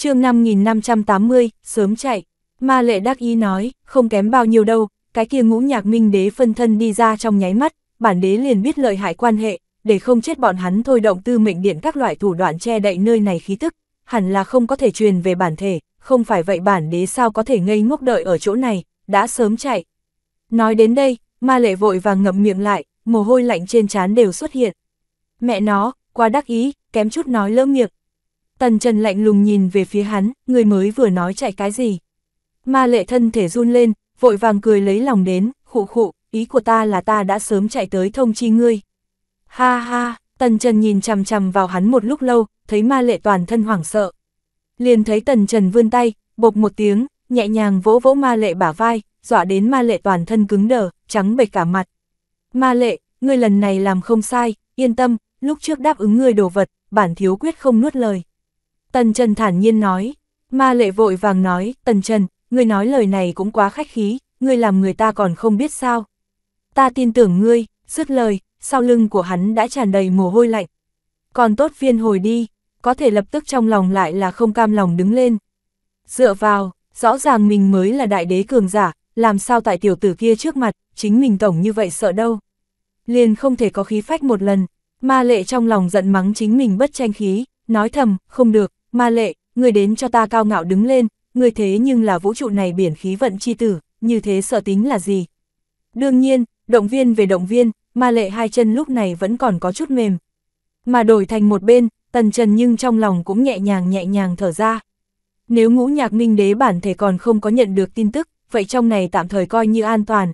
chương 5580, sớm chạy. Ma lệ đắc ý nói, không kém bao nhiêu đâu, cái kia ngũ nhạc minh đế phân thân đi ra trong nháy mắt, bản đế liền biết lợi hại quan hệ, để không chết bọn hắn thôi động tư mệnh điện các loại thủ đoạn che đậy nơi này khí tức, hẳn là không có thể truyền về bản thể, không phải vậy bản đế sao có thể ngây ngốc đợi ở chỗ này, đã sớm chạy. Nói đến đây, ma lệ vội vàng ngậm miệng lại, mồ hôi lạnh trên trán đều xuất hiện. Mẹ nó, quá đắc ý, kém chút nói lỡ miệng, Tần Trần lạnh lùng nhìn về phía hắn, người mới vừa nói chạy cái gì. Ma lệ thân thể run lên, vội vàng cười lấy lòng đến, khụ khụ, ý của ta là ta đã sớm chạy tới thông chi ngươi. Ha ha, Tần Trần nhìn chằm chằm vào hắn một lúc lâu, thấy ma lệ toàn thân hoảng sợ. Liền thấy Tần Trần vươn tay, bộc một tiếng, nhẹ nhàng vỗ vỗ ma lệ bả vai, dọa đến ma lệ toàn thân cứng đờ, trắng bệch cả mặt. Ma lệ, ngươi lần này làm không sai, yên tâm, lúc trước đáp ứng ngươi đồ vật, bản thiếu quyết không nuốt lời. Tần Trần thản nhiên nói, ma lệ vội vàng nói, Tần Trần, ngươi nói lời này cũng quá khách khí, ngươi làm người ta còn không biết sao. Ta tin tưởng ngươi, dứt lời, sau lưng của hắn đã tràn đầy mồ hôi lạnh. Còn tốt viên hồi đi, có thể lập tức trong lòng lại là không cam lòng đứng lên. Dựa vào, rõ ràng mình mới là đại đế cường giả, làm sao tại tiểu tử kia trước mặt, chính mình tổng như vậy sợ đâu. Liền không thể có khí phách một lần, ma lệ trong lòng giận mắng chính mình bất tranh khí, nói thầm, không được, Ma lệ, người đến cho ta cao ngạo đứng lên, người thế nhưng là vũ trụ này biển khí vận chi tử, như thế sợ tính là gì? Đương nhiên, động viên về động viên, ma lệ hai chân lúc này vẫn còn có chút mềm. Mà đổi thành một bên, tần trần nhưng trong lòng cũng nhẹ nhàng nhẹ nhàng thở ra. Nếu ngũ nhạc minh đế bản thể còn không có nhận được tin tức, vậy trong này tạm thời coi như an toàn.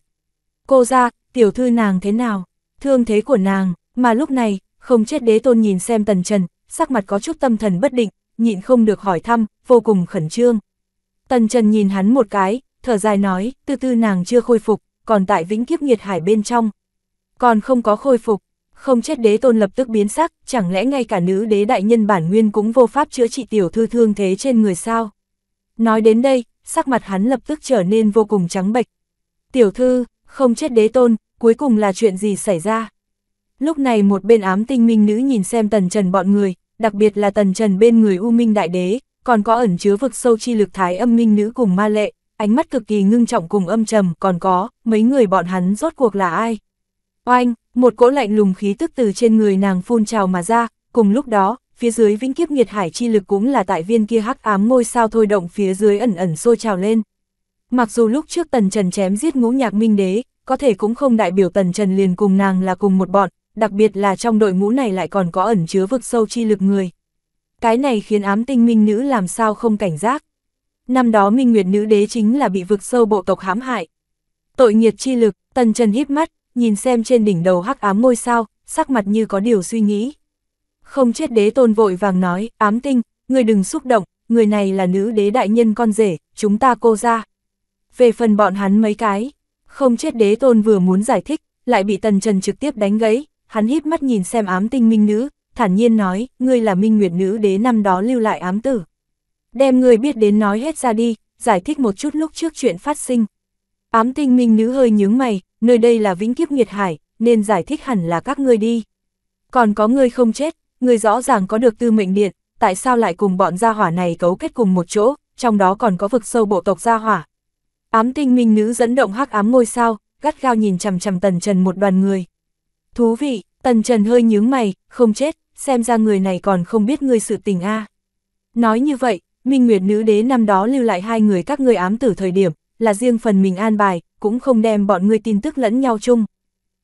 Cô ra, tiểu thư nàng thế nào? Thương thế của nàng, mà lúc này, không chết đế tôn nhìn xem tần trần, sắc mặt có chút tâm thần bất định, nhịn không được hỏi thăm, vô cùng khẩn trương. Tần Trần nhìn hắn một cái, thở dài nói, tư tư nàng chưa khôi phục, còn tại vĩnh kiếp nghiệt hải bên trong. Còn không có khôi phục, không chết đế tôn lập tức biến sắc, chẳng lẽ ngay cả nữ đế đại nhân bản nguyên cũng vô pháp chữa trị tiểu thư thương thế trên người sao? Nói đến đây, sắc mặt hắn lập tức trở nên vô cùng trắng bệch. Tiểu thư, không chết đế tôn, cuối cùng là chuyện gì xảy ra? Lúc này một bên ám tinh minh nữ nhìn xem tần trần bọn người, đặc biệt là tần trần bên người U Minh Đại Đế, còn có ẩn chứa vực sâu chi lực thái âm minh nữ cùng ma lệ, ánh mắt cực kỳ ngưng trọng cùng âm trầm, còn có, mấy người bọn hắn rốt cuộc là ai. Oanh, một cỗ lạnh lùng khí tức từ trên người nàng phun trào mà ra, cùng lúc đó, phía dưới vĩnh kiếp nghiệt hải chi lực cũng là tại viên kia hắc ám ngôi sao thôi động phía dưới ẩn ẩn sôi trào lên. Mặc dù lúc trước tần trần chém giết ngũ nhạc minh đế, có thể cũng không đại biểu tần trần liền cùng nàng là cùng một bọn, đặc biệt là trong đội ngũ này lại còn có ẩn chứa vực sâu chi lực người. Cái này khiến ám tinh minh nữ làm sao không cảnh giác. Năm đó minh nguyệt nữ đế chính là bị vực sâu bộ tộc hãm hại. Tội nghiệt chi lực, tần chân híp mắt, nhìn xem trên đỉnh đầu hắc ám ngôi sao, sắc mặt như có điều suy nghĩ. Không chết đế tôn vội vàng nói, ám tinh, người đừng xúc động, người này là nữ đế đại nhân con rể, chúng ta cô ra. Về phần bọn hắn mấy cái, không chết đế tôn vừa muốn giải thích, lại bị tần trần trực tiếp đánh gãy, hắn híp mắt nhìn xem ám tinh minh nữ, thản nhiên nói, ngươi là minh nguyệt nữ đế năm đó lưu lại ám tử. Đem ngươi biết đến nói hết ra đi, giải thích một chút lúc trước chuyện phát sinh. Ám tinh minh nữ hơi nhướng mày, nơi đây là vĩnh kiếp nghiệt hải, nên giải thích hẳn là các ngươi đi. Còn có ngươi không chết, ngươi rõ ràng có được tư mệnh điện, tại sao lại cùng bọn gia hỏa này cấu kết cùng một chỗ, trong đó còn có vực sâu bộ tộc gia hỏa. Ám tinh minh nữ dẫn động hắc ám ngôi sao, gắt gao nhìn chằm chằm tần trần một đoàn người. Thú vị, Tần Trần hơi nhướng mày, không chết, xem ra người này còn không biết ngươi sự tình a. Nói như vậy, Minh Nguyệt nữ đế năm đó lưu lại hai người các ngươi ám tử thời điểm, là riêng phần mình an bài, cũng không đem bọn ngươi tin tức lẫn nhau chung.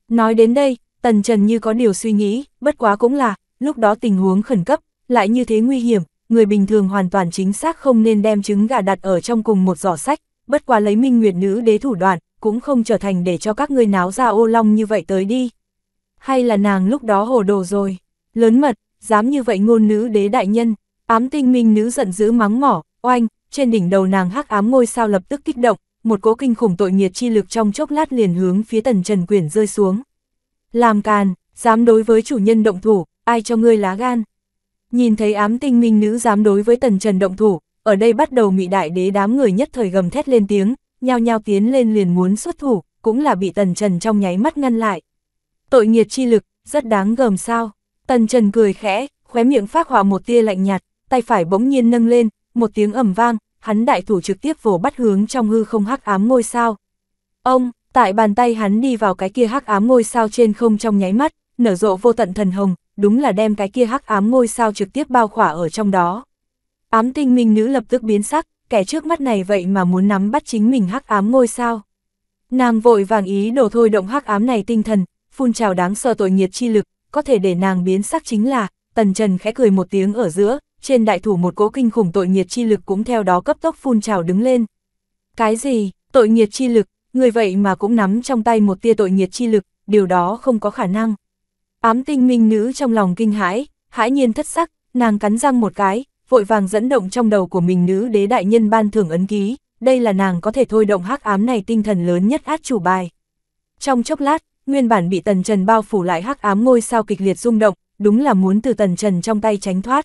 Nói đến đây, Tần Trần như có điều suy nghĩ, bất quá cũng là, lúc đó tình huống khẩn cấp, lại như thế nguy hiểm, người bình thường hoàn toàn chính xác không nên đem trứng gà đặt ở trong cùng một giỏ sách, bất quá lấy Minh Nguyệt nữ đế thủ đoạn, cũng không trở thành để cho các ngươi náo ra ô long như vậy tới đi hay là nàng lúc đó hồ đồ rồi, lớn mật, dám như vậy ngôn nữ đế đại nhân, ám tinh minh nữ giận dữ mắng mỏ, oanh, trên đỉnh đầu nàng hắc ám ngôi sao lập tức kích động, một cỗ kinh khủng tội nghiệt chi lực trong chốc lát liền hướng phía tần trần quyển rơi xuống. Làm càn, dám đối với chủ nhân động thủ, ai cho ngươi lá gan. Nhìn thấy ám tinh minh nữ dám đối với tần trần động thủ, ở đây bắt đầu mị đại đế đám người nhất thời gầm thét lên tiếng, nhao nhao tiến lên liền muốn xuất thủ, cũng là bị tần trần trong nháy mắt ngăn lại tội nghiệp chi lực, rất đáng gờm sao. Tần Trần cười khẽ, khóe miệng phát hỏa một tia lạnh nhạt, tay phải bỗng nhiên nâng lên, một tiếng ầm vang, hắn đại thủ trực tiếp vồ bắt hướng trong hư không hắc ám ngôi sao. Ông, tại bàn tay hắn đi vào cái kia hắc ám ngôi sao trên không trong nháy mắt, nở rộ vô tận thần hồng, đúng là đem cái kia hắc ám ngôi sao trực tiếp bao khỏa ở trong đó. Ám tinh minh nữ lập tức biến sắc, kẻ trước mắt này vậy mà muốn nắm bắt chính mình hắc ám ngôi sao. Nàng vội vàng ý đồ thôi động hắc ám này tinh thần, phun trào đáng sợ tội nhiệt chi lực, có thể để nàng biến sắc chính là, tần trần khẽ cười một tiếng ở giữa, trên đại thủ một cỗ kinh khủng tội nhiệt chi lực cũng theo đó cấp tốc phun trào đứng lên. Cái gì, tội nhiệt chi lực, người vậy mà cũng nắm trong tay một tia tội nhiệt chi lực, điều đó không có khả năng. Ám tinh minh nữ trong lòng kinh hãi, hãi nhiên thất sắc, nàng cắn răng một cái, vội vàng dẫn động trong đầu của mình nữ đế đại nhân ban thưởng ấn ký, đây là nàng có thể thôi động hắc ám này tinh thần lớn nhất át chủ bài. Trong chốc lát, nguyên bản bị Tần Trần bao phủ lại hắc ám ngôi sao kịch liệt rung động, đúng là muốn từ Tần Trần trong tay tránh thoát.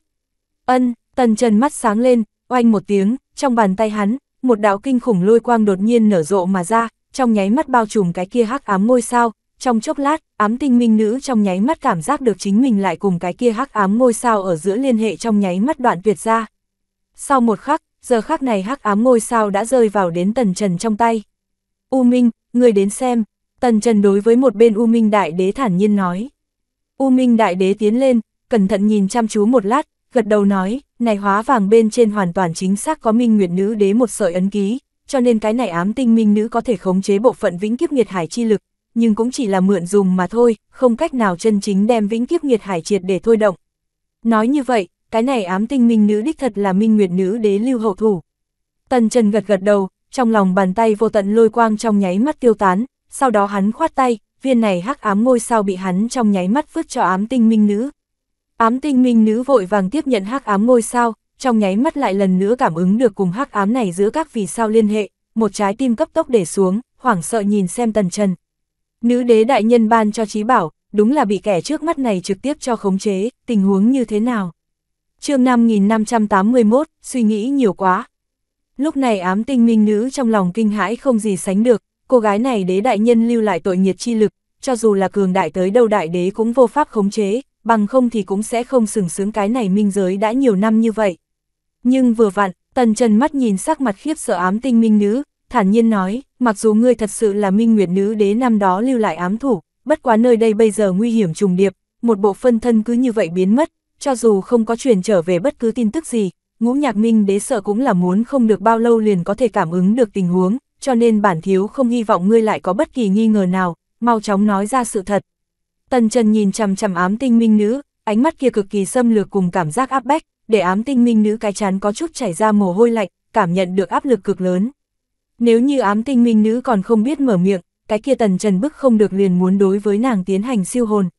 Ân, Tần Trần mắt sáng lên, oanh một tiếng, trong bàn tay hắn, một đạo kinh khủng lôi quang đột nhiên nở rộ mà ra, trong nháy mắt bao trùm cái kia hắc ám ngôi sao, trong chốc lát, ám tinh minh nữ trong nháy mắt cảm giác được chính mình lại cùng cái kia hắc ám ngôi sao ở giữa liên hệ trong nháy mắt đoạn tuyệt ra. Sau một khắc, giờ khắc này hắc ám ngôi sao đã rơi vào đến Tần Trần trong tay. U Minh, người đến xem, Tần Trần đối với một bên U Minh Đại Đế thản nhiên nói. U Minh Đại Đế tiến lên, cẩn thận nhìn chăm chú một lát, gật đầu nói, này hóa vàng bên trên hoàn toàn chính xác có Minh Nguyệt Nữ Đế một sợi ấn ký, cho nên cái này ám tinh Minh Nữ có thể khống chế bộ phận vĩnh kiếp nghiệt hải chi lực, nhưng cũng chỉ là mượn dùng mà thôi, không cách nào chân chính đem vĩnh kiếp nghiệt hải triệt để thôi động. Nói như vậy, cái này ám tinh Minh Nữ đích thật là Minh Nguyệt Nữ Đế lưu hậu thủ. Tần Trần gật gật đầu, trong lòng bàn tay vô tận lôi quang trong nháy mắt tiêu tán, sau đó hắn khoát tay, viên này hắc ám ngôi sao bị hắn trong nháy mắt vứt cho ám tinh minh nữ. Ám tinh minh nữ vội vàng tiếp nhận hắc ám ngôi sao, trong nháy mắt lại lần nữa cảm ứng được cùng hắc ám này giữa các vì sao liên hệ, một trái tim cấp tốc để xuống, hoảng sợ nhìn xem tần trần. Nữ đế đại nhân ban cho trí bảo, đúng là bị kẻ trước mắt này trực tiếp cho khống chế, tình huống như thế nào? chương 5581, suy nghĩ nhiều quá. Lúc này ám tinh minh nữ trong lòng kinh hãi không gì sánh được, cô gái này đế đại nhân lưu lại tội nhiệt chi lực, cho dù là cường đại tới đâu đại đế cũng vô pháp khống chế, bằng không thì cũng sẽ không sừng sướng cái này minh giới đã nhiều năm như vậy. Nhưng vừa vặn, tần trần mắt nhìn sắc mặt khiếp sợ ám tinh minh nữ, thản nhiên nói, mặc dù ngươi thật sự là minh nguyệt nữ đế năm đó lưu lại ám thủ, bất quá nơi đây bây giờ nguy hiểm trùng điệp, một bộ phân thân cứ như vậy biến mất, cho dù không có truyền trở về bất cứ tin tức gì, ngũ nhạc minh đế sợ cũng là muốn không được bao lâu liền có thể cảm ứng được tình huống, cho nên bản thiếu không hy vọng ngươi lại có bất kỳ nghi ngờ nào, mau chóng nói ra sự thật. Tần Trần nhìn chằm chằm ám tinh minh nữ, ánh mắt kia cực kỳ xâm lược cùng cảm giác áp bách, để ám tinh minh nữ cái chán có chút chảy ra mồ hôi lạnh, cảm nhận được áp lực cực lớn. Nếu như ám tinh minh nữ còn không biết mở miệng, cái kia Tần Trần bức không được liền muốn đối với nàng tiến hành siêu hồn.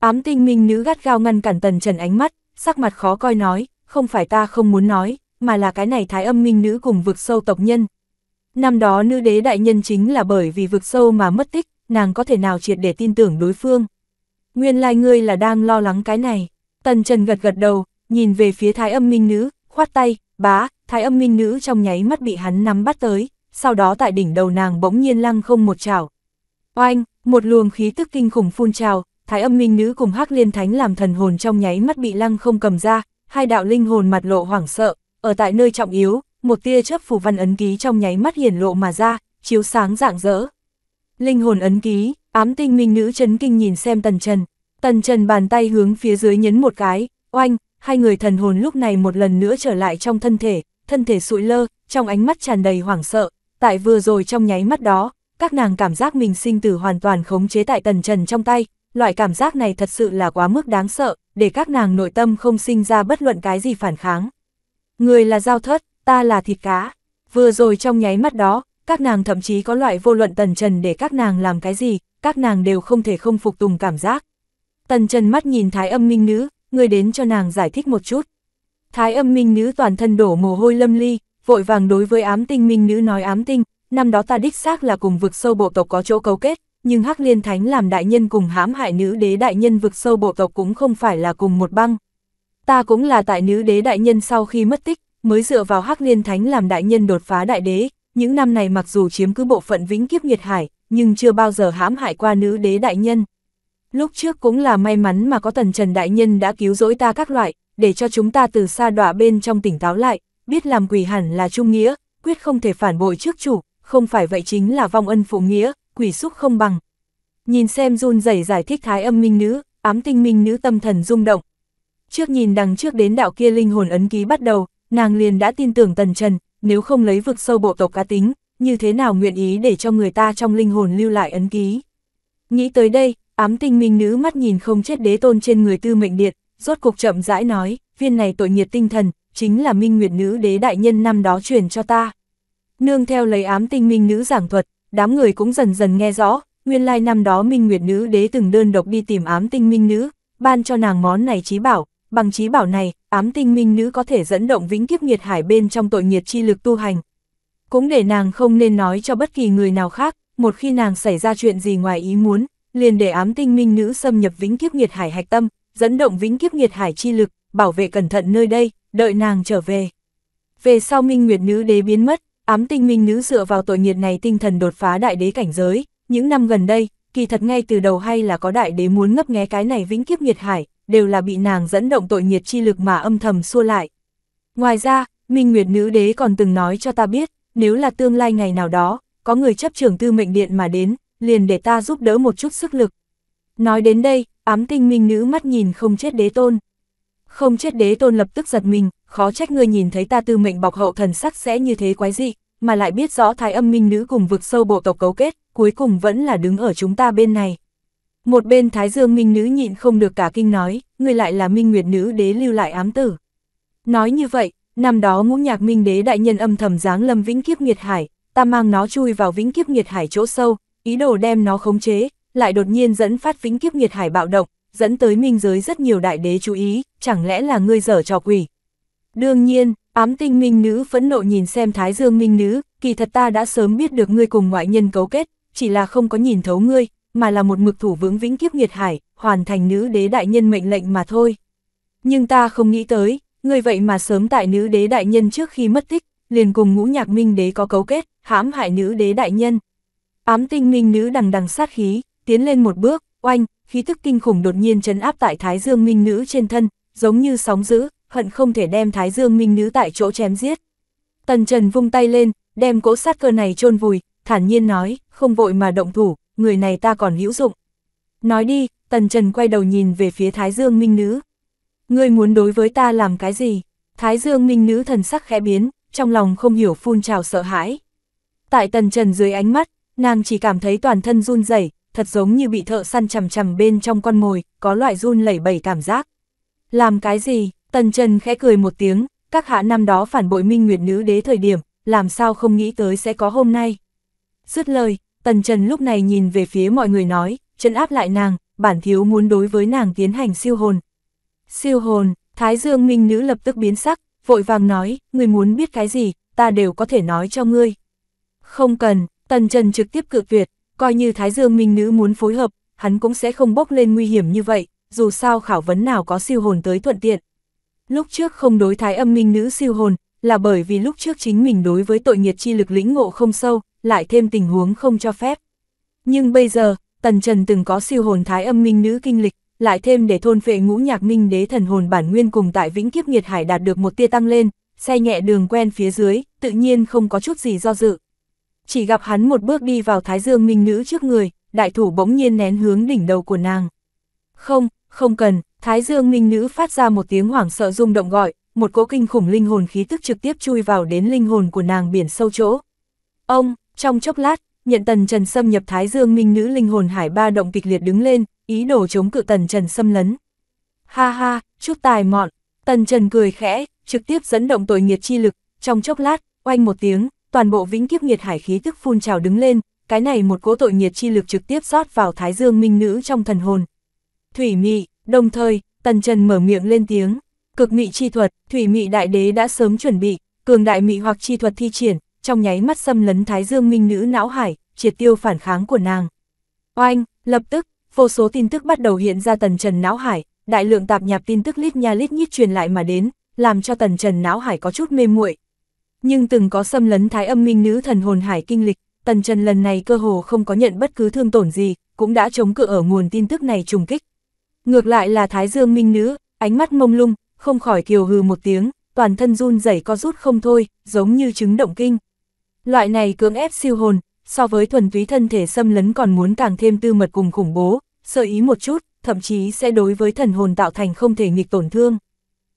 Ám tinh minh nữ gắt gao ngăn cản Tần Trần ánh mắt, sắc mặt khó coi nói, không phải ta không muốn nói, mà là cái này thái âm minh nữ cùng vực sâu tộc nhân, Năm đó nữ đế đại nhân chính là bởi vì vực sâu mà mất tích, nàng có thể nào triệt để tin tưởng đối phương. Nguyên lai like ngươi là đang lo lắng cái này. Tần Trần gật gật đầu, nhìn về phía thái âm minh nữ, khoát tay, bá, thái âm minh nữ trong nháy mắt bị hắn nắm bắt tới, sau đó tại đỉnh đầu nàng bỗng nhiên lăng không một trào. Oanh, một luồng khí tức kinh khủng phun trào, thái âm minh nữ cùng hắc liên thánh làm thần hồn trong nháy mắt bị lăng không cầm ra, hai đạo linh hồn mặt lộ hoảng sợ, ở tại nơi trọng yếu, một tia chớp phù văn ấn ký trong nháy mắt hiển lộ mà ra, chiếu sáng rạng rỡ. Linh hồn ấn ký, ám tinh minh nữ chấn kinh nhìn xem Tần Trần. Tần Trần bàn tay hướng phía dưới nhấn một cái, oanh, hai người thần hồn lúc này một lần nữa trở lại trong thân thể, thân thể sụi lơ, trong ánh mắt tràn đầy hoảng sợ, tại vừa rồi trong nháy mắt đó, các nàng cảm giác mình sinh tử hoàn toàn khống chế tại Tần Trần trong tay, loại cảm giác này thật sự là quá mức đáng sợ, để các nàng nội tâm không sinh ra bất luận cái gì phản kháng. Người là giao thất, ta là thịt cá. Vừa rồi trong nháy mắt đó, các nàng thậm chí có loại vô luận tần trần để các nàng làm cái gì, các nàng đều không thể không phục tùng cảm giác. Tần trần mắt nhìn thái âm minh nữ, người đến cho nàng giải thích một chút. Thái âm minh nữ toàn thân đổ mồ hôi lâm ly, vội vàng đối với ám tinh minh nữ nói ám tinh, năm đó ta đích xác là cùng vực sâu bộ tộc có chỗ cấu kết, nhưng Hắc Liên Thánh làm đại nhân cùng hãm hại nữ đế đại nhân vực sâu bộ tộc cũng không phải là cùng một băng. Ta cũng là tại nữ đế đại nhân sau khi mất tích, mới dựa vào Hắc Liên Thánh làm đại nhân đột phá đại đế, những năm này mặc dù chiếm cứ bộ phận vĩnh kiếp nghiệt hải, nhưng chưa bao giờ hãm hại qua nữ đế đại nhân. Lúc trước cũng là may mắn mà có tần trần đại nhân đã cứu rỗi ta các loại, để cho chúng ta từ xa đọa bên trong tỉnh táo lại, biết làm quỷ hẳn là trung nghĩa, quyết không thể phản bội trước chủ, không phải vậy chính là vong ân phụ nghĩa, quỷ xúc không bằng. Nhìn xem run rẩy giải thích thái âm minh nữ, ám tinh minh nữ tâm thần rung động. Trước nhìn đằng trước đến đạo kia linh hồn ấn ký bắt đầu, nàng liền đã tin tưởng Tần Trần, nếu không lấy vực sâu bộ tộc cá tính, như thế nào nguyện ý để cho người ta trong linh hồn lưu lại ấn ký. Nghĩ tới đây, ám tinh minh nữ mắt nhìn không chết đế tôn trên người tư mệnh điện, rốt cục chậm rãi nói, viên này tội nhiệt tinh thần, chính là minh nguyệt nữ đế đại nhân năm đó truyền cho ta. Nương theo lấy ám tinh minh nữ giảng thuật, đám người cũng dần dần nghe rõ, nguyên lai năm đó minh nguyệt nữ đế từng đơn độc đi tìm ám tinh minh nữ, ban cho nàng món này trí bảo, bằng trí bảo này, ám tinh minh nữ có thể dẫn động vĩnh kiếp nghiệt hải bên trong tội nghiệt chi lực tu hành. Cũng để nàng không nên nói cho bất kỳ người nào khác, một khi nàng xảy ra chuyện gì ngoài ý muốn, liền để ám tinh minh nữ xâm nhập vĩnh kiếp nghiệt hải hạch tâm, dẫn động vĩnh kiếp nghiệt hải chi lực, bảo vệ cẩn thận nơi đây, đợi nàng trở về. Về sau minh nguyệt nữ đế biến mất, ám tinh minh nữ dựa vào tội nghiệt này tinh thần đột phá đại đế cảnh giới, những năm gần đây, kỳ thật ngay từ đầu hay là có đại đế muốn ngấp nghé cái này vĩnh kiếp nghiệt hải, đều là bị nàng dẫn động tội nghiệt chi lực mà âm thầm xua lại. Ngoài ra, Minh Nguyệt Nữ Đế còn từng nói cho ta biết, nếu là tương lai ngày nào đó, có người chấp trưởng tư mệnh điện mà đến, liền để ta giúp đỡ một chút sức lực. Nói đến đây, ám tinh Minh Nữ mắt nhìn không chết đế tôn. Không chết đế tôn lập tức giật mình, khó trách người nhìn thấy ta tư mệnh bọc hậu thần sắc sẽ như thế quái dị, mà lại biết rõ thái âm Minh Nữ cùng vực sâu bộ tộc cấu kết, cuối cùng vẫn là đứng ở chúng ta bên này. Một bên Thái Dương Minh Nữ nhịn không được cả kinh nói, người lại là Minh Nguyệt Nữ đế lưu lại ám tử. Nói như vậy, năm đó ngũ nhạc Minh đế đại nhân âm thầm giáng lâm vĩnh kiếp nghiệt hải, ta mang nó chui vào vĩnh kiếp nghiệt hải chỗ sâu, ý đồ đem nó khống chế, lại đột nhiên dẫn phát vĩnh kiếp nghiệt hải bạo động, dẫn tới minh giới rất nhiều đại đế chú ý, chẳng lẽ là ngươi dở trò quỷ. Đương nhiên, ám tinh minh nữ phẫn nộ nhìn xem Thái Dương minh nữ, kỳ thật ta đã sớm biết được ngươi cùng ngoại nhân cấu kết, chỉ là không có nhìn thấu ngươi, mà là một mực thủ vững vĩnh kiếp nghiệt hải, hoàn thành nữ đế đại nhân mệnh lệnh mà thôi. Nhưng ta không nghĩ tới, người vậy mà sớm tại nữ đế đại nhân trước khi mất tích, liền cùng ngũ nhạc minh đế có cấu kết, hãm hại nữ đế đại nhân. Ám tinh minh nữ đằng đằng sát khí, tiến lên một bước, oanh, khí thức kinh khủng đột nhiên chấn áp tại thái dương minh nữ trên thân, giống như sóng dữ, hận không thể đem thái dương minh nữ tại chỗ chém giết. Tần Trần vung tay lên, đem cỗ sát cơ này chôn vùi, thản nhiên nói, không vội mà động thủ, người này ta còn hữu dụng. Nói đi, Tần Trần quay đầu nhìn về phía Thái Dương Minh Nữ. Ngươi muốn đối với ta làm cái gì? Thái Dương Minh Nữ thần sắc khẽ biến, trong lòng không hiểu phun trào sợ hãi. Tại Tần Trần dưới ánh mắt, nàng chỉ cảm thấy toàn thân run rẩy, thật giống như bị thợ săn chằm chằm bên trong con mồi, có loại run lẩy bẩy cảm giác. Làm cái gì? Tần Trần khẽ cười một tiếng, các hạ năm đó phản bội Minh Nguyệt Nữ đế thời điểm, làm sao không nghĩ tới sẽ có hôm nay. Dứt lời, Tần Trần lúc này nhìn về phía mọi người nói, chân áp lại nàng, bản thiếu muốn đối với nàng tiến hành siêu hồn. Siêu hồn, Thái Dương Minh Nữ lập tức biến sắc, vội vàng nói, người muốn biết cái gì, ta đều có thể nói cho ngươi. Không cần, Tần Trần trực tiếp cự tuyệt, coi như Thái Dương Minh Nữ muốn phối hợp, hắn cũng sẽ không bốc lên nguy hiểm như vậy, dù sao khảo vấn nào có siêu hồn tới thuận tiện. Lúc trước không đối Thái âm Minh Nữ siêu hồn, là bởi vì lúc trước chính mình đối với tội nghiệt chi lực lĩnh ngộ không sâu, lại thêm tình huống không cho phép. Nhưng bây giờ, Tần Trần từng có siêu hồn thái âm minh nữ kinh lịch, lại thêm để thôn phệ ngũ nhạc minh đế thần hồn bản nguyên cùng tại vĩnh kiếp nghiệt hải đạt được một tia tăng lên, xe nhẹ đường quen phía dưới, tự nhiên không có chút gì do dự. Chỉ gặp hắn một bước đi vào thái dương minh nữ trước người, đại thủ bỗng nhiên nén hướng đỉnh đầu của nàng. Không, không cần, thái dương minh nữ phát ra một tiếng hoảng sợ rung động gọi, một cỗ kinh khủng linh hồn khí tức trực tiếp chui vào đến linh hồn của nàng biển sâu chỗ. Ông, trong chốc lát, nhận tần trần xâm nhập thái dương minh nữ linh hồn hải ba động kịch liệt đứng lên, ý đồ chống cự tần trần xâm lấn. Ha ha, chút tài mọn, tần trần cười khẽ, trực tiếp dẫn động tội nghiệt chi lực, trong chốc lát, oanh một tiếng, toàn bộ vĩnh kiếp nghiệt hải khí tức phun trào đứng lên, cái này một cỗ tội nghiệt chi lực trực tiếp rót vào thái dương minh nữ trong thần hồn. Thủy mị, đồng thời, tần trần mở miệng lên tiếng, cực mị chi thuật, thủy mị đại đế đã sớm chuẩn bị, cường đại mị hoặc chi thuật thi triển, trong nháy mắt xâm lấn Thái Dương Minh Nữ não hải, triệt tiêu phản kháng của nàng. Oanh, lập tức, vô số tin tức bắt đầu hiện ra tần trần não hải, đại lượng tạp nhạp tin tức lít nha lít nhít truyền lại mà đến, làm cho tần trần não hải có chút mê muội. Nhưng từng có xâm lấn Thái Âm Minh Nữ thần hồn hải kinh lịch, tần trần lần này cơ hồ không có nhận bất cứ thương tổn gì, cũng đã chống cự ở nguồn tin tức này trùng kích. Ngược lại là Thái Dương Minh Nữ, ánh mắt mông lung, không khỏi kiều hừ một tiếng, toàn thân run rẩy co rút không thôi, giống như chứng động kinh. Loại này cưỡng ép siêu hồn, so với thuần túy thân thể xâm lấn còn muốn càng thêm tư mật cùng khủng bố, sợ ý một chút, thậm chí sẽ đối với thần hồn tạo thành không thể nghịch tổn thương.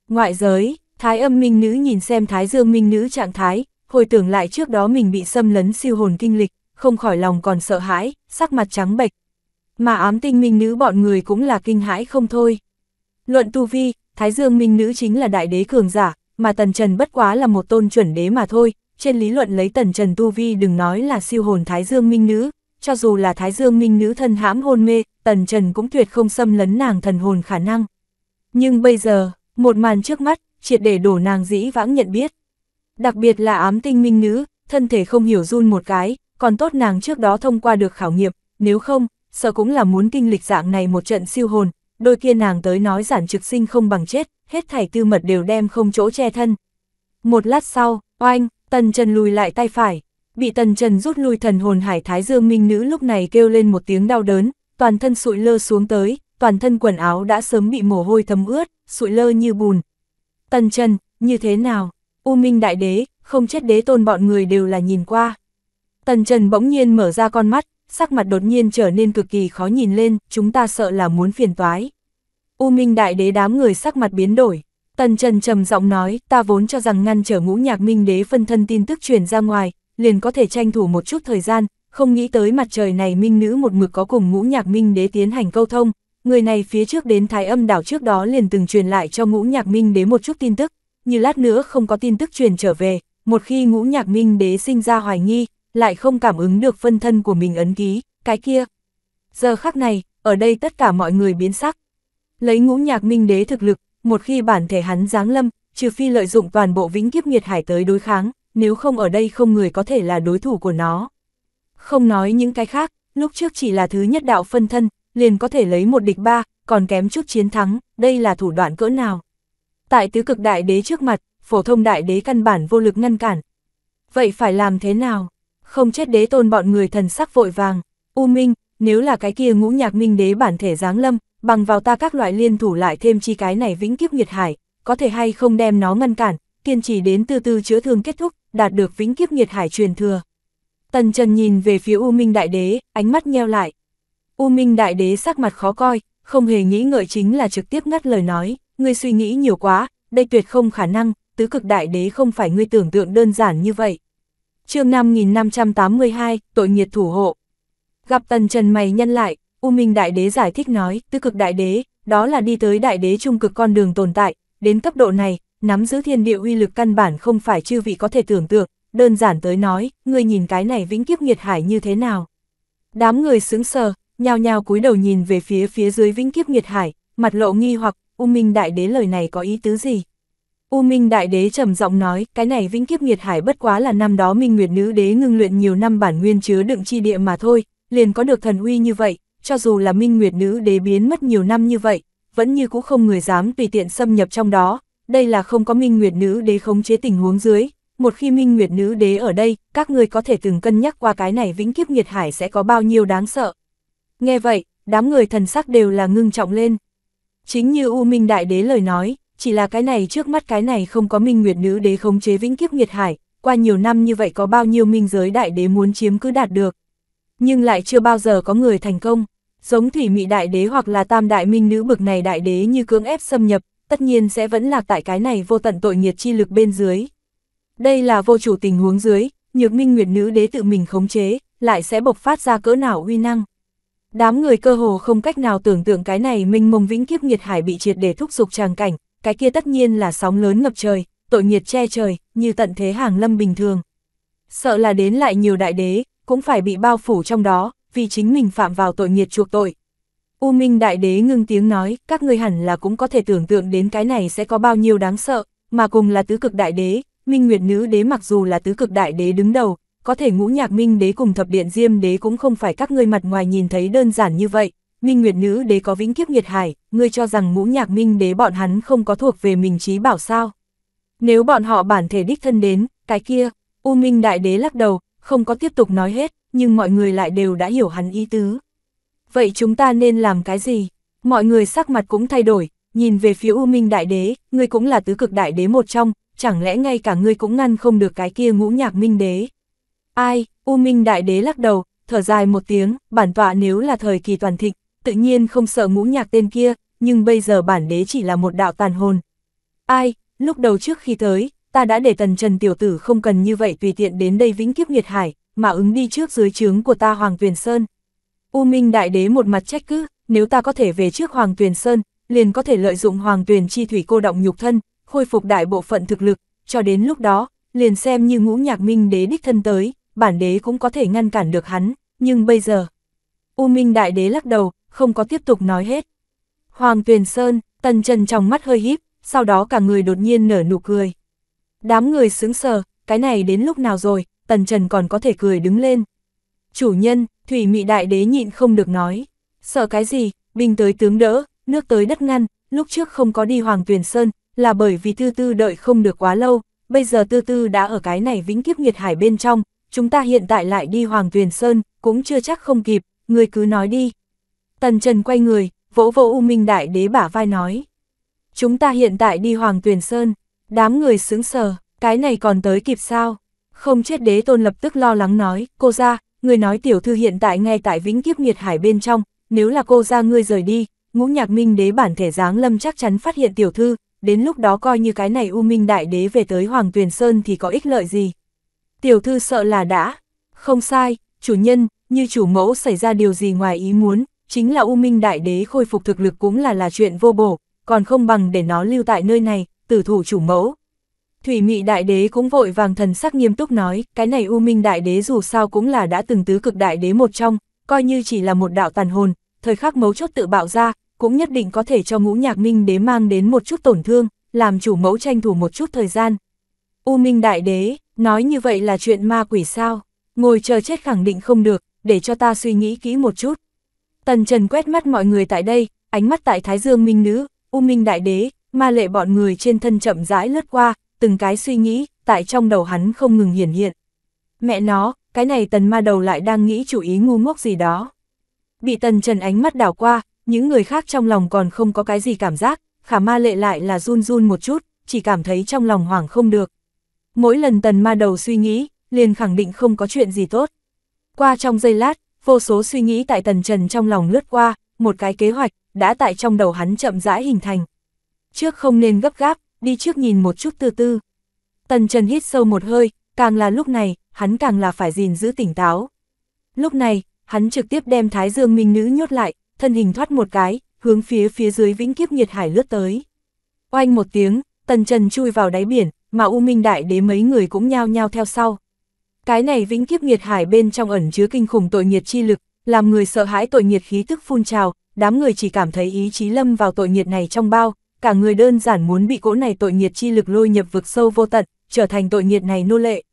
Ngoại giới, Thái âm minh nữ nhìn xem Thái dương minh nữ trạng thái, hồi tưởng lại trước đó mình bị xâm lấn siêu hồn kinh lịch, không khỏi lòng còn sợ hãi, sắc mặt trắng bệch. Mà ám tinh minh nữ bọn người cũng là kinh hãi không thôi. Luận tu vi, Thái dương minh nữ chính là đại đế cường giả, mà tần trần bất quá là một tôn chuẩn đế mà thôi, trên lý luận lấy tần trần tu vi đừng nói là siêu hồn Thái Dương Minh Nữ, cho dù là Thái Dương Minh Nữ thân hãm hôn mê, tần trần cũng tuyệt không xâm lấn nàng thần hồn khả năng. Nhưng bây giờ, một màn trước mắt, triệt để đổ nàng dĩ vãng nhận biết. Đặc biệt là ám tinh Minh Nữ, thân thể không hiểu run một cái, còn tốt nàng trước đó thông qua được khảo nghiệm, nếu không, sợ cũng là muốn kinh lịch dạng này một trận siêu hồn, đôi kia nàng tới nói giản trực sinh không bằng chết, hết thảy tư mật đều đem không chỗ che thân. Một lát sau, oanh, Tần Trần lùi lại tay phải, bị Tần Trần rút lui thần hồn hải thái dương minh nữ lúc này kêu lên một tiếng đau đớn, toàn thân sụi lơ xuống tới, toàn thân quần áo đã sớm bị mồ hôi thấm ướt, sụi lơ như bùn. Tần Trần, như thế nào? U Minh Đại Đế, không chết đế tôn bọn người đều là nhìn qua. Tần Trần bỗng nhiên mở ra con mắt, sắc mặt đột nhiên trở nên cực kỳ khó nhìn lên, chúng ta sợ là muốn phiền toái. U Minh Đại Đế đám người sắc mặt biến đổi, Tần Trần trầm giọng nói, ta vốn cho rằng ngăn trở ngũ nhạc minh đế phân thân tin tức truyền ra ngoài, liền có thể tranh thủ một chút thời gian, không nghĩ tới mặt trời này minh nữ một mực có cùng ngũ nhạc minh đế tiến hành câu thông, người này phía trước đến thái âm đảo trước đó liền từng truyền lại cho ngũ nhạc minh đế một chút tin tức, như lát nữa không có tin tức truyền trở về, một khi ngũ nhạc minh đế sinh ra hoài nghi, lại không cảm ứng được phân thân của mình ấn ký, cái kia. Giờ khắc này, ở đây tất cả mọi người biến sắc. Lấy ngũ nhạc minh đế thực lực, một khi bản thể hắn giáng lâm, trừ phi lợi dụng toàn bộ vĩnh kiếp nghiệt hải tới đối kháng, nếu không ở đây không người có thể là đối thủ của nó. Không nói những cái khác, lúc trước chỉ là thứ nhất đạo phân thân, liền có thể lấy một địch ba, còn kém chút chiến thắng, đây là thủ đoạn cỡ nào. Tại tứ cực đại đế trước mặt, phổ thông đại đế căn bản vô lực ngăn cản. Vậy phải làm thế nào? Không chết đế tôn bọn người thần sắc vội vàng, u minh, nếu là cái kia ngũ nhạc minh đế bản thể giáng lâm, bằng vào ta các loại liên thủ lại thêm chi cái này vĩnh kiếp nghiệt hải, có thể hay không đem nó ngăn cản, kiên trì đến từ từ chữa thương kết thúc, đạt được vĩnh kiếp nghiệt hải truyền thừa. Tần Trần nhìn về phía U Minh Đại Đế, ánh mắt nheo lại. U Minh Đại Đế sắc mặt khó coi, không hề nghĩ ngợi chính là trực tiếp ngắt lời nói, ngươi suy nghĩ nhiều quá, đây tuyệt không khả năng, tứ cực Đại Đế không phải ngươi tưởng tượng đơn giản như vậy. chương 5582, tội nghiệt thủ hộ. Gặp Tần Trần mày nhân lại, U Minh Đại Đế giải thích nói, Tư cực Đại Đế, đó là đi tới Đại Đế trung cực con đường tồn tại, đến cấp độ này, nắm giữ thiên địa uy lực căn bản không phải chư vị có thể tưởng tượng, đơn giản tới nói, người nhìn cái này vĩnh kiếp nghiệt hải như thế nào. Đám người sững sờ, nhao nhao cúi đầu nhìn về phía phía dưới vĩnh kiếp nghiệt hải, mặt lộ nghi hoặc, U Minh Đại Đế lời này có ý tứ gì? U Minh Đại Đế trầm giọng nói, cái này vĩnh kiếp nghiệt hải bất quá là năm đó Minh Nguyệt Nữ Đế ngưng luyện nhiều năm bản nguyên chứa đựng chi địa mà thôi, liền có được thần uy như vậy, cho dù là minh nguyệt nữ đế biến mất nhiều năm như vậy, vẫn như cũ không người dám tùy tiện xâm nhập trong đó, đây là không có minh nguyệt nữ đế khống chế tình huống dưới, một khi minh nguyệt nữ đế ở đây, các người có thể từng cân nhắc qua cái này vĩnh kiếp nghiệt hải sẽ có bao nhiêu đáng sợ. Nghe vậy, đám người thần sắc đều là ngưng trọng lên. Chính như U Minh Đại Đế lời nói, chỉ là cái này trước mắt cái này không có minh nguyệt nữ đế khống chế vĩnh kiếp nghiệt hải, qua nhiều năm như vậy có bao nhiêu minh giới đại đế muốn chiếm cứ đạt được. Nhưng lại chưa bao giờ có người thành công. Giống thủy mị đại đế hoặc là tam đại minh nữ bực này đại đế như cưỡng ép xâm nhập, tất nhiên sẽ vẫn lạc tại cái này vô tận tội nghiệt chi lực bên dưới. Đây là vô chủ tình huống dưới, nhược minh nguyệt nữ đế tự mình khống chế, lại sẽ bộc phát ra cỡ nào uy năng. Đám người cơ hồ không cách nào tưởng tượng cái này minh mông vĩnh kiếp nhiệt hải bị triệt để thúc dục tràng cảnh, cái kia tất nhiên là sóng lớn ngập trời, tội nhiệt che trời, như tận thế hàng lâm bình thường. Sợ là đến lại nhiều đại đế, cũng phải bị bao phủ trong đó, vì chính mình phạm vào tội nghiệt chuộc tội. U Minh Đại Đế ngưng tiếng nói, các ngươi hẳn là cũng có thể tưởng tượng đến cái này sẽ có bao nhiêu đáng sợ, mà cùng là tứ cực đại đế, Minh Nguyệt Nữ Đế mặc dù là tứ cực đại đế đứng đầu, có thể ngũ nhạc Minh Đế cùng thập điện Diêm Đế cũng không phải các ngươi mặt ngoài nhìn thấy đơn giản như vậy. Minh Nguyệt Nữ Đế có vĩnh kiếp nghiệt hải, ngươi cho rằng ngũ nhạc Minh Đế bọn hắn không có thuộc về mình trí bảo sao? Nếu bọn họ bản thể đích thân đến, cái kia, U Minh Đại Đế lắc đầu, không có tiếp tục nói hết, nhưng mọi người lại đều đã hiểu hắn ý tứ. Vậy chúng ta nên làm cái gì? Mọi người sắc mặt cũng thay đổi, nhìn về phía U Minh Đại Đế, ngươi cũng là tứ cực Đại Đế một trong, chẳng lẽ ngay cả ngươi cũng ngăn không được cái kia ngũ nhạc Minh Đế? Ai, U Minh Đại Đế lắc đầu, thở dài một tiếng, bản tọa nếu là thời kỳ toàn thịnh, tự nhiên không sợ ngũ nhạc tên kia, nhưng bây giờ bản đế chỉ là một đạo tàn hồn. Ai, lúc đầu trước khi tới, ta đã để tần trần tiểu tử không cần như vậy tùy tiện đến đây vĩnh kiếp nghiệt hải, mà ứng đi trước dưới trướng của ta Hoàng Tuyền Sơn. U Minh Đại Đế một mặt trách cứ, nếu ta có thể về trước Hoàng Tuyền Sơn, liền có thể lợi dụng Hoàng Tuyền chi thủy cô động nhục thân, khôi phục đại bộ phận thực lực, cho đến lúc đó, liền xem như ngũ nhạc minh đế đích thân tới, bản đế cũng có thể ngăn cản được hắn, nhưng bây giờ... U Minh Đại Đế lắc đầu, không có tiếp tục nói hết. Hoàng Tuyền Sơn, Tần Trần trong mắt hơi híp, sau đó cả người đột nhiên nở nụ cười. Đám người sướng sờ, cái này đến lúc nào rồi, Tần Trần còn có thể cười đứng lên. Chủ nhân, Thủy Mị Đại Đế nhịn không được nói. Sợ cái gì, binh tới tướng đỡ, nước tới đất ngăn, lúc trước không có đi Hoàng Tuyền Sơn, là bởi vì tư tư đợi không được quá lâu, bây giờ tư tư đã ở cái này vĩnh kiếp nghiệt hải bên trong, chúng ta hiện tại lại đi Hoàng Tuyền Sơn, cũng chưa chắc không kịp, người cứ nói đi. Tần Trần quay người, vỗ vỗ U Minh Đại Đế bả vai nói. Chúng ta hiện tại đi Hoàng Tuyền Sơn. Đám người sướng sờ, cái này còn tới kịp sao? Không chết đế tôn lập tức lo lắng nói, cô ra, người nói tiểu thư hiện tại ngay tại vĩnh kiếp nghiệt hải bên trong, nếu là cô ra ngươi rời đi, ngũ nhạc minh đế bản thể dáng lâm chắc chắn phát hiện tiểu thư, đến lúc đó coi như cái này u minh đại đế về tới Hoàng Tuyền Sơn thì có ích lợi gì. Tiểu thư sợ là đã, không sai, chủ nhân, như chủ mẫu xảy ra điều gì ngoài ý muốn, chính là u minh đại đế khôi phục thực lực cũng là là chuyện vô bổ, còn không bằng để nó lưu tại nơi này, tử thủ chủ mẫu. Thủy Mị Đại Đế cũng vội vàng thần sắc nghiêm túc nói, cái này U Minh Đại Đế dù sao cũng là đã từng tứ cực Đại Đế một trong, coi như chỉ là một đạo tàn hồn, thời khắc mấu chốt tự bạo ra, cũng nhất định có thể cho ngũ nhạc Minh Đế mang đến một chút tổn thương, làm chủ mẫu tranh thủ một chút thời gian. U Minh Đại Đế, nói như vậy là chuyện ma quỷ sao, ngồi chờ chết khẳng định không được, để cho ta suy nghĩ kỹ một chút. Tần Trần quét mắt mọi người tại đây, ánh mắt tại Thái Dương Minh Nữ, U Minh Đại Đế, ma lệ bọn người trên thân chậm rãi lướt qua, từng cái suy nghĩ, tại trong đầu hắn không ngừng hiển hiện. Mẹ nó, cái này tần ma đầu lại đang nghĩ chủ ý ngu ngốc gì đó. Bị tần trần ánh mắt đảo qua, những người khác trong lòng còn không có cái gì cảm giác, khả ma lệ lại là run run một chút, chỉ cảm thấy trong lòng hoảng không được. Mỗi lần tần ma đầu suy nghĩ, liền khẳng định không có chuyện gì tốt. Qua trong giây lát, vô số suy nghĩ tại tần trần trong lòng lướt qua, một cái kế hoạch, đã tại trong đầu hắn chậm rãi hình thành trước không nên gấp gáp, đi trước nhìn một chút từ tư. Tần Trần hít sâu một hơi, càng là lúc này, hắn càng là phải gìn giữ tỉnh táo. Lúc này, hắn trực tiếp đem Thái Dương Minh Nữ nhốt lại, thân hình thoát một cái, hướng phía phía dưới vĩnh kiếp nhiệt hải lướt tới. Oanh một tiếng, Tần Trần chui vào đáy biển, mà U Minh Đại Đế mấy người cũng nhao nhao theo sau. Cái này vĩnh kiếp nhiệt hải bên trong ẩn chứa kinh khủng tội nhiệt chi lực, làm người sợ hãi tội nhiệt khí tức phun trào, đám người chỉ cảm thấy ý chí lâm vào tội nhiệt này trong bao, cả người đơn giản muốn bị cỗ này tội nghiệt chi lực lôi nhập vực sâu vô tận, trở thành tội nghiệt này nô lệ.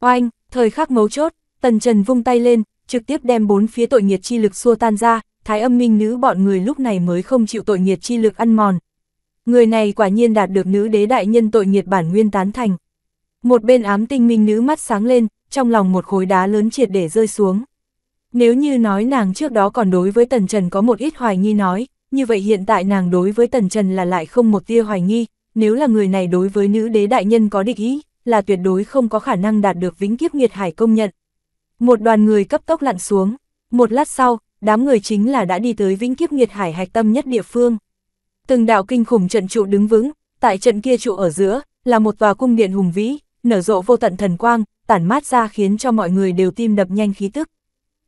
Oanh, thời khắc mấu chốt, Tần Trần vung tay lên, trực tiếp đem bốn phía tội nghiệt chi lực xua tan ra, thái âm minh nữ bọn người lúc này mới không chịu tội nghiệt chi lực ăn mòn. Người này quả nhiên đạt được nữ đế đại nhân tội nghiệt bản nguyên tán thành. Một bên ám tinh minh nữ mắt sáng lên, trong lòng một khối đá lớn triệt để rơi xuống. Nếu như nói nàng trước đó còn đối với Tần Trần có một ít hoài nghi nói, như vậy hiện tại nàng đối với Tần Trần là lại không một tia hoài nghi, nếu là người này đối với nữ đế đại nhân có địch ý, là tuyệt đối không có khả năng đạt được vĩnh kiếp nghiệt hải công nhận. Một đoàn người cấp tốc lặn xuống, một lát sau, đám người chính là đã đi tới vĩnh kiếp nghiệt hải hạch tâm nhất địa phương. Từng đạo kinh khủng trận trụ đứng vững, tại trận kia trụ ở giữa, là một tòa cung điện hùng vĩ, nở rộ vô tận thần quang, tản mát ra khiến cho mọi người đều tim đập nhanh khí tức.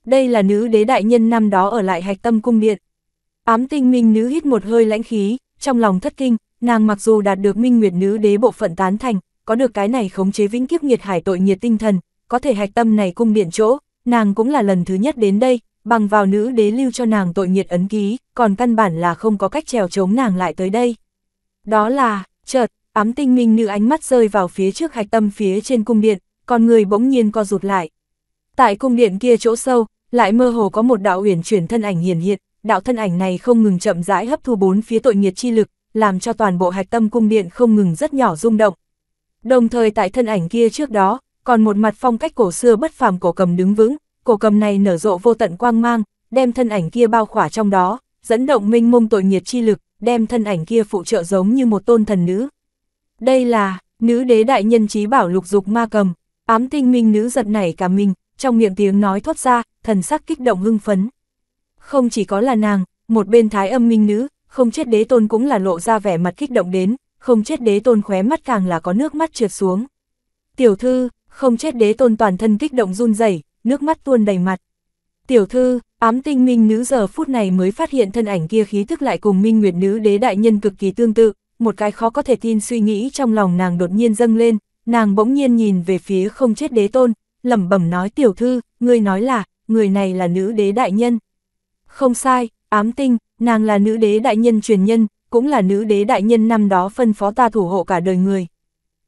Đây là nữ đế đại nhân năm đó ở lại hạch tâm cung điện. Ám tinh minh nữ hít một hơi lãnh khí, trong lòng thất kinh, nàng mặc dù đạt được minh nguyệt nữ đế bộ phận tán thành, có được cái này khống chế vĩnh kiếp nghiệt hải tội nhiệt tinh thần, có thể hạch tâm này cung điện chỗ, nàng cũng là lần thứ nhất đến đây, bằng vào nữ đế lưu cho nàng tội nhiệt ấn ký, còn căn bản là không có cách trèo chống nàng lại tới đây. Đó là, chợt, ám tinh minh nữ ánh mắt rơi vào phía trước hạch tâm phía trên cung điện, còn người bỗng nhiên co rụt lại. Tại cung điện kia chỗ sâu, lại mơ hồ có một đạo uyển chuyển thân ảnh hiện hiện, đạo thân ảnh này không ngừng chậm rãi hấp thu bốn phía tội nghiệt chi lực, làm cho toàn bộ hạch tâm cung điện không ngừng rất nhỏ rung động. Đồng thời tại thân ảnh kia trước đó, còn một mặt phong cách cổ xưa bất phàm cổ cầm đứng vững, cổ cầm này nở rộ vô tận quang mang, đem thân ảnh kia bao khỏa trong đó, dẫn động minh mông tội nghiệt chi lực, đem thân ảnh kia phụ trợ giống như một tôn thần nữ. Đây là, nữ đế đại nhân trí bảo lục dục ma cầm, ám tinh minh nữ giật nảy cả mình, trong miệng tiếng nói thoát ra, thần sắc kích động hưng phấn. Không chỉ có là nàng, một bên thái âm minh nữ, không chết đế tôn cũng là lộ ra vẻ mặt kích động đến, không chết đế tôn khóe mắt càng là có nước mắt trượt xuống. Tiểu thư, không chết đế tôn toàn thân kích động run rẩy nước mắt tuôn đầy mặt. Tiểu thư, ám tinh minh nữ giờ phút này mới phát hiện thân ảnh kia khí thức lại cùng minh nguyệt nữ đế đại nhân cực kỳ tương tự, một cái khó có thể tin suy nghĩ trong lòng nàng đột nhiên dâng lên, nàng bỗng nhiên nhìn về phía không chết đế tôn, lẩm bẩm nói tiểu thư, ngươi nói là, người này là nữ đế đại nhân. Không sai, ám tinh, nàng là nữ đế đại nhân truyền nhân, cũng là nữ đế đại nhân năm đó phân phó ta thủ hộ cả đời người.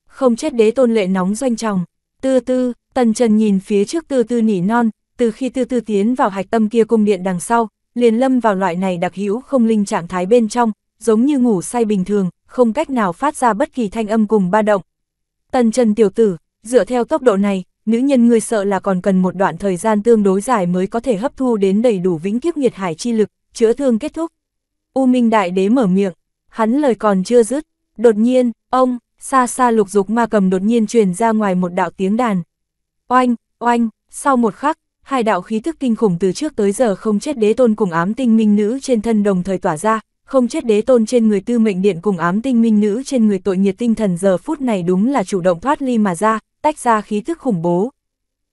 Không chết đế tôn lệ nóng doanh tròng, tư tư, tần trần nhìn phía trước tư tư nỉ non, từ khi tư tư tiến vào hạch tâm kia cung điện đằng sau, liền lâm vào loại này đặc hữu không linh trạng thái bên trong, giống như ngủ say bình thường, không cách nào phát ra bất kỳ thanh âm cùng ba động. Tần Trần tiểu tử, dựa theo tốc độ này, nữ nhân ngươi sợ là còn cần một đoạn thời gian tương đối dài mới có thể hấp thu đến đầy đủ vĩnh kiếp nhiệt hải chi lực, chữa thương kết thúc. U Minh Đại Đế mở miệng, hắn lời còn chưa dứt, đột nhiên, ông, xa xa lục dục ma cầm đột nhiên truyền ra ngoài một đạo tiếng đàn. Oanh, oanh, sau một khắc, hai đạo khí thức kinh khủng từ trước tới giờ không chết đế tôn cùng ám tinh minh nữ trên thân đồng thời tỏa ra, không chết đế tôn trên người tư mệnh điện cùng ám tinh minh nữ trên người tội nhiệt tinh thần giờ phút này đúng là chủ động thoát ly mà ra, tách ra khí thức khủng bố.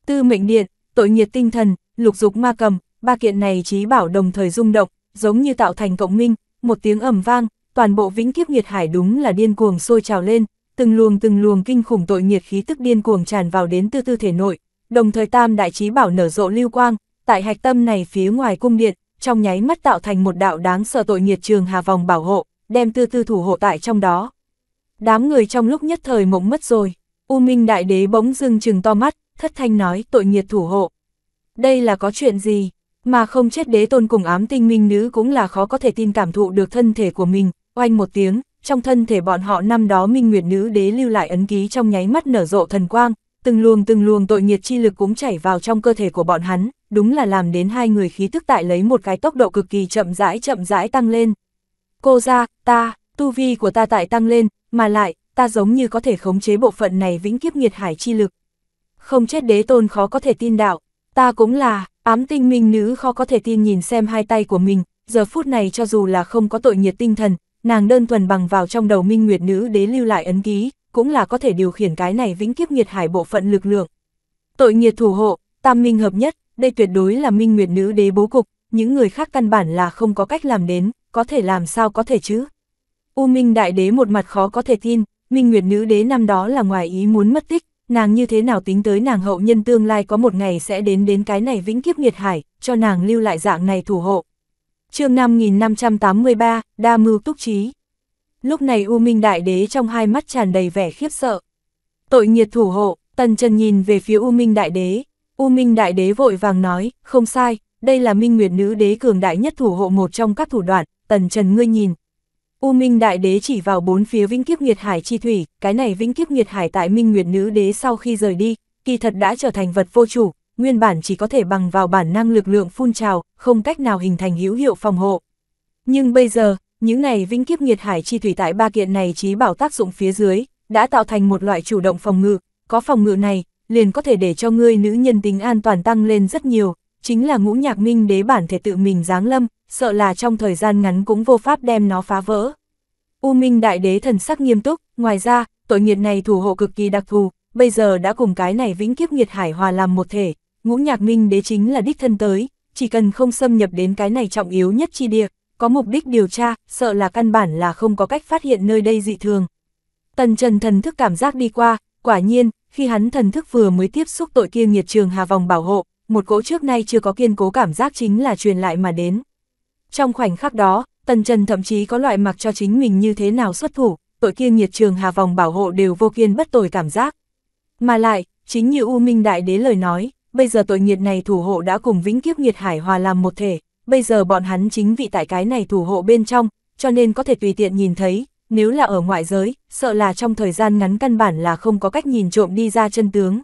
Tư mệnh điện, tội nghiệt tinh thần, lục dục ma cầm, ba kiện này trí bảo đồng thời rung động, giống như tạo thành cộng minh, một tiếng ầm vang, toàn bộ vĩnh kiếp nghiệt hải đúng là điên cuồng sôi trào lên, từng luồng từng luồng kinh khủng tội nghiệt khí tức điên cuồng tràn vào đến tư tư thể nội, đồng thời tam đại trí bảo nở rộ lưu quang, tại hạch tâm này phía ngoài cung điện, trong nháy mắt tạo thành một đạo đáng sợ tội nghiệt trường hà vòng bảo hộ, đem tư tư thủ hộ tại trong đó. Đám người trong lúc nhất thời mộng mất rồi. U Minh Đại Đế bỗng dưng chừng to mắt, thất thanh nói tội nghiệt thủ hộ. Đây là có chuyện gì, mà không chết đế tôn cùng ám tinh minh nữ cũng là khó có thể tin cảm thụ được thân thể của mình, oanh một tiếng, trong thân thể bọn họ năm đó minh nguyệt nữ đế lưu lại ấn ký trong nháy mắt nở rộ thần quang, từng luồng từng luồng tội nhiệt chi lực cũng chảy vào trong cơ thể của bọn hắn, đúng là làm đến hai người khí tức tại lấy một cái tốc độ cực kỳ chậm rãi chậm rãi tăng lên. Cô ra, ta, tu vi của ta tại tăng lên, mà lại, ta giống như có thể khống chế bộ phận này vĩnh kiếp nghiệt hải chi lực. Không chết đế tôn khó có thể tin đạo, ta cũng là, ám tinh minh nữ khó có thể tin nhìn xem hai tay của mình, giờ phút này cho dù là không có tội nhiệt tinh thần, nàng đơn thuần bằng vào trong đầu minh nguyệt nữ đế lưu lại ấn ký, cũng là có thể điều khiển cái này vĩnh kiếp nghiệt hải bộ phận lực lượng. Tội nhiệt thủ hộ, tam minh hợp nhất, đây tuyệt đối là minh nguyệt nữ đế bố cục, những người khác căn bản là không có cách làm đến, có thể làm sao có thể chứ. U Minh Đại Đế một mặt khó có thể tin, Minh Nguyệt Nữ Đế năm đó là ngoài ý muốn mất tích, nàng như thế nào tính tới nàng hậu nhân tương lai có một ngày sẽ đến đến cái này vĩnh kiếp nghiệt hải, cho nàng lưu lại dạng này thủ hộ. chương 5583, Đa Mưu Túc Trí Lúc này U Minh Đại Đế trong hai mắt tràn đầy vẻ khiếp sợ. Tội nghiệt thủ hộ, Tần Trần nhìn về phía U Minh Đại Đế. U Minh Đại Đế vội vàng nói, không sai, đây là Minh Nguyệt Nữ Đế cường đại nhất thủ hộ một trong các thủ đoạn, Tần Trần ngươi nhìn, U Minh Đại Đế chỉ vào bốn phía Vĩnh Kiếp Nghiệt Hải chi thủy, cái này Vĩnh Kiếp Nghiệt Hải tại Minh Nguyệt Nữ Đế sau khi rời đi, kỳ thật đã trở thành vật vô chủ, nguyên bản chỉ có thể bằng vào bản năng lực lượng phun trào, không cách nào hình thành hữu hiệu phòng hộ. Nhưng bây giờ, những này Vĩnh Kiếp Nghiệt Hải chi thủy tại ba kiện này trí bảo tác dụng phía dưới, đã tạo thành một loại chủ động phòng ngự, có phòng ngự này, liền có thể để cho ngươi nữ nhân tính an toàn tăng lên rất nhiều, chính là ngũ nhạc minh đế bản thể tự mình giáng lâm, sợ là trong thời gian ngắn cũng vô pháp đem nó phá vỡ. U Minh Đại Đế thần sắc nghiêm túc, ngoài ra, tội nghiệt này thủ hộ cực kỳ đặc thù, bây giờ đã cùng cái này vĩnh kiếp nghiệt hải hòa làm một thể, ngũ nhạc minh đế chính là đích thân tới, chỉ cần không xâm nhập đến cái này trọng yếu nhất chi địa, có mục đích điều tra, sợ là căn bản là không có cách phát hiện nơi đây dị thường. Tần Trần thần thức cảm giác đi qua, quả nhiên, khi hắn thần thức vừa mới tiếp xúc tội kia nghiệt trường hà vòng bảo hộ, một cỗ trước nay chưa có kiên cố cảm giác chính là truyền lại mà đến. Trong khoảnh khắc đó, Tần Trần thậm chí có loại mặc cho chính mình như thế nào xuất thủ, tội kia nhiệt trường hà vòng bảo hộ đều vô kiên bất tồi cảm giác. Mà lại, chính như U Minh Đại Đế lời nói, bây giờ tội nhiệt này thủ hộ đã cùng vĩnh kiếp nhiệt hải hòa làm một thể, bây giờ bọn hắn chính vị tại cái này thủ hộ bên trong, cho nên có thể tùy tiện nhìn thấy, nếu là ở ngoại giới, sợ là trong thời gian ngắn căn bản là không có cách nhìn trộm đi ra chân tướng.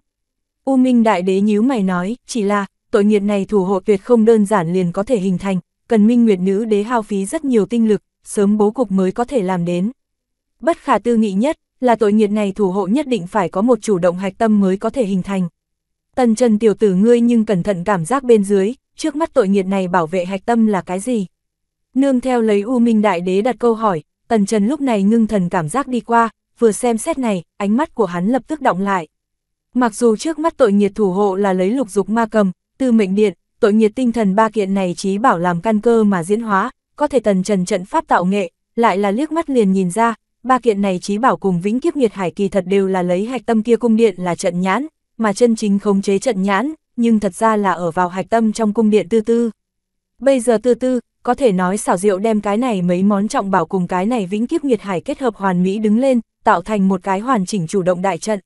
U Minh Đại Đế nhíu mày nói, chỉ là, tội nhiệt này thủ hộ tuyệt không đơn giản liền có thể hình thành, cần minh nguyệt nữ đế hao phí rất nhiều tinh lực, sớm bố cục mới có thể làm đến. Bất khả tư nghị nhất, là tội nghiệt này thủ hộ nhất định phải có một chủ động hạch tâm mới có thể hình thành. Tần Trần tiểu tử ngươi nhưng cẩn thận cảm giác bên dưới, trước mắt tội nghiệt này bảo vệ hạch tâm là cái gì? Nương theo lấy U Minh Đại Đế đặt câu hỏi, Tần Trần lúc này ngưng thần cảm giác đi qua, vừa xem xét này, ánh mắt của hắn lập tức động lại. Mặc dù trước mắt tội nghiệt thủ hộ là lấy lục dục ma cầm, Tư mệnh điện, tội nhiệt tinh thần ba kiện này trí bảo làm căn cơ mà diễn hóa, có thể tần trần trận pháp tạo nghệ, lại là liếc mắt liền nhìn ra, ba kiện này trí bảo cùng vĩnh kiếp nghiệt hải kỳ thật đều là lấy hạch tâm kia cung điện là trận nhãn, mà chân chính khống chế trận nhãn, nhưng thật ra là ở vào hạch tâm trong cung điện tư tư. Bây giờ tư tư, có thể nói xảo diệu đem cái này mấy món trọng bảo cùng cái này vĩnh kiếp nghiệt hải kết hợp hoàn mỹ đứng lên, tạo thành một cái hoàn chỉnh chủ động đại trận.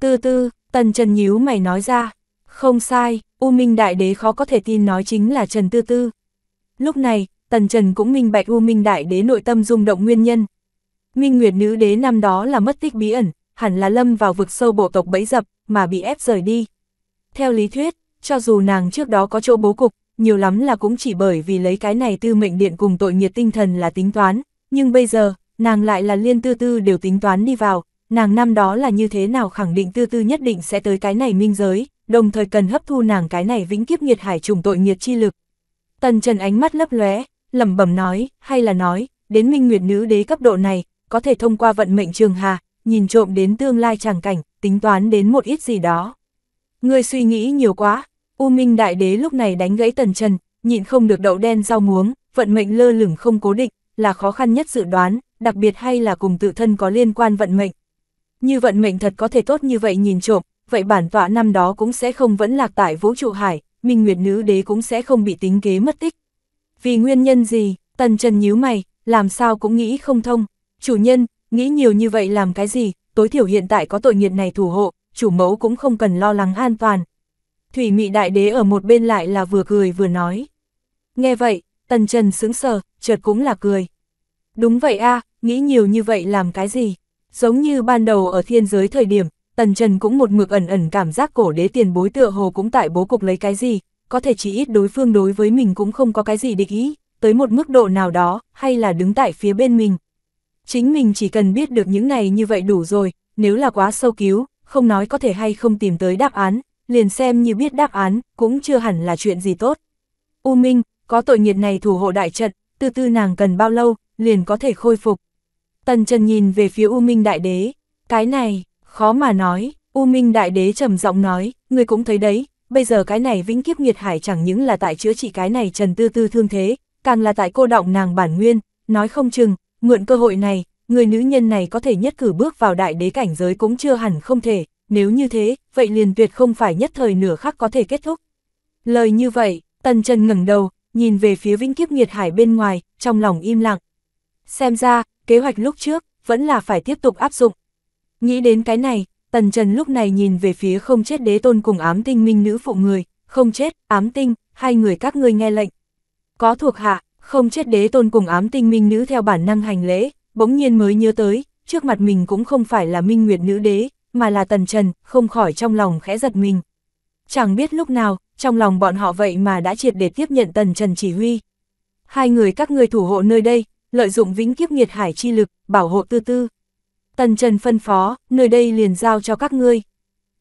Tư tư, tần trần nhíu mày nói ra. Không sai, U Minh Đại Đế khó có thể tin nói chính là Trần Tư Tư. Lúc này, Tần Trần cũng minh bạch U Minh Đại Đế nội tâm rung động nguyên nhân. Minh Nguyệt Nữ Đế năm đó là mất tích bí ẩn, hẳn là lâm vào vực sâu bộ tộc bẫy dập, mà bị ép rời đi. Theo lý thuyết, cho dù nàng trước đó có chỗ bố cục, nhiều lắm là cũng chỉ bởi vì lấy cái này tư mệnh điện cùng tội nghiệt tinh thần là tính toán, nhưng bây giờ, nàng lại là liên tư tư đều tính toán đi vào, nàng năm đó là như thế nào khẳng định tư tư nhất định sẽ tới cái này minh giới, đồng thời cần hấp thu nàng cái này vĩnh kiếp nghiệt hải trùng tội nghiệt chi lực. Tần Trần ánh mắt lấp lóe, lẩm bẩm nói, hay là nói, đến minh nguyệt nữ đế cấp độ này, có thể thông qua vận mệnh trường hà, nhìn trộm đến tương lai chẳng cảnh, tính toán đến một ít gì đó. Ngươi suy nghĩ nhiều quá, U Minh Đại Đế lúc này đánh gãy Tần Trần, nhịn không được đậu đen rau muống, vận mệnh lơ lửng không cố định, là khó khăn nhất dự đoán, đặc biệt hay là cùng tự thân có liên quan vận mệnh. Như vận mệnh thật có thể tốt như vậy nhìn trộm, vậy bản tọa năm đó cũng sẽ không vẫn lạc tại vũ trụ hải, Minh Nguyệt Nữ Đế cũng sẽ không bị tính kế mất tích. Vì nguyên nhân gì, Tần Trần nhíu mày, làm sao cũng nghĩ không thông. Chủ nhân, nghĩ nhiều như vậy làm cái gì, tối thiểu hiện tại có tội nghiệt này thủ hộ, chủ mẫu cũng không cần lo lắng an toàn. Thủy Mị Đại Đế ở một bên lại là vừa cười vừa nói. Nghe vậy, Tần Trần sững sờ, chợt cũng là cười. Đúng vậy a, nghĩ nhiều như vậy làm cái gì? Giống như ban đầu ở thiên giới thời điểm, Tần Trần cũng một mực ẩn ẩn cảm giác cổ đế tiền bối tựa hồ cũng tại bố cục lấy cái gì, có thể chỉ ít đối phương đối với mình cũng không có cái gì địch ý, tới một mức độ nào đó, hay là đứng tại phía bên mình. Chính mình chỉ cần biết được những này như vậy đủ rồi, nếu là quá sâu cứu, không nói có thể hay không tìm tới đáp án, liền xem như biết đáp án, cũng chưa hẳn là chuyện gì tốt. U Minh, có tội nghiệt này thủ hộ đại trận, từ từ nàng cần bao lâu, liền có thể khôi phục. Tần Trần nhìn về phía U Minh Đại Đế, cái này, Khó mà nói, U Minh Đại Đế trầm giọng nói, ngươi cũng thấy đấy, bây giờ cái này vĩnh kiếp nghiệt hải chẳng những là tại chữa trị cái này trần tư tư thương thế, càng là tại cô động nàng bản nguyên, nói không chừng, mượn cơ hội này, người nữ nhân này có thể nhất cử bước vào đại đế cảnh giới cũng chưa hẳn không thể, nếu như thế, vậy liền tuyệt không phải nhất thời nửa khắc có thể kết thúc. Lời như vậy, Tần Trần ngẩng đầu, nhìn về phía vĩnh kiếp nghiệt hải bên ngoài, trong lòng im lặng. Xem ra, kế hoạch lúc trước, vẫn là phải tiếp tục áp dụng. Nghĩ đến cái này, Tần Trần lúc này nhìn về phía không chết đế tôn cùng ám tinh minh nữ phụ người, không chết, ám tinh, hai người các ngươi nghe lệnh. Có thuộc hạ, không chết đế tôn cùng ám tinh minh nữ theo bản năng hành lễ, bỗng nhiên mới nhớ tới, trước mặt mình cũng không phải là minh nguyệt nữ đế, mà là Tần Trần, không khỏi trong lòng khẽ giật mình. Chẳng biết lúc nào, trong lòng bọn họ vậy mà đã triệt để tiếp nhận Tần Trần chỉ huy. Hai người các ngươi thủ hộ nơi đây, lợi dụng vĩnh kiếp nghiệt hải chi lực, bảo hộ tư tư. Tần Trần phân phó, nơi đây liền giao cho các ngươi.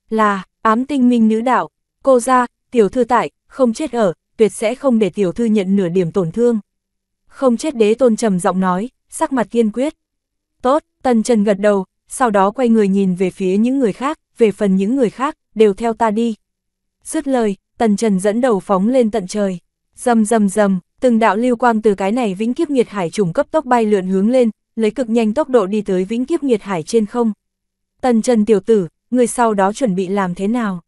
Là, ám tinh minh nữ đạo, cô ra, tiểu thư tại, không chết ở, tuyệt sẽ không để tiểu thư nhận nửa điểm tổn thương. Không chết đế tôn trầm giọng nói, sắc mặt kiên quyết. Tốt, Tần Trần gật đầu, sau đó quay người nhìn về phía những người khác, về phần những người khác, đều theo ta đi. Dứt lời, Tần Trần dẫn đầu phóng lên tận trời. Dầm dầm dầm, từng đạo lưu quang từ cái này vĩnh kiếp nghiệt hải trùng cấp tốc bay lượn hướng lên, lấy cực nhanh tốc độ đi tới vĩnh kiếp nghiệt hải trên không. Tần Trần tiểu tử, người sau đó chuẩn bị làm thế nào?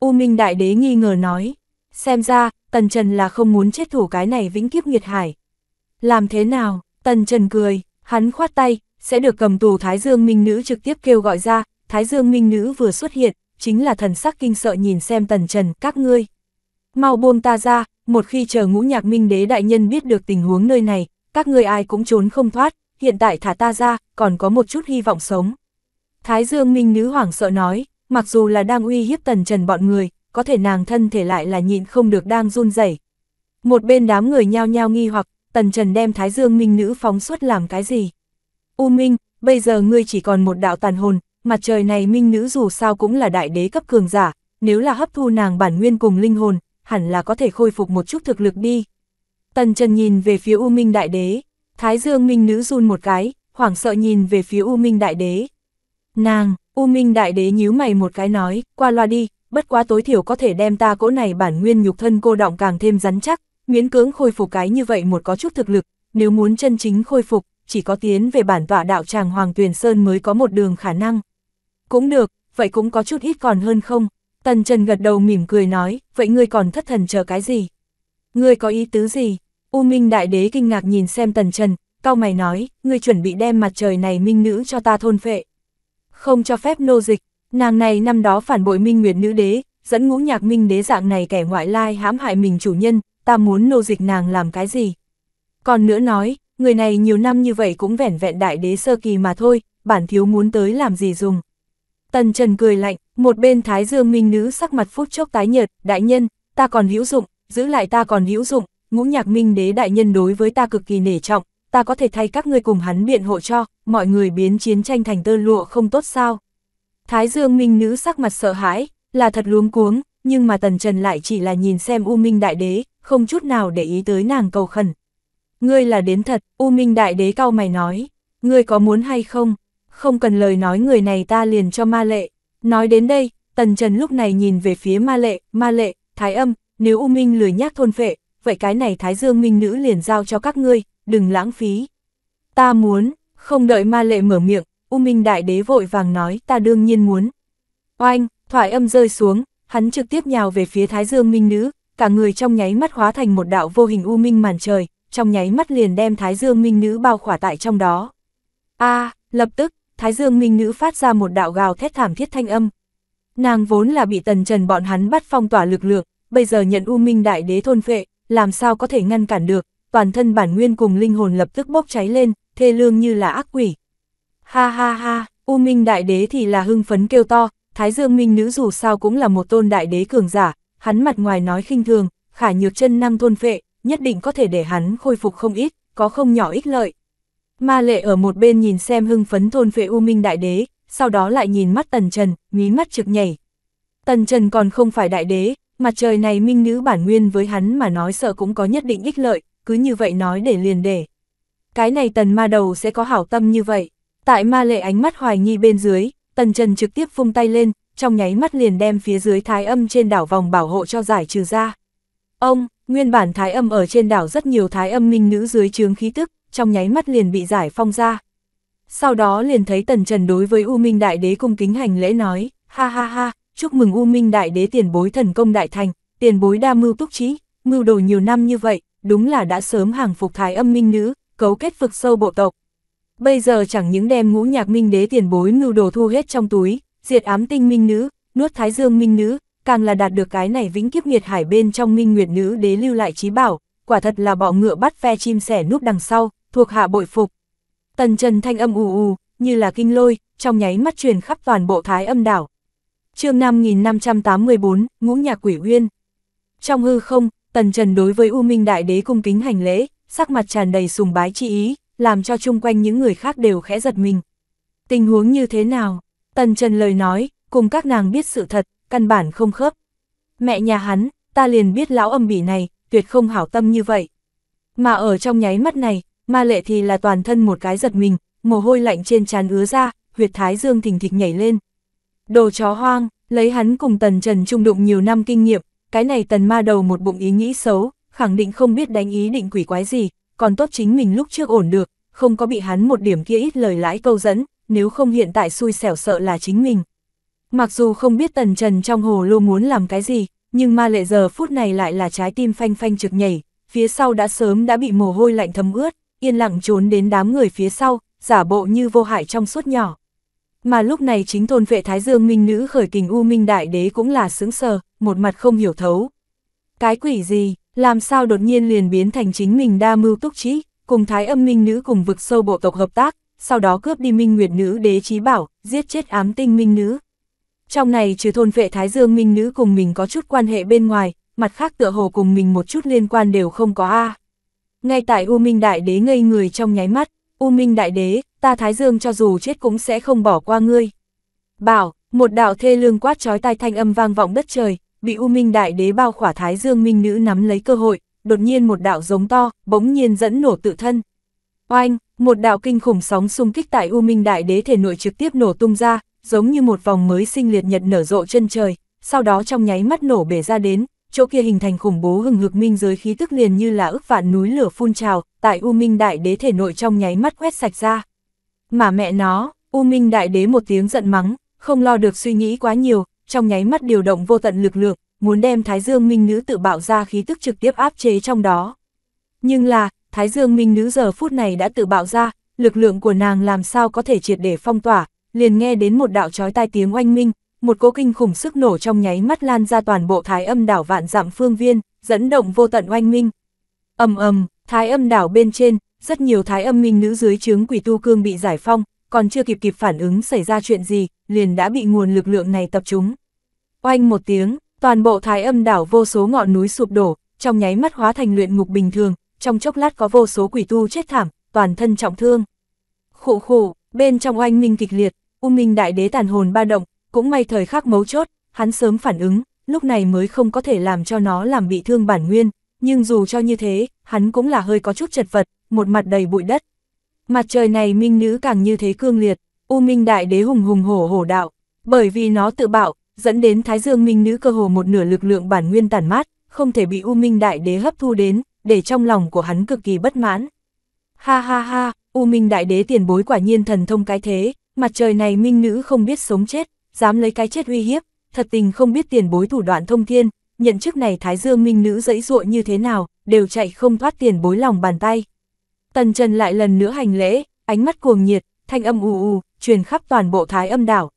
U Minh Đại Đế nghi ngờ nói, xem ra, Tần Trần là không muốn chết thủ cái này vĩnh kiếp nghiệt hải. Làm thế nào? Tần Trần cười, hắn khoát tay, sẽ được cầm tù Thái Dương Minh Nữ trực tiếp kêu gọi ra, Thái Dương Minh Nữ vừa xuất hiện, chính là thần sắc kinh sợ nhìn xem Tần Trần, các ngươi. Mau buông ta ra, một khi chờ ngũ nhạc Minh Đế đại nhân biết được tình huống nơi này, các ngươi ai cũng trốn không thoát, hiện tại thả ta ra, còn có một chút hy vọng sống. Thái Dương Minh Nữ Hoàng sợ nói, mặc dù là đang uy hiếp tần trần bọn người, có thể nàng thân thể lại là nhịn không được đang run rẩy. Một bên đám người nhao nhao nghi hoặc, tần trần đem Thái Dương Minh Nữ phóng xuất làm cái gì? U Minh, bây giờ ngươi chỉ còn một đạo tàn hồn, mặt trời này Minh Nữ dù sao cũng là đại đế cấp cường giả, nếu là hấp thu nàng bản nguyên cùng linh hồn, hẳn là có thể khôi phục một chút thực lực đi. Tần Trần nhìn về phía U Minh Đại Đế, Thái Dương Minh Nữ run một cái, hoảng sợ nhìn về phía U Minh Đại Đế. Nàng, U Minh Đại Đế nhíu mày một cái nói, qua loa đi, bất quá tối thiểu có thể đem ta cỗ này bản nguyên nhục thân cô động càng thêm rắn chắc, miễn cưỡng khôi phục cái như vậy một có chút thực lực, nếu muốn chân chính khôi phục, chỉ có tiến về bản tọa đạo tràng Hoàng Tuyền Sơn mới có một đường khả năng. Cũng được, vậy cũng có chút ít còn hơn không? Tần Trần gật đầu mỉm cười nói, vậy ngươi còn thất thần chờ cái gì? Ngươi có ý tứ gì? U Minh Đại Đế kinh ngạc nhìn xem Tần Trần, cao mày nói, ngươi chuẩn bị đem mặt trời này minh nữ cho ta thôn phệ. Không cho phép nô dịch, nàng này năm đó phản bội minh nguyệt nữ đế, dẫn ngũ nhạc minh đế dạng này kẻ ngoại lai hãm hại mình chủ nhân, ta muốn nô dịch nàng làm cái gì. Còn nữa nói, người này nhiều năm như vậy cũng vẻn vẹn đại đế sơ kỳ mà thôi, bản thiếu muốn tới làm gì dùng. Tần Trần cười lạnh, một bên thái dương minh nữ sắc mặt phút chốc tái nhợt, đại nhân, ta còn hữu dụng, giữ lại ta còn hữu dụng, ngũ nhạc minh đế đại nhân đối với ta cực kỳ nể trọng, ta có thể thay các ngươi cùng hắn biện hộ cho, mọi người biến chiến tranh thành tơ lụa không tốt sao. Thái dương minh nữ sắc mặt sợ hãi, là thật luống cuống, nhưng mà tần trần lại chỉ là nhìn xem U Minh đại đế, không chút nào để ý tới nàng cầu khẩn. Ngươi là đến thật, U Minh đại đế cao mày nói, ngươi có muốn hay không? Không cần lời nói người này ta liền cho ma lệ. Nói đến đây, tần trần lúc này nhìn về phía ma lệ, ma lệ, thái âm, nếu U Minh lười nhác thôn phệ, vậy cái này Thái Dương Minh Nữ liền giao cho các ngươi, đừng lãng phí. Ta muốn, không đợi ma lệ mở miệng, U Minh Đại Đế vội vàng nói ta đương nhiên muốn. Oanh, thoại âm rơi xuống, hắn trực tiếp nhào về phía Thái Dương Minh Nữ, cả người trong nháy mắt hóa thành một đạo vô hình U Minh màn trời, trong nháy mắt liền đem Thái Dương Minh Nữ bao khỏa tại trong đó. a lập tức, Thái Dương Minh Nữ phát ra một đạo gào thét thảm thiết thanh âm. Nàng vốn là bị tần trần bọn hắn bắt phong tỏa lực lượng, bây giờ nhận U Minh Đại Đế thôn phệ, làm sao có thể ngăn cản được, toàn thân bản nguyên cùng linh hồn lập tức bốc cháy lên, thê lương như là ác quỷ. Ha ha ha, U Minh Đại Đế thì là hưng phấn kêu to, Thái Dương Minh Nữ dù sao cũng là một tôn đại đế cường giả, hắn mặt ngoài nói khinh thường, khả nhược chân năng thôn phệ, nhất định có thể để hắn khôi phục không ít, có không nhỏ ích lợi. Ma lệ ở một bên nhìn xem hưng phấn thôn phệ U Minh Đại Đế, sau đó lại nhìn mắt Tần Trần, mí mắt trực nhảy. Tần Trần còn không phải đại đế, mặt trời này minh nữ bản nguyên với hắn mà nói sợ cũng có nhất định ích lợi, cứ như vậy nói để liền để. Cái này tần ma đầu sẽ có hảo tâm như vậy, tại ma lệ ánh mắt hoài nghi bên dưới, tần trần trực tiếp phung tay lên, trong nháy mắt liền đem phía dưới thái âm trên đảo vòng bảo hộ cho giải trừ ra. Ông, nguyên bản thái âm ở trên đảo rất nhiều thái âm minh nữ dưới chướng khí tức, trong nháy mắt liền bị giải phong ra. Sau đó liền thấy tần trần đối với U Minh Đại Đế cung kính hành lễ nói, ha ha ha, chúc mừng U Minh Đại Đế tiền bối thần công đại thành, tiền bối đa mưu túc trí, mưu đồ nhiều năm như vậy, đúng là đã sớm hàng phục thái âm minh nữ, cấu kết vực sâu bộ tộc. Bây giờ chẳng những đem ngũ nhạc minh đế tiền bối mưu đồ thu hết trong túi, diệt ám tinh minh nữ, nuốt thái dương minh nữ, càng là đạt được cái này vĩnh kiếp nghiệt hải bên trong minh nguyệt nữ đế lưu lại trí bảo, quả thật là bọ ngựa bắt phe chim sẻ núp đằng sau, thuộc hạ bội phục. Tần Trần thanh âm ù ù, như là kinh lôi, trong nháy mắt truyền khắp toàn bộ thái âm đảo chương 5584, Ngũ Nhạc Quỷ Uyên. Trong hư không, Tần Trần đối với U Minh Đại Đế cung kính hành lễ, sắc mặt tràn đầy sùng bái chi ý, làm cho chung quanh những người khác đều khẽ giật mình. Tình huống như thế nào? Tần Trần lời nói, cùng các nàng biết sự thật, căn bản không khớp. Mẹ nhà hắn, ta liền biết lão âm bỉ này, tuyệt không hảo tâm như vậy. Mà ở trong nháy mắt này, ma lệ thì là toàn thân một cái giật mình, mồ hôi lạnh trên trán ứa ra, huyệt thái dương thình thịch nhảy lên, Đồ chó hoang, lấy hắn cùng tần trần trung đụng nhiều năm kinh nghiệm, cái này tần ma đầu một bụng ý nghĩ xấu, khẳng định không biết đánh ý định quỷ quái gì, còn tốt chính mình lúc trước ổn được, không có bị hắn một điểm kia ít lời lãi câu dẫn, nếu không hiện tại xui xẻo sợ là chính mình. Mặc dù không biết tần trần trong hồ lô muốn làm cái gì, nhưng ma lệ giờ phút này lại là trái tim phanh phanh trực nhảy, phía sau đã sớm đã bị mồ hôi lạnh thấm ướt, yên lặng trốn đến đám người phía sau, giả bộ như vô hại trong suốt nhỏ. Mà lúc này chính thôn vệ Thái Dương Minh Nữ khởi kình U Minh Đại Đế cũng là sướng sờ, một mặt không hiểu thấu. Cái quỷ gì, làm sao đột nhiên liền biến thành chính mình đa mưu túc trí, cùng Thái âm Minh Nữ cùng vực sâu bộ tộc hợp tác, sau đó cướp đi Minh Nguyệt Nữ Đế chí bảo, giết chết ám tinh Minh Nữ. Trong này trừ thôn vệ Thái Dương Minh Nữ cùng mình có chút quan hệ bên ngoài, mặt khác tựa hồ cùng mình một chút liên quan đều không có a. Ngay tại U Minh Đại Đế ngây người trong nháy mắt, U Minh Đại Đế, ta Thái Dương cho dù chết cũng sẽ không bỏ qua ngươi. Bảo, một đạo thê lương quát trói tai thanh âm vang vọng đất trời, bị U Minh Đại Đế bao khỏa Thái Dương Minh Nữ nắm lấy cơ hội, đột nhiên một đạo giống to, bỗng nhiên dẫn nổ tự thân. Oanh, một đạo kinh khủng sóng xung kích tại U Minh Đại Đế thể nội trực tiếp nổ tung ra, giống như một vòng mới sinh liệt nhật nở rộ chân trời, sau đó trong nháy mắt nổ bể ra đến, chỗ kia hình thành khủng bố hừng hực minh giới khí tức liền như là ức vạn núi lửa phun trào, tại U Minh Đại Đế thể nội trong nháy mắt quét sạch ra. Mà mẹ nó, U Minh Đại Đế một tiếng giận mắng, không lo được suy nghĩ quá nhiều, trong nháy mắt điều động vô tận lực lượng, muốn đem Thái Dương Minh Nữ tự bạo ra khí tức trực tiếp áp chế trong đó. Nhưng là, Thái Dương Minh Nữ giờ phút này đã tự bạo ra, lực lượng của nàng làm sao có thể triệt để phong tỏa, liền nghe đến một đạo chói tai tiếng oanh minh, một cỗ kinh khủng sức nổ trong nháy mắt lan ra toàn bộ Thái Âm đảo vạn dặm phương viên, dẫn động vô tận oanh minh. Ầm ầm, Thái Âm đảo bên trên, rất nhiều thái âm minh nữ dưới chướng quỷ tu cương bị giải phong, còn chưa kịp kịp phản ứng xảy ra chuyện gì, liền đã bị nguồn lực lượng này tập trung. Oanh một tiếng, toàn bộ thái âm đảo vô số ngọn núi sụp đổ, trong nháy mắt hóa thành luyện ngục bình thường, trong chốc lát có vô số quỷ tu chết thảm, toàn thân trọng thương. Khụ khụ, bên trong oanh minh kịch liệt, U Minh đại đế tàn hồn ba động, cũng may thời khắc mấu chốt, hắn sớm phản ứng, lúc này mới không có thể làm cho nó làm bị thương bản nguyên, nhưng dù cho như thế, hắn cũng là hơi có chút chật vật, một mặt đầy bụi đất. Mặt trời này minh nữ càng như thế cương liệt, U Minh Đại Đế hùng hùng hổ hổ đạo, bởi vì nó tự bạo, dẫn đến Thái Dương Minh nữ cơ hồ một nửa lực lượng bản nguyên tàn mát, không thể bị U Minh Đại Đế hấp thu đến, để trong lòng của hắn cực kỳ bất mãn. Ha ha ha, U Minh Đại Đế tiền bối quả nhiên thần thông cái thế, mặt trời này minh nữ không biết sống chết, dám lấy cái chết uy hiếp, thật tình không biết tiền bối thủ đoạn thông thiên, nhận chức này Thái Dương Minh nữ dẫy dụa như thế nào, đều chạy không thoát tiền bối lòng bàn tay. Tần Trần lại lần nữa hành lễ, ánh mắt cuồng nhiệt, thanh âm ù ù, truyền khắp toàn bộ thái âm đảo.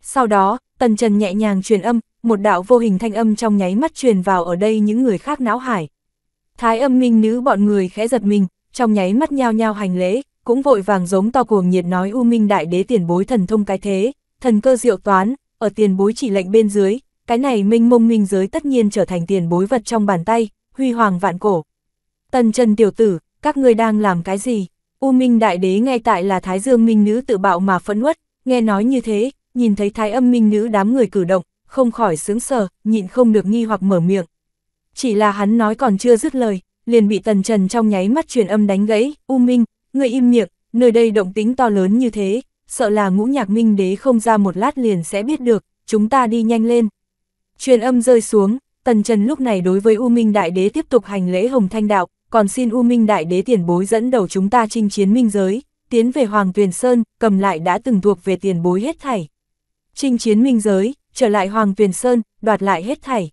Sau đó, Tần Trần nhẹ nhàng truyền âm, một đạo vô hình thanh âm trong nháy mắt truyền vào ở đây những người khác não hải. Thái âm minh nữ bọn người khẽ giật mình, trong nháy mắt nhao nhao hành lễ, cũng vội vàng giống to cuồng nhiệt nói U Minh Đại Đế tiền bối thần thông cái thế, thần cơ diệu toán, ở tiền bối chỉ lệnh bên dưới, cái này minh mông minh giới tất nhiên trở thành tiền bối vật trong bàn tay, huy hoàng vạn cổ. Tần Trần tiểu tử, các người đang làm cái gì? U Minh Đại Đế ngay tại là Thái Dương Minh Nữ tự bạo mà phẫn uất, nghe nói như thế, nhìn thấy Thái âm Minh Nữ đám người cử động, không khỏi sướng sờ, nhịn không được nghi hoặc mở miệng. Chỉ là hắn nói còn chưa dứt lời, liền bị Tần Trần trong nháy mắt truyền âm đánh gãy, U Minh, người im miệng, nơi đây động tính to lớn như thế, sợ là ngũ nhạc Minh Đế không ra một lát liền sẽ biết được, chúng ta đi nhanh lên. Truyền âm rơi xuống, Tần Trần lúc này đối với U Minh Đại Đế tiếp tục hành lễ hồng thanh đạo, còn xin U Minh Đại Đế tiền bối dẫn đầu chúng ta chinh chiến minh giới, tiến về Hoàng Tuyền Sơn, cầm lại đã từng thuộc về tiền bối hết thảy. Chinh chiến minh giới, trở lại Hoàng Tuyền Sơn, đoạt lại hết thảy.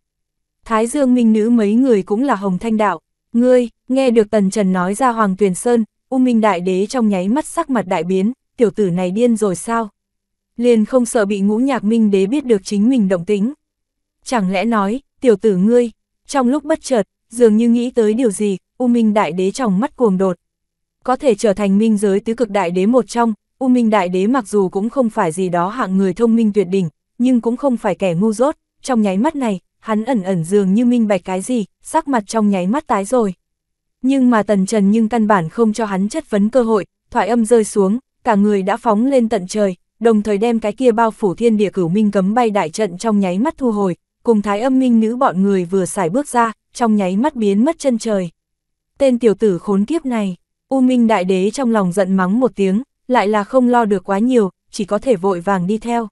Thái Dương Minh Nữ mấy người cũng là Hồng Thanh Đạo. Ngươi, nghe được Tần Trần nói ra Hoàng Tuyền Sơn, U Minh Đại Đế trong nháy mắt sắc mặt đại biến, tiểu tử này điên rồi sao? Liền không sợ bị ngũ nhạc Minh Đế biết được chính mình động tính. Chẳng lẽ nói, tiểu tử ngươi, trong lúc bất chợt, dường như nghĩ tới điều gì, U Minh Đại Đế trong mắt cuồng đột. Có thể trở thành minh giới tứ cực đại đế một trong, U Minh Đại Đế mặc dù cũng không phải gì đó hạng người thông minh tuyệt đỉnh, nhưng cũng không phải kẻ ngu dốt, trong nháy mắt này, hắn ẩn ẩn dường như minh bạch cái gì, sắc mặt trong nháy mắt tái rồi. Nhưng mà Tần Trần nhưng căn bản không cho hắn chất vấn cơ hội, thoại âm rơi xuống, cả người đã phóng lên tận trời, đồng thời đem cái kia bao phủ thiên địa cửu minh cấm bay đại trận trong nháy mắt thu hồi, cùng thái âm minh nữ bọn người vừa xài bước ra, trong nháy mắt biến mất chân trời tên tiểu tử khốn kiếp này, U Minh Đại Đế trong lòng giận mắng một tiếng, lại là không lo được quá nhiều, chỉ có thể vội vàng đi theo.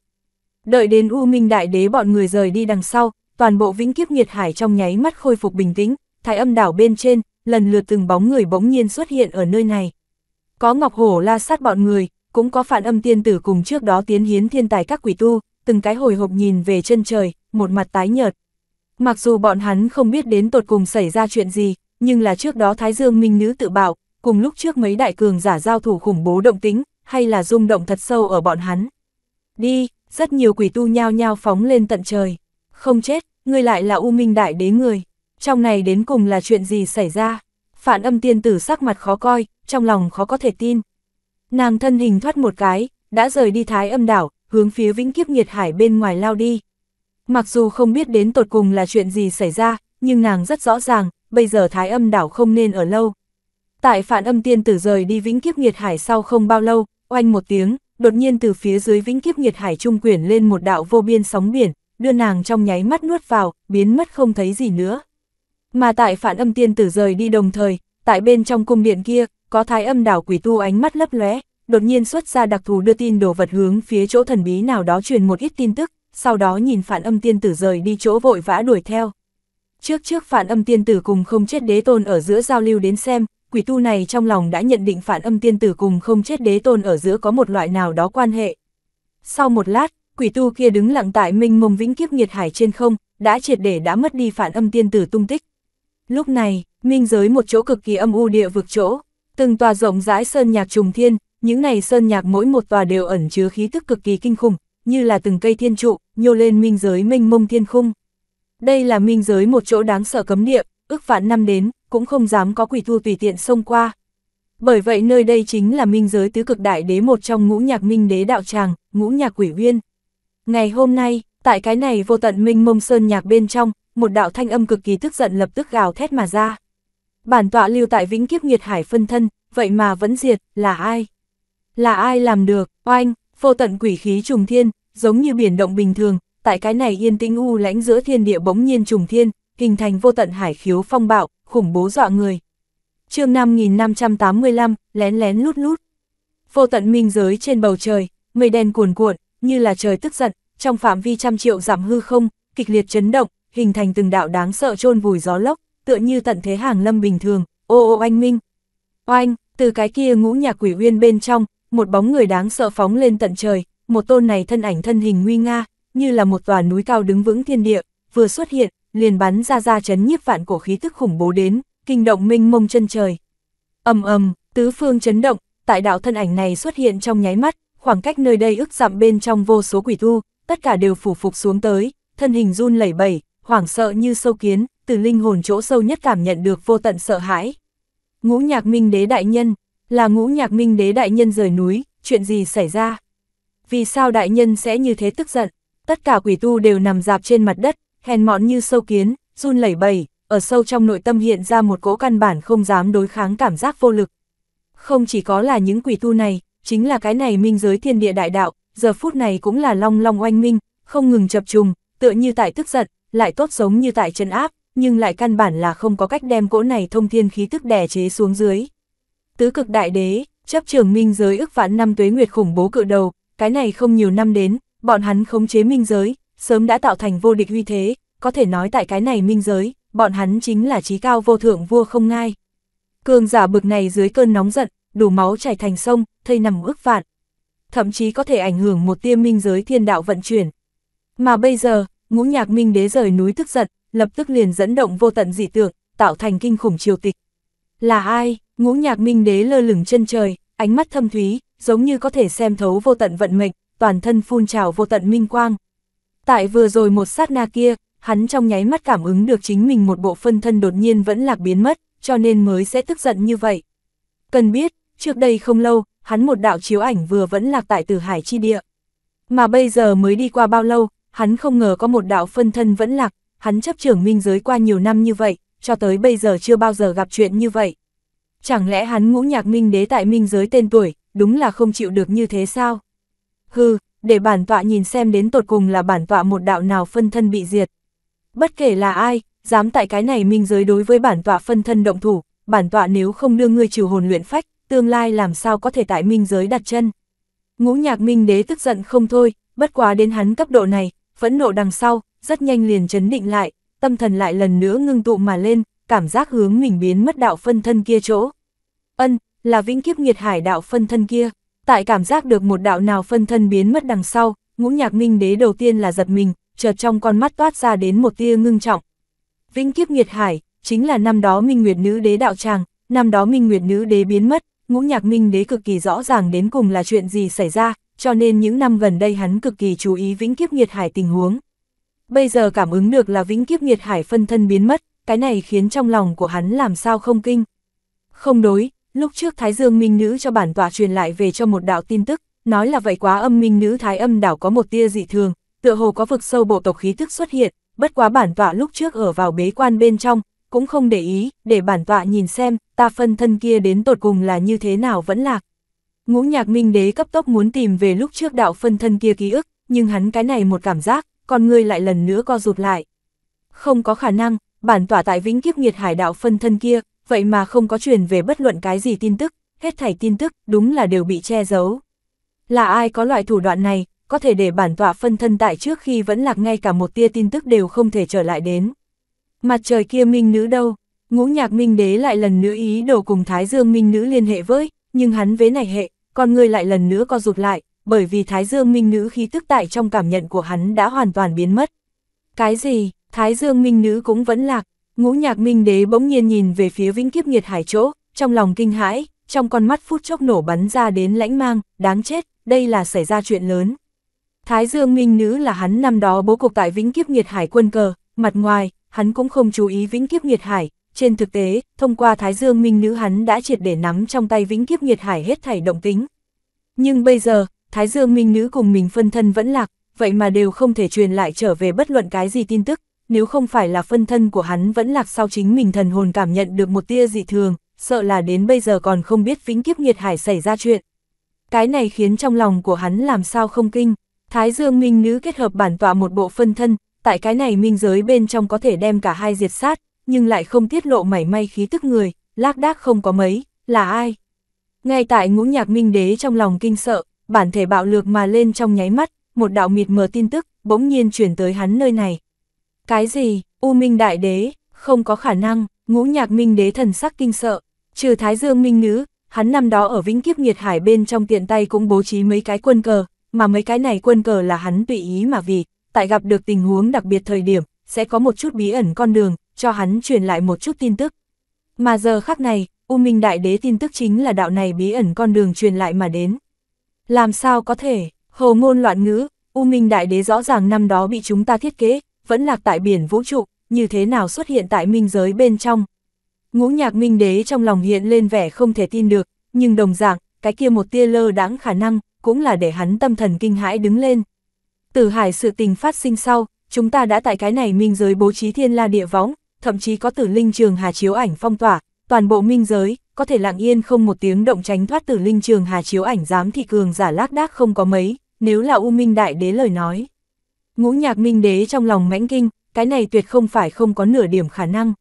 Đợi đến U Minh Đại Đế bọn người rời đi đằng sau, toàn bộ vĩnh kiếp nghiệt hải trong nháy mắt khôi phục bình tĩnh, thái âm đảo bên trên, lần lượt từng bóng người bỗng nhiên xuất hiện ở nơi này. Có Ngọc Hổ la sát bọn người, cũng có phản âm tiên tử cùng trước đó tiến hiến thiên tài các quỷ tu, từng cái hồi hộp nhìn về chân trời, một mặt tái nhợt. Mặc dù bọn hắn không biết đến tột cùng xảy ra chuyện gì, nhưng là trước đó Thái Dương Minh Nữ tự bảo, cùng lúc trước mấy đại cường giả giao thủ khủng bố động tính, hay là rung động thật sâu ở bọn hắn. Đi, rất nhiều quỷ tu nhao nhao phóng lên tận trời. Không chết, ngươi lại là U Minh Đại Đế người. Trong này đến cùng là chuyện gì xảy ra? Phản âm tiên tử sắc mặt khó coi, trong lòng khó có thể tin. Nàng thân hình thoát một cái, đã rời đi thái âm đảo, hướng phía vĩnh kiếp nghiệt hải bên ngoài lao đi. Mặc dù không biết đến tột cùng là chuyện gì xảy ra, nhưng nàng rất rõ ràng, bây giờ thái âm đảo không nên ở lâu. Tại phản âm tiên tử rời đi vĩnh kiếp nghiệt hải sau không bao lâu, oanh một tiếng, đột nhiên từ phía dưới vĩnh kiếp nghiệt hải trung quyển lên một đạo vô biên sóng biển, đưa nàng trong nháy mắt nuốt vào, biến mất không thấy gì nữa. Mà tại phản âm tiên tử rời đi đồng thời, tại bên trong cung điện kia, có thái âm đảo quỷ tu ánh mắt lấp lóe, đột nhiên xuất ra đặc thù đưa tin đồ vật hướng phía chỗ thần bí nào đó truyền một ít tin tức, sau đó nhìn phản âm tiên tử rời đi chỗ vội vã đuổi theo. Trước trước phản âm tiên tử cùng không chết đế tôn ở giữa giao lưu đến xem, quỷ tu này trong lòng đã nhận định phản âm tiên tử cùng không chết đế tôn ở giữa có một loại nào đó quan hệ. Sau một lát, quỷ tu kia đứng lặng tại minh mông vĩnh kiếp nghiệt hải trên không, đã triệt để đã mất đi phản âm tiên tử tung tích. Lúc này, minh giới một chỗ cực kỳ âm u địa vực chỗ, từng tòa rộng rãi sơn nhạc trùng thiên, những này sơn nhạc mỗi một tòa đều ẩn chứa khí tức cực kỳ kinh khủng, như là từng cây thiên trụ, nhô lên minh giới minh mông thiên khung. Đây là minh giới một chỗ đáng sợ cấm địa, ước vạn năm đến, cũng không dám có quỷ thu tùy tiện xông qua. Bởi vậy nơi đây chính là minh giới tứ cực đại đế một trong ngũ nhạc minh đế đạo tràng, ngũ nhạc quỷ huyên. Ngày hôm nay, tại cái này vô tận minh mông sơn nhạc bên trong, một đạo thanh âm cực kỳ tức giận lập tức gào thét mà ra. Bản tọa lưu tại vĩnh kiếp nghiệt hải phân thân, vậy mà vẫn diệt, là ai? Là ai làm được, oanh, vô tận quỷ khí trùng thiên, giống như biển động bình thường, tại cái này yên tĩnh u lãnh giữa thiên địa bỗng nhiên trùng thiên, hình thành vô tận hải khiếu phong bạo, khủng bố dọa người. chương 5585, lén lén lút lút. Vô tận minh giới trên bầu trời, mây đen cuồn cuộn, như là trời tức giận, trong phạm vi trăm triệu giảm hư không, kịch liệt chấn động, hình thành từng đạo đáng sợ chôn vùi gió lốc, tựa như tận thế hàng lâm bình thường, ô ô anh minh. Oanh, từ cái kia ngũ nhà quỷ uyên bên trong, một bóng người đáng sợ phóng lên tận trời, một tôn này thân ảnh thân hình nguy nga, như là một tòa núi cao đứng vững thiên địa, vừa xuất hiện, liền bắn ra ra chấn nhiếp vạn cổ khí tức khủng bố đến, kinh động minh mông chân trời. Ầm ầm, tứ phương chấn động, tại đạo thân ảnh này xuất hiện trong nháy mắt, khoảng cách nơi đây ước dặm bên trong vô số quỷ tu, tất cả đều phủ phục xuống tới, thân hình run lẩy bẩy, hoảng sợ như sâu kiến, từ linh hồn chỗ sâu nhất cảm nhận được vô tận sợ hãi. Ngũ Nhạc Minh Đế đại nhân, là Ngũ Nhạc Minh Đế đại nhân rời núi, chuyện gì xảy ra? Vì sao đại nhân sẽ như thế tức giận? tất cả quỷ tu đều nằm dạp trên mặt đất, hèn mọn như sâu kiến, run lẩy bẩy, ở sâu trong nội tâm hiện ra một cỗ căn bản không dám đối kháng cảm giác vô lực. Không chỉ có là những quỷ tu này, chính là cái này minh giới thiên địa đại đạo, giờ phút này cũng là long long oanh minh, không ngừng chập trùng, tựa như tại tức giận, lại tốt giống như tại chân áp, nhưng lại căn bản là không có cách đem cỗ này thông thiên khí tức đè chế xuống dưới. Tứ cực đại đế, chấp trường minh giới ức vạn năm tuế nguyệt khủng bố cự đầu, cái này không nhiều năm đến, Bọn hắn khống chế minh giới, sớm đã tạo thành vô địch uy thế, có thể nói tại cái này minh giới, bọn hắn chính là trí cao vô thượng vua không ngai. Cường giả bực này dưới cơn nóng giận, đủ máu chảy thành sông, thây nằm ước vạn. Thậm chí có thể ảnh hưởng một tiêm minh giới thiên đạo vận chuyển. Mà bây giờ, ngũ nhạc minh đế rời núi tức giận, lập tức liền dẫn động vô tận dị tượng, tạo thành kinh khủng triều tịch. Là ai? Ngũ nhạc minh đế lơ lửng chân trời, ánh mắt thâm thúy, giống như có thể xem thấu vô tận vận mệnh, toàn thân phun trào vô tận minh quang. Tại vừa rồi một sát na kia, hắn trong nháy mắt cảm ứng được chính mình một bộ phân thân đột nhiên vẫn lạc biến mất, cho nên mới sẽ tức giận như vậy. Cần biết, trước đây không lâu, hắn một đạo chiếu ảnh vừa vẫn lạc tại tử hải chi địa. Mà bây giờ mới đi qua bao lâu, hắn không ngờ có một đạo phân thân vẫn lạc, hắn chấp trưởng minh giới qua nhiều năm như vậy, cho tới bây giờ chưa bao giờ gặp chuyện như vậy. Chẳng lẽ hắn ngũ nhạc minh đế tại minh giới tên tuổi, đúng là không chịu được như thế sao? hừ, để bản tọa nhìn xem đến tột cùng là bản tọa một đạo nào phân thân bị diệt. Bất kể là ai, dám tại cái này minh giới đối với bản tọa phân thân động thủ, bản tọa nếu không đưa ngươi trừ hồn luyện phách, tương lai làm sao có thể tại minh giới đặt chân. Ngũ nhạc minh đế tức giận không thôi, bất quá đến hắn cấp độ này, phẫn nộ đằng sau, rất nhanh liền chấn định lại, tâm thần lại lần nữa ngưng tụ mà lên, cảm giác hướng mình biến mất đạo phân thân kia chỗ. Ân, là vĩnh kiếp nghiệt hải đạo phân thân kia tại cảm giác được một đạo nào phân thân biến mất đằng sau, ngũ nhạc minh đế đầu tiên là giật mình, chợt trong con mắt toát ra đến một tia ngưng trọng. Vĩnh kiếp nghiệt hải, chính là năm đó minh nguyệt nữ đế đạo tràng, năm đó minh nguyệt nữ đế biến mất, ngũ nhạc minh đế cực kỳ rõ ràng đến cùng là chuyện gì xảy ra, cho nên những năm gần đây hắn cực kỳ chú ý vĩnh kiếp nghiệt hải tình huống. Bây giờ cảm ứng được là vĩnh kiếp nghiệt hải phân thân biến mất, cái này khiến trong lòng của hắn làm sao không kinh. Không đối, Lúc trước Thái Dương Minh Nữ cho bản tòa truyền lại về cho một đạo tin tức, nói là vậy quá âm Minh Nữ Thái âm đảo có một tia dị thường, tựa hồ có vực sâu bộ tộc khí thức xuất hiện, bất quá bản tọa lúc trước ở vào bế quan bên trong, cũng không để ý, để bản tọa nhìn xem, ta phân thân kia đến tột cùng là như thế nào vẫn lạc. Ngũ nhạc minh đế cấp tốc muốn tìm về lúc trước đạo phân thân kia ký ức, nhưng hắn cái này một cảm giác, con người lại lần nữa co rụt lại. Không có khả năng, bản tỏa tại vĩnh kiếp nghiệt hải đạo phân thân kia, vậy mà không có truyền về bất luận cái gì tin tức, hết thảy tin tức đúng là đều bị che giấu. Là ai có loại thủ đoạn này, có thể để bản tọa phân thân tại trước khi vẫn lạc ngay cả một tia tin tức đều không thể trở lại đến. Mặt trời kia minh nữ đâu, ngũ nhạc minh đế lại lần nữa ý đồ cùng Thái Dương minh nữ liên hệ với, nhưng hắn vế này hệ, con người lại lần nữa co rụt lại, bởi vì Thái Dương minh nữ khi tức tại trong cảm nhận của hắn đã hoàn toàn biến mất. Cái gì, Thái Dương minh nữ cũng vẫn lạc, Ngũ nhạc minh đế bỗng nhiên nhìn về phía vĩnh kiếp nghiệt hải chỗ, trong lòng kinh hãi, trong con mắt phút chốc nổ bắn ra đến lãnh mang, đáng chết, đây là xảy ra chuyện lớn. Thái Dương Minh Nữ là hắn năm đó bố cục tại Vĩnh Kiếp Nghiệt Hải quân cờ, mặt ngoài, hắn cũng không chú ý Vĩnh Kiếp Nghiệt Hải, trên thực tế, thông qua Thái Dương Minh Nữ hắn đã triệt để nắm trong tay Vĩnh Kiếp Nghiệt Hải hết thảy động tính. Nhưng bây giờ, Thái Dương Minh Nữ cùng mình phân thân vẫn lạc, vậy mà đều không thể truyền lại trở về bất luận cái gì tin tức, nếu không phải là phân thân của hắn vẫn lạc sau chính mình thần hồn cảm nhận được một tia dị thường, sợ là đến bây giờ còn không biết vĩnh kiếp nghiệt hải xảy ra chuyện. Cái này khiến trong lòng của hắn làm sao không kinh, Thái Dương Minh Nữ kết hợp bản tọa một bộ phân thân, tại cái này minh giới bên trong có thể đem cả hai diệt sát, nhưng lại không tiết lộ mảy may khí tức người, lác đác không có mấy, là ai? Ngay tại ngũ nhạc minh đế trong lòng kinh sợ, bản thể bạo lược mà lên trong nháy mắt, một đạo mịt mờ tin tức, bỗng nhiên chuyển tới hắn nơi này, cái gì, U Minh Đại Đế, không có khả năng, ngũ nhạc Minh Đế thần sắc kinh sợ, trừ Thái Dương Minh Nữ, hắn năm đó ở Vĩnh Kiếp Nghiệt Hải bên trong tiện tay cũng bố trí mấy cái quân cờ, mà mấy cái này quân cờ là hắn tùy ý mà vì, tại gặp được tình huống đặc biệt thời điểm, sẽ có một chút bí ẩn con đường, cho hắn truyền lại một chút tin tức. Mà giờ khắc này, U Minh Đại Đế tin tức chính là đạo này bí ẩn con đường truyền lại mà đến. Làm sao có thể, hồ ngôn loạn ngữ, U Minh Đại Đế rõ ràng năm đó bị chúng ta thiết kế, vẫn lạc tại biển vũ trụ, như thế nào xuất hiện tại minh giới bên trong. Ngũ nhạc minh đế trong lòng hiện lên vẻ không thể tin được, nhưng đồng dạng, cái kia một tia lơ đáng khả năng, cũng là để hắn tâm thần kinh hãi đứng lên. từ hải sự tình phát sinh sau, chúng ta đã tại cái này minh giới bố trí thiên la địa võng, thậm chí có tử linh trường hà chiếu ảnh phong tỏa, toàn bộ minh giới, có thể lặng yên không một tiếng động tránh thoát tử linh trường hà chiếu ảnh dám thị cường giả lác đác không có mấy, nếu là U Minh Đại Đế lời nói. Ngũ nhạc minh đế trong lòng mãnh kinh, cái này tuyệt không phải không có nửa điểm khả năng.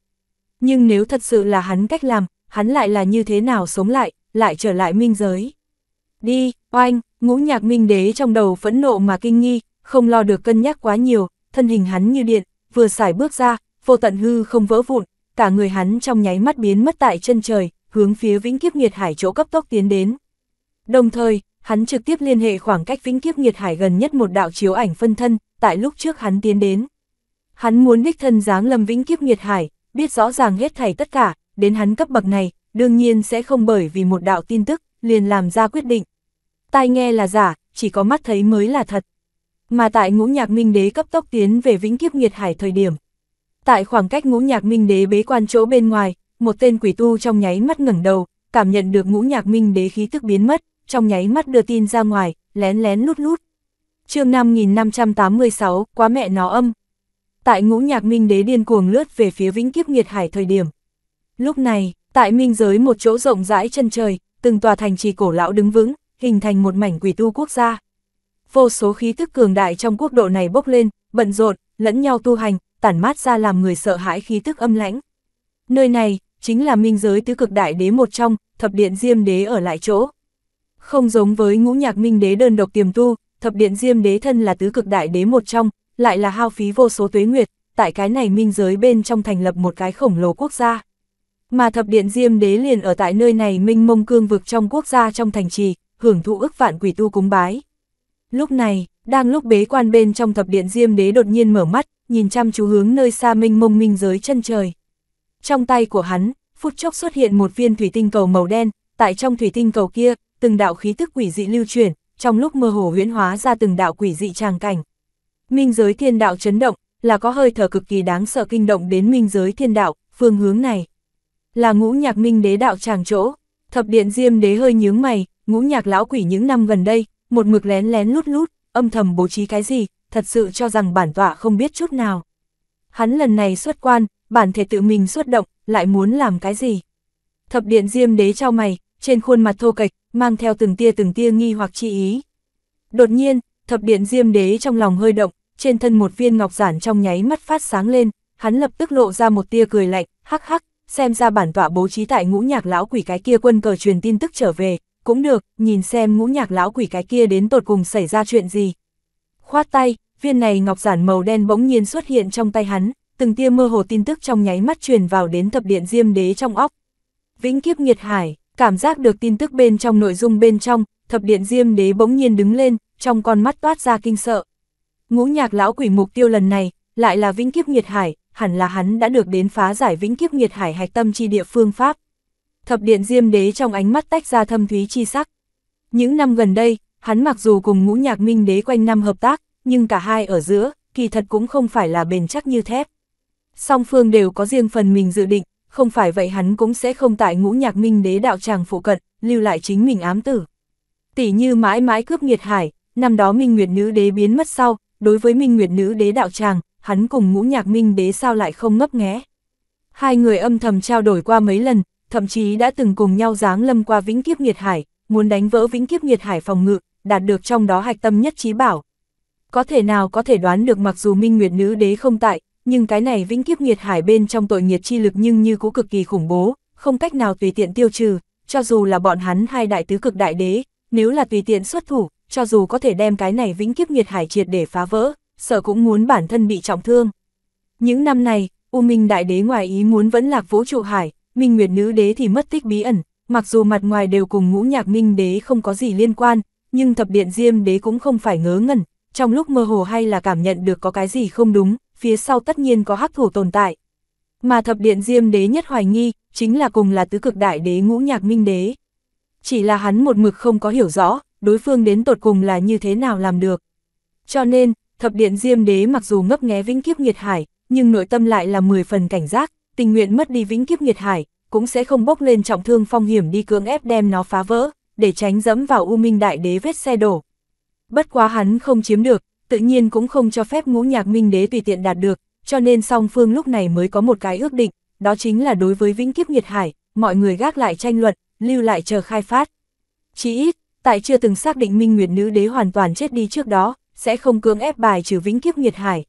Nhưng nếu thật sự là hắn cách làm, hắn lại là như thế nào sống lại, lại trở lại minh giới. Đi, oanh, ngũ nhạc minh đế trong đầu phẫn nộ mà kinh nghi, không lo được cân nhắc quá nhiều, thân hình hắn như điện, vừa xài bước ra, vô tận hư không vỡ vụn, cả người hắn trong nháy mắt biến mất tại chân trời, hướng phía vĩnh kiếp nghiệt hải chỗ cấp tốc tiến đến. Đồng thời, hắn trực tiếp liên hệ khoảng cách vĩnh kiếp nghiệt hải gần nhất một đạo chiếu ảnh phân thân, tại lúc trước hắn tiến đến. Hắn muốn đích thân dáng lâm vĩnh kiếp nghiệt hải, biết rõ ràng hết thảy tất cả, đến hắn cấp bậc này, đương nhiên sẽ không bởi vì một đạo tin tức, liền làm ra quyết định. Tai nghe là giả, chỉ có mắt thấy mới là thật. Mà tại ngũ nhạc minh đế cấp tốc tiến về vĩnh kiếp nghiệt hải thời điểm. Tại khoảng cách ngũ nhạc minh đế bế quan chỗ bên ngoài, một tên quỷ tu trong nháy mắt ngẩng đầu, cảm nhận được ngũ nhạc minh đế khí tức biến mất, trong nháy mắt đưa tin ra ngoài, lén lén lút lút. chương 5586, quá mẹ nó âm. Tại ngũ nhạc minh đế điên cuồng lướt về phía vĩnh kiếp nghiệt hải thời điểm. Lúc này, tại minh giới một chỗ rộng rãi chân trời, từng tòa thành trì cổ lão đứng vững, hình thành một mảnh quỷ tu quốc gia. Vô số khí thức cường đại trong quốc độ này bốc lên, bận rộn, lẫn nhau tu hành, tản mát ra làm người sợ hãi khí thức âm lãnh. Nơi này, chính là minh giới tứ cực đại đế một trong, thập điện diêm đế ở lại chỗ. Không giống với ngũ nhạc minh đế đơn độc tiềm tu, thập điện diêm đế thân là tứ cực đại đế một trong, lại là hao phí vô số tuế nguyệt, tại cái này minh giới bên trong thành lập một cái khổng lồ quốc gia. Mà thập điện diêm đế liền ở tại nơi này minh mông cương vực trong quốc gia trong thành trì, hưởng thụ ức vạn quỷ tu cúng bái. Lúc này, đang lúc bế quan bên trong thập điện diêm đế đột nhiên mở mắt, nhìn chăm chú hướng nơi xa minh mông minh giới chân trời. Trong tay của hắn, phút chốc xuất hiện một viên thủy tinh cầu màu đen, tại trong thủy tinh cầu kia, từng đạo khí tức quỷ dị lưu truyền, trong lúc mơ hồ huyễn hóa ra từng đạo quỷ dị tràng cảnh. Minh giới thiên đạo chấn động, là có hơi thở cực kỳ đáng sợ kinh động đến minh giới thiên đạo, phương hướng này. Là ngũ nhạc minh đế đạo tràng chỗ, thập điện diêm đế hơi nhướng mày, ngũ nhạc lão quỷ những năm gần đây, một mực lén lén lút lút, âm thầm bố trí cái gì, thật sự cho rằng bản tọa không biết chút nào. Hắn lần này xuất quan, bản thể tự mình xuất động, lại muốn làm cái gì? Thập điện diêm đế trao mày, trên khuôn mặt thô kệch, mang theo từng tia từng tia nghi hoặc chi ý. Đột nhiên, thập điện diêm đế trong lòng hơi động, trên thân một viên ngọc giản trong nháy mắt phát sáng lên, hắn lập tức lộ ra một tia cười lạnh, hắc hắc, xem ra bản tọa bố trí tại ngũ nhạc lão quỷ cái kia quân cờ truyền tin tức trở về, cũng được, nhìn xem ngũ nhạc lão quỷ cái kia đến tột cùng xảy ra chuyện gì. Khoát tay, viên này ngọc giản màu đen bỗng nhiên xuất hiện trong tay hắn, từng tia mơ hồ tin tức trong nháy mắt truyền vào đến thập điện diêm đế trong óc. Vĩnh kiếp nghiệt hải cảm giác được tin tức bên trong nội dung bên trong, thập điện diêm đế bỗng nhiên đứng lên, trong con mắt toát ra kinh sợ. Ngũ nhạc lão quỷ mục tiêu lần này, lại là vĩnh kiếp nghiệt hải, hẳn là hắn đã được đến phá giải vĩnh kiếp nghiệt hải hạch tâm chi địa phương pháp. Thập điện diêm đế trong ánh mắt tách ra thâm thúy chi sắc. Những năm gần đây, hắn mặc dù cùng ngũ nhạc minh đế quanh năm hợp tác, nhưng cả hai ở giữa, kỳ thật cũng không phải là bền chắc như thép. Song phương đều có riêng phần mình dự định, không phải vậy hắn cũng sẽ không tại ngũ nhạc minh đế đạo tràng phụ cận, lưu lại chính mình ám tử. Tỷ như mãi mãi cướp nghiệt hải, năm đó minh nguyệt nữ đế biến mất sau, đối với minh nguyệt nữ đế đạo tràng, hắn cùng ngũ nhạc minh đế sao lại không ngấp nghé. Hai người âm thầm trao đổi qua mấy lần, thậm chí đã từng cùng nhau giáng lâm qua vĩnh kiếp nghiệt hải, muốn đánh vỡ vĩnh kiếp nghiệt hải phòng ngự, đạt được trong đó hạch tâm nhất trí bảo. Có thể nào có thể đoán được mặc dù minh nguyệt nữ đế không tại, nhưng cái này vĩnh kiếp nghiệt hải bên trong tội nghiệt chi lực nhưng như cũng cực kỳ khủng bố, không cách nào tùy tiện tiêu trừ, cho dù là bọn hắn hai đại tứ cực đại đế, nếu là tùy tiện xuất thủ, cho dù có thể đem cái này vĩnh kiếp nghiệt hải triệt để phá vỡ, sở cũng muốn bản thân bị trọng thương. Những năm này, U Minh đại đế ngoài ý muốn vẫn lạc vũ trụ hải, Minh Nguyệt nữ đế thì mất tích bí ẩn, mặc dù mặt ngoài đều cùng ngũ nhạc Minh đế không có gì liên quan, nhưng thập điện diêm đế cũng không phải ngớ ngẩn, trong lúc mơ hồ hay là cảm nhận được có cái gì không đúng, phía sau tất nhiên có hắc thủ tồn tại. Mà thập điện diêm đế nhất hoài nghi, chính là cùng là tứ cực đại đế ngũ nhạc minh đế. Chỉ là hắn một mực không có hiểu rõ, đối phương đến tột cùng là như thế nào làm được. Cho nên, thập điện diêm đế mặc dù ngấp nghé vĩnh kiếp nghiệt hải, nhưng nội tâm lại là 10 phần cảnh giác, tình nguyện mất đi vĩnh kiếp nghiệt hải, cũng sẽ không bốc lên trọng thương phong hiểm đi cưỡng ép đem nó phá vỡ, để tránh dẫm vào U Minh Đại Đế vết xe đổ. Bất quá hắn không chiếm được, tự nhiên cũng không cho phép ngũ nhạc minh đế tùy tiện đạt được, cho nên song phương lúc này mới có một cái ước định, đó chính là đối với vĩnh kiếp nghiệt hải, mọi người gác lại tranh luận, lưu lại chờ khai phát. Chỉ ít, tại chưa từng xác định minh nguyệt nữ đế hoàn toàn chết đi trước đó, sẽ không cưỡng ép bài trừ vĩnh kiếp nghiệt hải.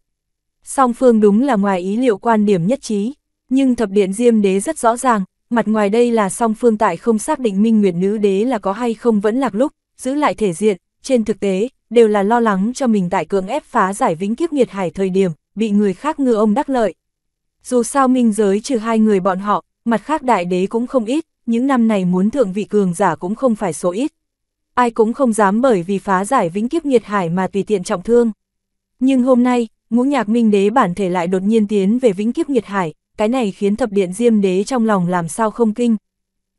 Song phương đúng là ngoài ý liệu quan điểm nhất trí, nhưng thập điện diêm đế rất rõ ràng, mặt ngoài đây là song phương tại không xác định minh nguyệt nữ đế là có hay không vẫn lạc lúc, giữ lại thể diện, trên thực tế, đều là lo lắng cho mình tại cưỡng ép phá giải vĩnh kiếp nghiệt hải thời điểm, bị người khác ngư ông đắc lợi. Dù sao minh giới trừ hai người bọn họ, mặt khác đại đế cũng không ít, những năm này muốn thượng vị cường giả cũng không phải số ít. Ai cũng không dám bởi vì phá giải vĩnh kiếp nghiệt hải mà tùy tiện trọng thương. Nhưng hôm nay, ngũ nhạc minh đế bản thể lại đột nhiên tiến về vĩnh kiếp nghiệt hải, cái này khiến thập điện diêm đế trong lòng làm sao không kinh.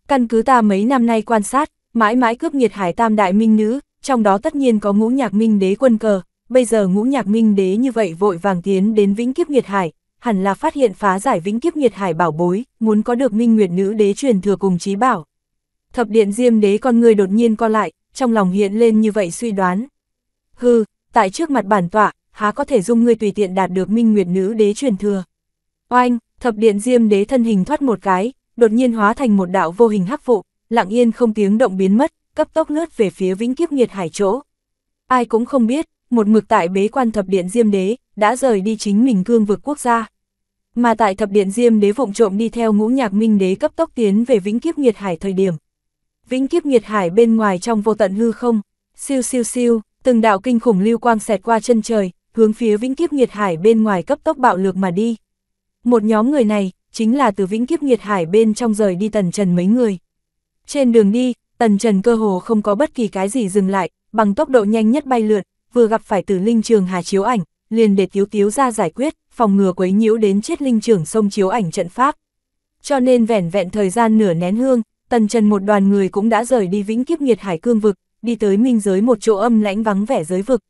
Căn cứ ta mấy năm nay quan sát, mãi mãi cướp nghiệt hải tam đại minh nữ, trong đó tất nhiên có ngũ nhạc minh đế quân cờ, bây giờ ngũ nhạc minh đế như vậy vội vàng tiến đến vĩnh kiếp nghiệt hải, hẳn là phát hiện phá giải vĩnh kiếp nghiệt hải bảo bối, muốn có được minh nguyệt nữ đế truyền thừa cùng trí bảo. Thập điện diêm đế con người đột nhiên co lại, trong lòng hiện lên như vậy suy đoán. Hừ, tại trước mặt bản tọa, há có thể dung ngươi tùy tiện đạt được minh nguyệt nữ đế truyền thừa. Oanh, thập điện diêm đế thân hình thoát một cái, đột nhiên hóa thành một đạo vô hình hắc vụ, lặng yên không tiếng động biến mất, cấp tốc lướt về phía vĩnh kiếp nghiệt hải chỗ. Ai cũng không biết, một mực tại bế quan thập điện diêm đế, đã rời đi chính mình cương vực quốc gia. Mà tại thập điện diêm đế vụng trộm đi theo ngũ nhạc minh đế cấp tốc tiến về vĩnh kiếp nghiệt hải thời điểm. Vĩnh kiếp nghiệt hải bên ngoài trong vô tận hư không, siêu siêu siêu, từng đạo kinh khủng lưu quang xẹt qua chân trời, hướng phía vĩnh kiếp nghiệt hải bên ngoài cấp tốc bạo lược mà đi. Một nhóm người này, chính là từ vĩnh kiếp nghiệt hải bên trong rời đi tần trần mấy người. Trên đường đi, Tần Trần cơ hồ không có bất kỳ cái gì dừng lại, bằng tốc độ nhanh nhất bay lượn, vừa gặp phải Tử Linh Trường Hà chiếu ảnh, liền để Tiếu Tiếu ra giải quyết, phòng ngừa quấy nhiễu đến chết linh trưởng sông chiếu ảnh trận pháp. Cho nên vẻn vẹn thời gian nửa nén hương, Tần Trần một đoàn người cũng đã rời đi vĩnh kiếp nghiệt hải cương vực, đi tới minh giới một chỗ âm lãnh vắng vẻ giới vực.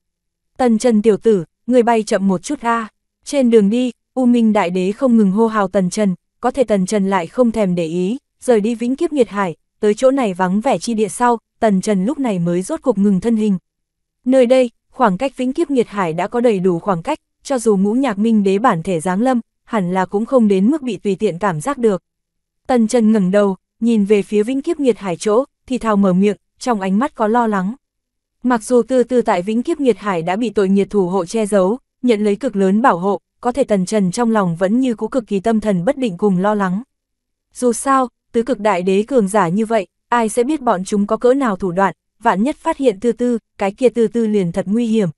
Tần Trần tiểu tử, người bay chậm một chút a. Trên đường đi, U Minh Đại Đế không ngừng hô hào Tần Trần, có thể Tần Trần lại không thèm để ý, rời đi vĩnh kiếp nghiệt hải, tới chỗ này vắng vẻ chi địa sau, Tần Trần lúc này mới rốt cuộc ngừng thân hình. Nơi đây, khoảng cách vĩnh kiếp nghiệt hải đã có đầy đủ khoảng cách, cho dù ngũ nhạc minh đế bản thể giáng lâm, hẳn là cũng không đến mức bị tùy tiện cảm giác được. Tần Trần ngẩng đầu, nhìn về phía vĩnh kiếp nghiệt hải chỗ, thì thào mở miệng, trong ánh mắt có lo lắng. Mặc dù từ từ tại vĩnh kiếp nghiệt hải đã bị tội nhiệt thủ hộ che giấu, nhận lấy cực lớn bảo hộ, có thể Tần Trần trong lòng vẫn như cũ cực kỳ tâm thần bất định cùng lo lắng. Dù sao, tứ cực đại đế cường giả như vậy, ai sẽ biết bọn chúng có cỡ nào thủ đoạn, vạn nhất phát hiện tư tư, cái kia tư tư liền thật nguy hiểm.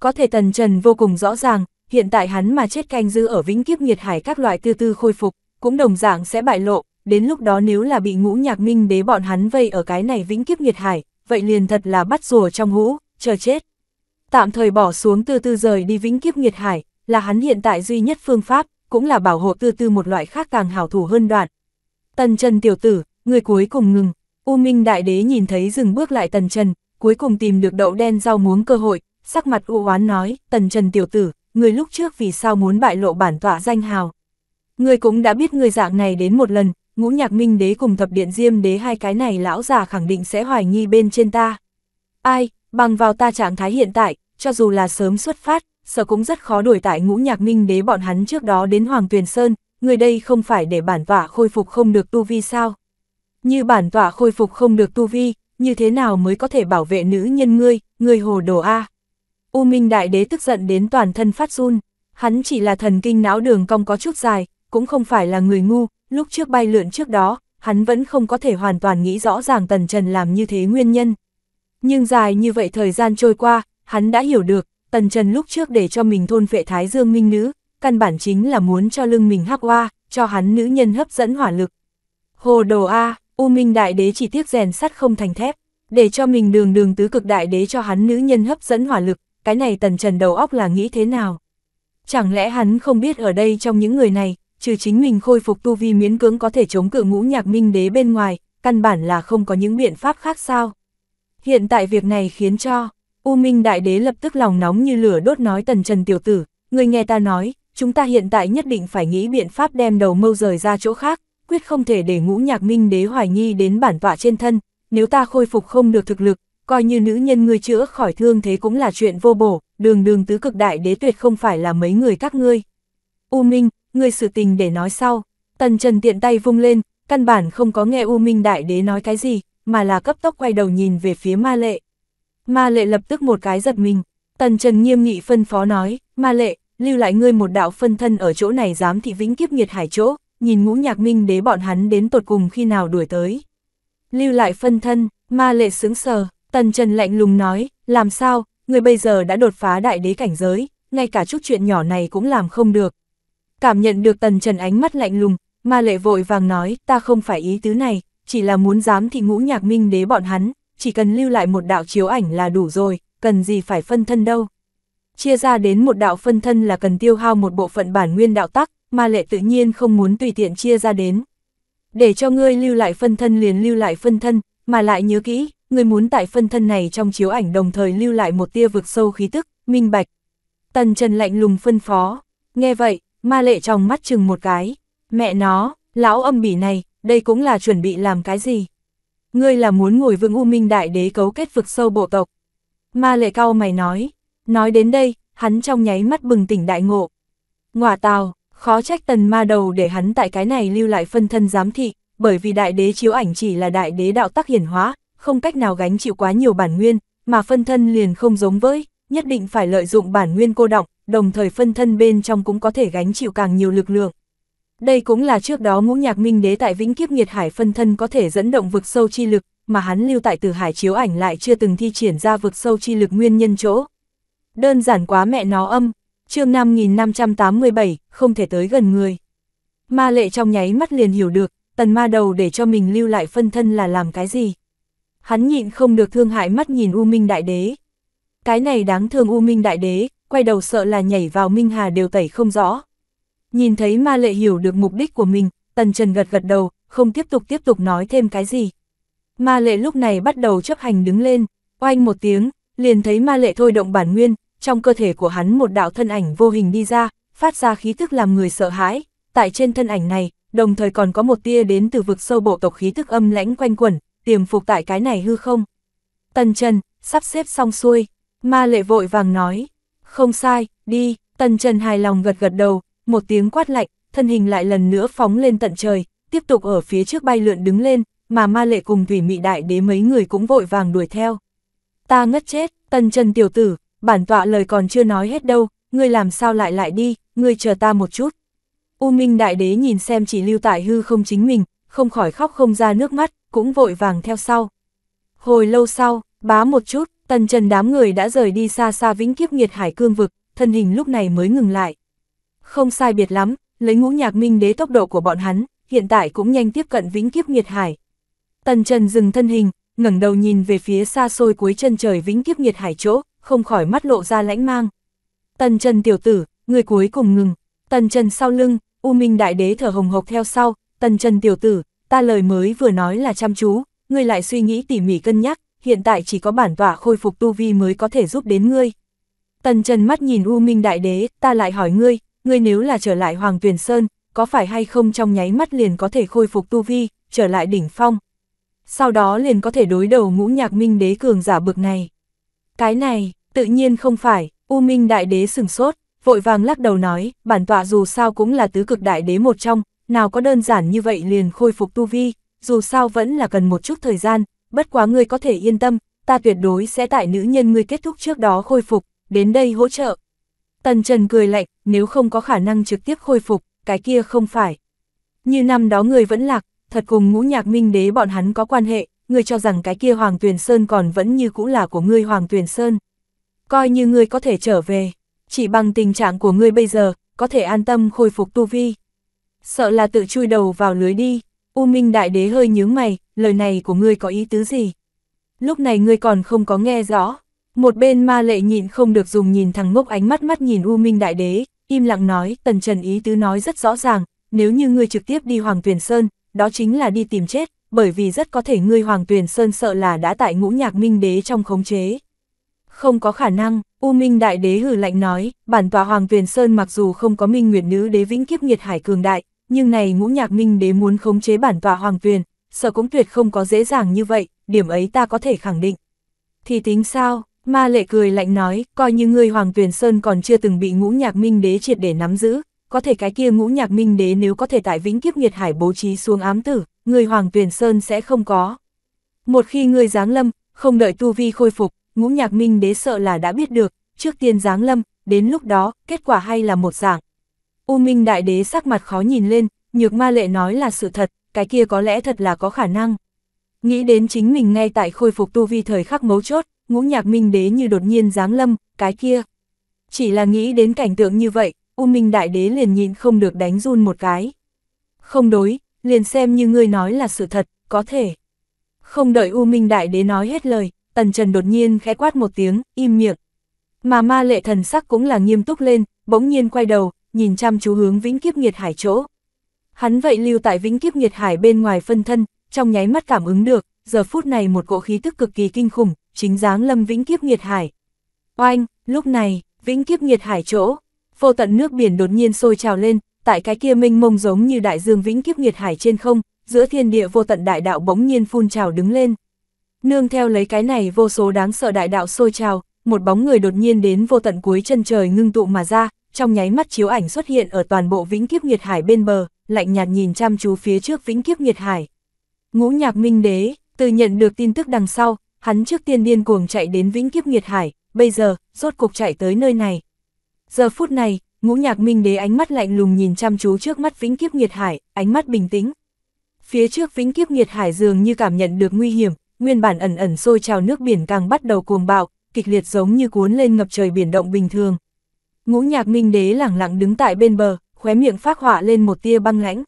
Có thể tần trần vô cùng rõ ràng, hiện tại hắn mà chết canh dư ở vĩnh kiếp nhiệt hải các loại tư tư khôi phục, cũng đồng dạng sẽ bại lộ, đến lúc đó nếu là bị ngũ nhạc minh đế bọn hắn vây ở cái này vĩnh kiếp nhiệt hải, vậy liền thật là bắt rùa trong hũ, chờ chết. Tạm thời bỏ xuống tư tư rời đi vĩnh kiếp nhiệt hải, là hắn hiện tại duy nhất phương pháp, cũng là bảo hộ tư tư một loại khác càng hảo thủ hơn đoạn, Tần Trần tiểu tử, người cuối cùng ngừng. U Minh Đại Đế nhìn thấy dừng bước lại Tần Trần, cuối cùng tìm được đậu đen rau muống cơ hội, sắc mặt u oán nói, Tần Trần tiểu tử, người lúc trước vì sao muốn bại lộ bản tọa danh hào. Người cũng đã biết người dạng này đến một lần, ngũ nhạc minh đế cùng thập điện diêm đế hai cái này lão già khẳng định sẽ hoài nghi bên trên ta. Ai, bằng vào ta trạng thái hiện tại, cho dù là sớm xuất phát, sợ cũng rất khó đuổi tại ngũ nhạc minh đế bọn hắn trước đó đến Hoàng Tuyền Sơn, người đây không phải để bản tọa khôi phục không được tu vi sao? Như bản tọa khôi phục không được tu vi, như thế nào mới có thể bảo vệ nữ nhân ngươi, ngươi hồ đồ A? U Minh Đại Đế tức giận đến toàn thân phát run, hắn chỉ là thần kinh não đường cong có chút dài, cũng không phải là người ngu, lúc trước bay lượn trước đó, hắn vẫn không có thể hoàn toàn nghĩ rõ ràng Tần Trần làm như thế nguyên nhân. Nhưng dài như vậy thời gian trôi qua, hắn đã hiểu được, Tần Trần lúc trước để cho mình thôn vệ Thái Dương Minh Nữ, căn bản chính là muốn cho lưng mình hắc oa, cho hắn nữ nhân hấp dẫn hỏa lực. Hồ đồ A, U Minh Đại Đế chỉ tiếc rèn sắt không thành thép, để cho mình đường đường tứ cực đại đế cho hắn nữ nhân hấp dẫn hỏa lực, cái này tần trần đầu óc là nghĩ thế nào? Chẳng lẽ hắn không biết ở đây trong những người này, trừ chính mình khôi phục tu vi miễn cưỡng có thể chống cự ngũ nhạc minh đế bên ngoài, căn bản là không có những biện pháp khác sao? Hiện tại việc này khiến cho, U Minh Đại Đế lập tức lòng nóng như lửa đốt nói tần trần tiểu tử, người nghe ta nói, chúng ta hiện tại nhất định phải nghĩ biện pháp đem đầu mâu rời ra chỗ khác, quyết không thể để ngũ nhạc minh đế hoài nghi đến bản tọa trên thân, nếu ta khôi phục không được thực lực, coi như nữ nhân người chữa khỏi thương thế cũng là chuyện vô bổ, đường đường tứ cực đại đế tuyệt không phải là mấy người các ngươi. U Minh, người sự tình để nói sau, tần trần tiện tay vung lên, căn bản không có nghe U Minh đại đế nói cái gì, mà là cấp tốc quay đầu nhìn về phía ma lệ. Ma lệ lập tức một cái giật mình, tần trần nghiêm nghị phân phó nói, ma lệ, lưu lại ngươi một đạo phân thân ở chỗ này dám thị vĩnh kiếp nghiệt hải chỗ, nhìn ngũ nhạc minh đế bọn hắn đến tột cùng khi nào đuổi tới. Lưu lại phân thân, ma lệ sướng sờ, tần trần lạnh lùng nói, làm sao, người bây giờ đã đột phá đại đế cảnh giới, ngay cả chút chuyện nhỏ này cũng làm không được. Cảm nhận được tần trần ánh mắt lạnh lùng, ma lệ vội vàng nói, ta không phải ý tứ này, chỉ là muốn dám thị ngũ nhạc minh đế bọn hắn, chỉ cần lưu lại một đạo chiếu ảnh là đủ rồi, cần gì phải phân thân đâu chia ra đến một đạo phân thân là cần tiêu hao một bộ phận bản nguyên đạo tắc, mà lệ tự nhiên không muốn tùy tiện chia ra đến. Để cho ngươi lưu lại phân thân liền lưu lại phân thân, mà lại nhớ kỹ, ngươi muốn tại phân thân này trong chiếu ảnh đồng thời lưu lại một tia vực sâu khí tức, minh bạch. Tần Trần lạnh lùng phân phó, nghe vậy, ma lệ trong mắt chừng một cái, mẹ nó, lão âm bỉ này, đây cũng là chuẩn bị làm cái gì? Ngươi là muốn ngồi vương U Minh Đại Đế cấu kết vực sâu bộ tộc. Ma lệ cao mày nói, Nói đến đây, hắn trong nháy mắt bừng tỉnh đại ngộ. Ngọa tào, khó trách tần ma đầu để hắn tại cái này lưu lại phân thân giám thị, bởi vì đại đế chiếu ảnh chỉ là đại đế đạo tắc hiển hóa, không cách nào gánh chịu quá nhiều bản nguyên, mà phân thân liền không giống với, nhất định phải lợi dụng bản nguyên cô động, đồng thời phân thân bên trong cũng có thể gánh chịu càng nhiều lực lượng. Đây cũng là trước đó ngũ nhạc minh đế tại vĩnh kiếp nghiệt hải phân thân có thể dẫn động vực sâu chi lực, mà hắn lưu tại từ hải chiếu ảnh lại chưa từng thi triển ra vực sâu chi lực nguyên nhân chỗ đơn giản quá mẹ nó âm, chương 5587, không thể tới gần người. Ma lệ trong nháy mắt liền hiểu được, tần ma đầu để cho mình lưu lại phân thân là làm cái gì. Hắn nhịn không được thương hại mắt nhìn U Minh Đại Đế. Cái này đáng thương U Minh Đại Đế, quay đầu sợ là nhảy vào Minh Hà đều tẩy không rõ. Nhìn thấy ma lệ hiểu được mục đích của mình, tần trần gật gật đầu, không tiếp tục tiếp tục nói thêm cái gì. Ma lệ lúc này bắt đầu chấp hành đứng lên, oanh một tiếng, liền thấy ma lệ thôi động bản nguyên, trong cơ thể của hắn một đạo thân ảnh vô hình đi ra, phát ra khí thức làm người sợ hãi, tại trên thân ảnh này, đồng thời còn có một tia đến từ vực sâu bộ tộc khí thức âm lãnh quanh quẩn, tiềm phục tại cái này hư không. Tần Trần, sắp xếp xong xuôi, ma lệ vội vàng nói, không sai, đi, Tần Trần hài lòng gật gật đầu, một tiếng quát lạnh, thân hình lại lần nữa phóng lên tận trời, tiếp tục ở phía trước bay lượn đứng lên, mà ma lệ cùng thủy mị đại đế mấy người cũng vội vàng đuổi theo. Ta ngất chết, Tần Trần tiểu tử, bản tọa lời còn chưa nói hết đâu, ngươi làm sao lại lại đi, ngươi chờ ta một chút. U Minh Đại Đế nhìn xem chỉ lưu tại hư không chính mình, không khỏi khóc không ra nước mắt, cũng vội vàng theo sau. Hồi lâu sau, bá một chút, tần trần đám người đã rời đi xa xa vĩnh kiếp nghiệt hải cương vực, thân hình lúc này mới ngừng lại. Không sai biệt lắm, lấy ngũ nhạc minh đế tốc độ của bọn hắn, hiện tại cũng nhanh tiếp cận vĩnh kiếp nghiệt hải. Tần trần dừng thân hình, ngẩng đầu nhìn về phía xa xôi cuối chân trời vĩnh kiếp nghiệt hải chỗ, không khỏi mắt lộ ra lãnh mang. Tần Trần tiểu tử, người cuối cùng ngừng, Tần Trần sau lưng, U Minh Đại Đế thở hồng hộc theo sau, Tần Trần tiểu tử, ta lời mới vừa nói là chăm chú, ngươi lại suy nghĩ tỉ mỉ cân nhắc, hiện tại chỉ có bản tỏa khôi phục tu vi mới có thể giúp đến ngươi. Tần Trần mắt nhìn U Minh Đại Đế, ta lại hỏi ngươi, ngươi nếu là trở lại Hoàng Tuyền Sơn, có phải hay không trong nháy mắt liền có thể khôi phục tu vi, trở lại đỉnh phong. Sau đó liền có thể đối đầu ngũ nhạc minh đế cường giả bực này. Cái này, tự nhiên không phải, U Minh Đại Đế sừng sốt, vội vàng lắc đầu nói, bản tọa dù sao cũng là tứ cực đại đế một trong, nào có đơn giản như vậy liền khôi phục tu vi, dù sao vẫn là cần một chút thời gian, bất quá ngươi có thể yên tâm, ta tuyệt đối sẽ tại nữ nhân ngươi kết thúc trước đó khôi phục, đến đây hỗ trợ. Tần Trần cười lạnh, nếu không có khả năng trực tiếp khôi phục, cái kia không phải. Như năm đó người vẫn lạc, thật cùng ngũ nhạc minh đế bọn hắn có quan hệ, ngươi cho rằng cái kia Hoàng Tuyền Sơn còn vẫn như cũ là của ngươi Hoàng Tuyền Sơn. Coi như ngươi có thể trở về, chỉ bằng tình trạng của ngươi bây giờ, có thể an tâm khôi phục tu vi. Sợ là tự chui đầu vào lưới đi, U Minh Đại Đế hơi nhướng mày, lời này của ngươi có ý tứ gì? Lúc này ngươi còn không có nghe rõ. Một bên ma lệ nhịn không được dùng nhìn thằng ngốc ánh mắt mắt nhìn U Minh Đại Đế, im lặng nói, tần trần ý tứ nói rất rõ ràng, nếu như ngươi trực tiếp đi Hoàng Tuyền Sơn, đó chính là đi tìm chết, bởi vì rất có thể ngươi Hoàng Tuyền Sơn sợ là đã tại ngũ nhạc minh đế trong khống chế. Không có khả năng, U Minh Đại Đế hử lạnh nói, bản tòa Hoàng Tuyền Sơn mặc dù không có minh nguyệt nữ đế vĩnh kiếp nghiệt hải cường đại, nhưng này ngũ nhạc minh đế muốn khống chế bản tòa Hoàng Tuyền, sợ cũng tuyệt không có dễ dàng như vậy, điểm ấy ta có thể khẳng định. Thì tính sao, ma lệ cười lạnh nói, coi như ngươi Hoàng Tuyền Sơn còn chưa từng bị ngũ nhạc minh đế triệt để nắm giữ, có thể cái kia ngũ nhạc minh đế nếu có thể tại vĩnh kiếp nghiệt hải bố trí xuống ám tử, người Hoàng tuyền Sơn sẽ không có. Một khi ngươi giáng lâm, không đợi tu vi khôi phục, ngũ nhạc minh đế sợ là đã biết được, trước tiên giáng lâm, đến lúc đó, kết quả hay là một dạng. U Minh Đại Đế sắc mặt khó nhìn lên, nhược ma lệ nói là sự thật, cái kia có lẽ thật là có khả năng. Nghĩ đến chính mình ngay tại khôi phục tu vi thời khắc mấu chốt, ngũ nhạc minh đế như đột nhiên giáng lâm, cái kia. Chỉ là nghĩ đến cảnh tượng như vậy, U Minh Đại Đế liền nhịn không được đánh run một cái. Không đối, liền xem như ngươi nói là sự thật, có thể. Không đợi U Minh Đại Đế nói hết lời, Tần Trần đột nhiên khẽ quát một tiếng, im miệng. Mà ma lệ thần sắc cũng là nghiêm túc lên, bỗng nhiên quay đầu, nhìn chăm chú hướng vĩnh kiếp nghiệt hải chỗ. Hắn vậy lưu tại vĩnh kiếp nghiệt hải bên ngoài phân thân, trong nháy mắt cảm ứng được, giờ phút này một cỗ khí tức cực kỳ kinh khủng, chính dáng lâm vĩnh kiếp nghiệt hải. Oanh, lúc này, vĩnh kiếp nghiệt hải chỗ, vô tận nước biển đột nhiên sôi trào lên, tại cái kia minh mông giống như đại dương vĩnh kiếp nghiệt hải trên không, giữa thiên địa vô tận đại đạo bỗng nhiên phun trào đứng lên. Nương theo lấy cái này vô số đáng sợ đại đạo sôi trào, một bóng người đột nhiên đến vô tận cuối chân trời ngưng tụ mà ra, trong nháy mắt chiếu ảnh xuất hiện ở toàn bộ vĩnh kiếp nghiệt hải bên bờ, lạnh nhạt nhìn chăm chú phía trước vĩnh kiếp nghiệt hải. Ngũ nhạc minh đế, từ nhận được tin tức đằng sau, hắn trước tiên điên cuồng chạy đến vĩnh kiếp nghiệt hải, bây giờ, rốt cuộc chạy tới nơi này. Giờ phút này, Ngũ nhạc minh đế ánh mắt lạnh lùng nhìn chăm chú trước mắt vĩnh kiếp nghiệt hải, ánh mắt bình tĩnh. Phía trước vĩnh kiếp nghiệt hải dường như cảm nhận được nguy hiểm, nguyên bản ẩn ẩn sôi trào nước biển càng bắt đầu cuồng bạo, kịch liệt giống như cuốn lên ngập trời biển động bình thường. Ngũ nhạc minh đế lẳng lặng đứng tại bên bờ, khóe miệng phát họa lên một tia băng lãnh.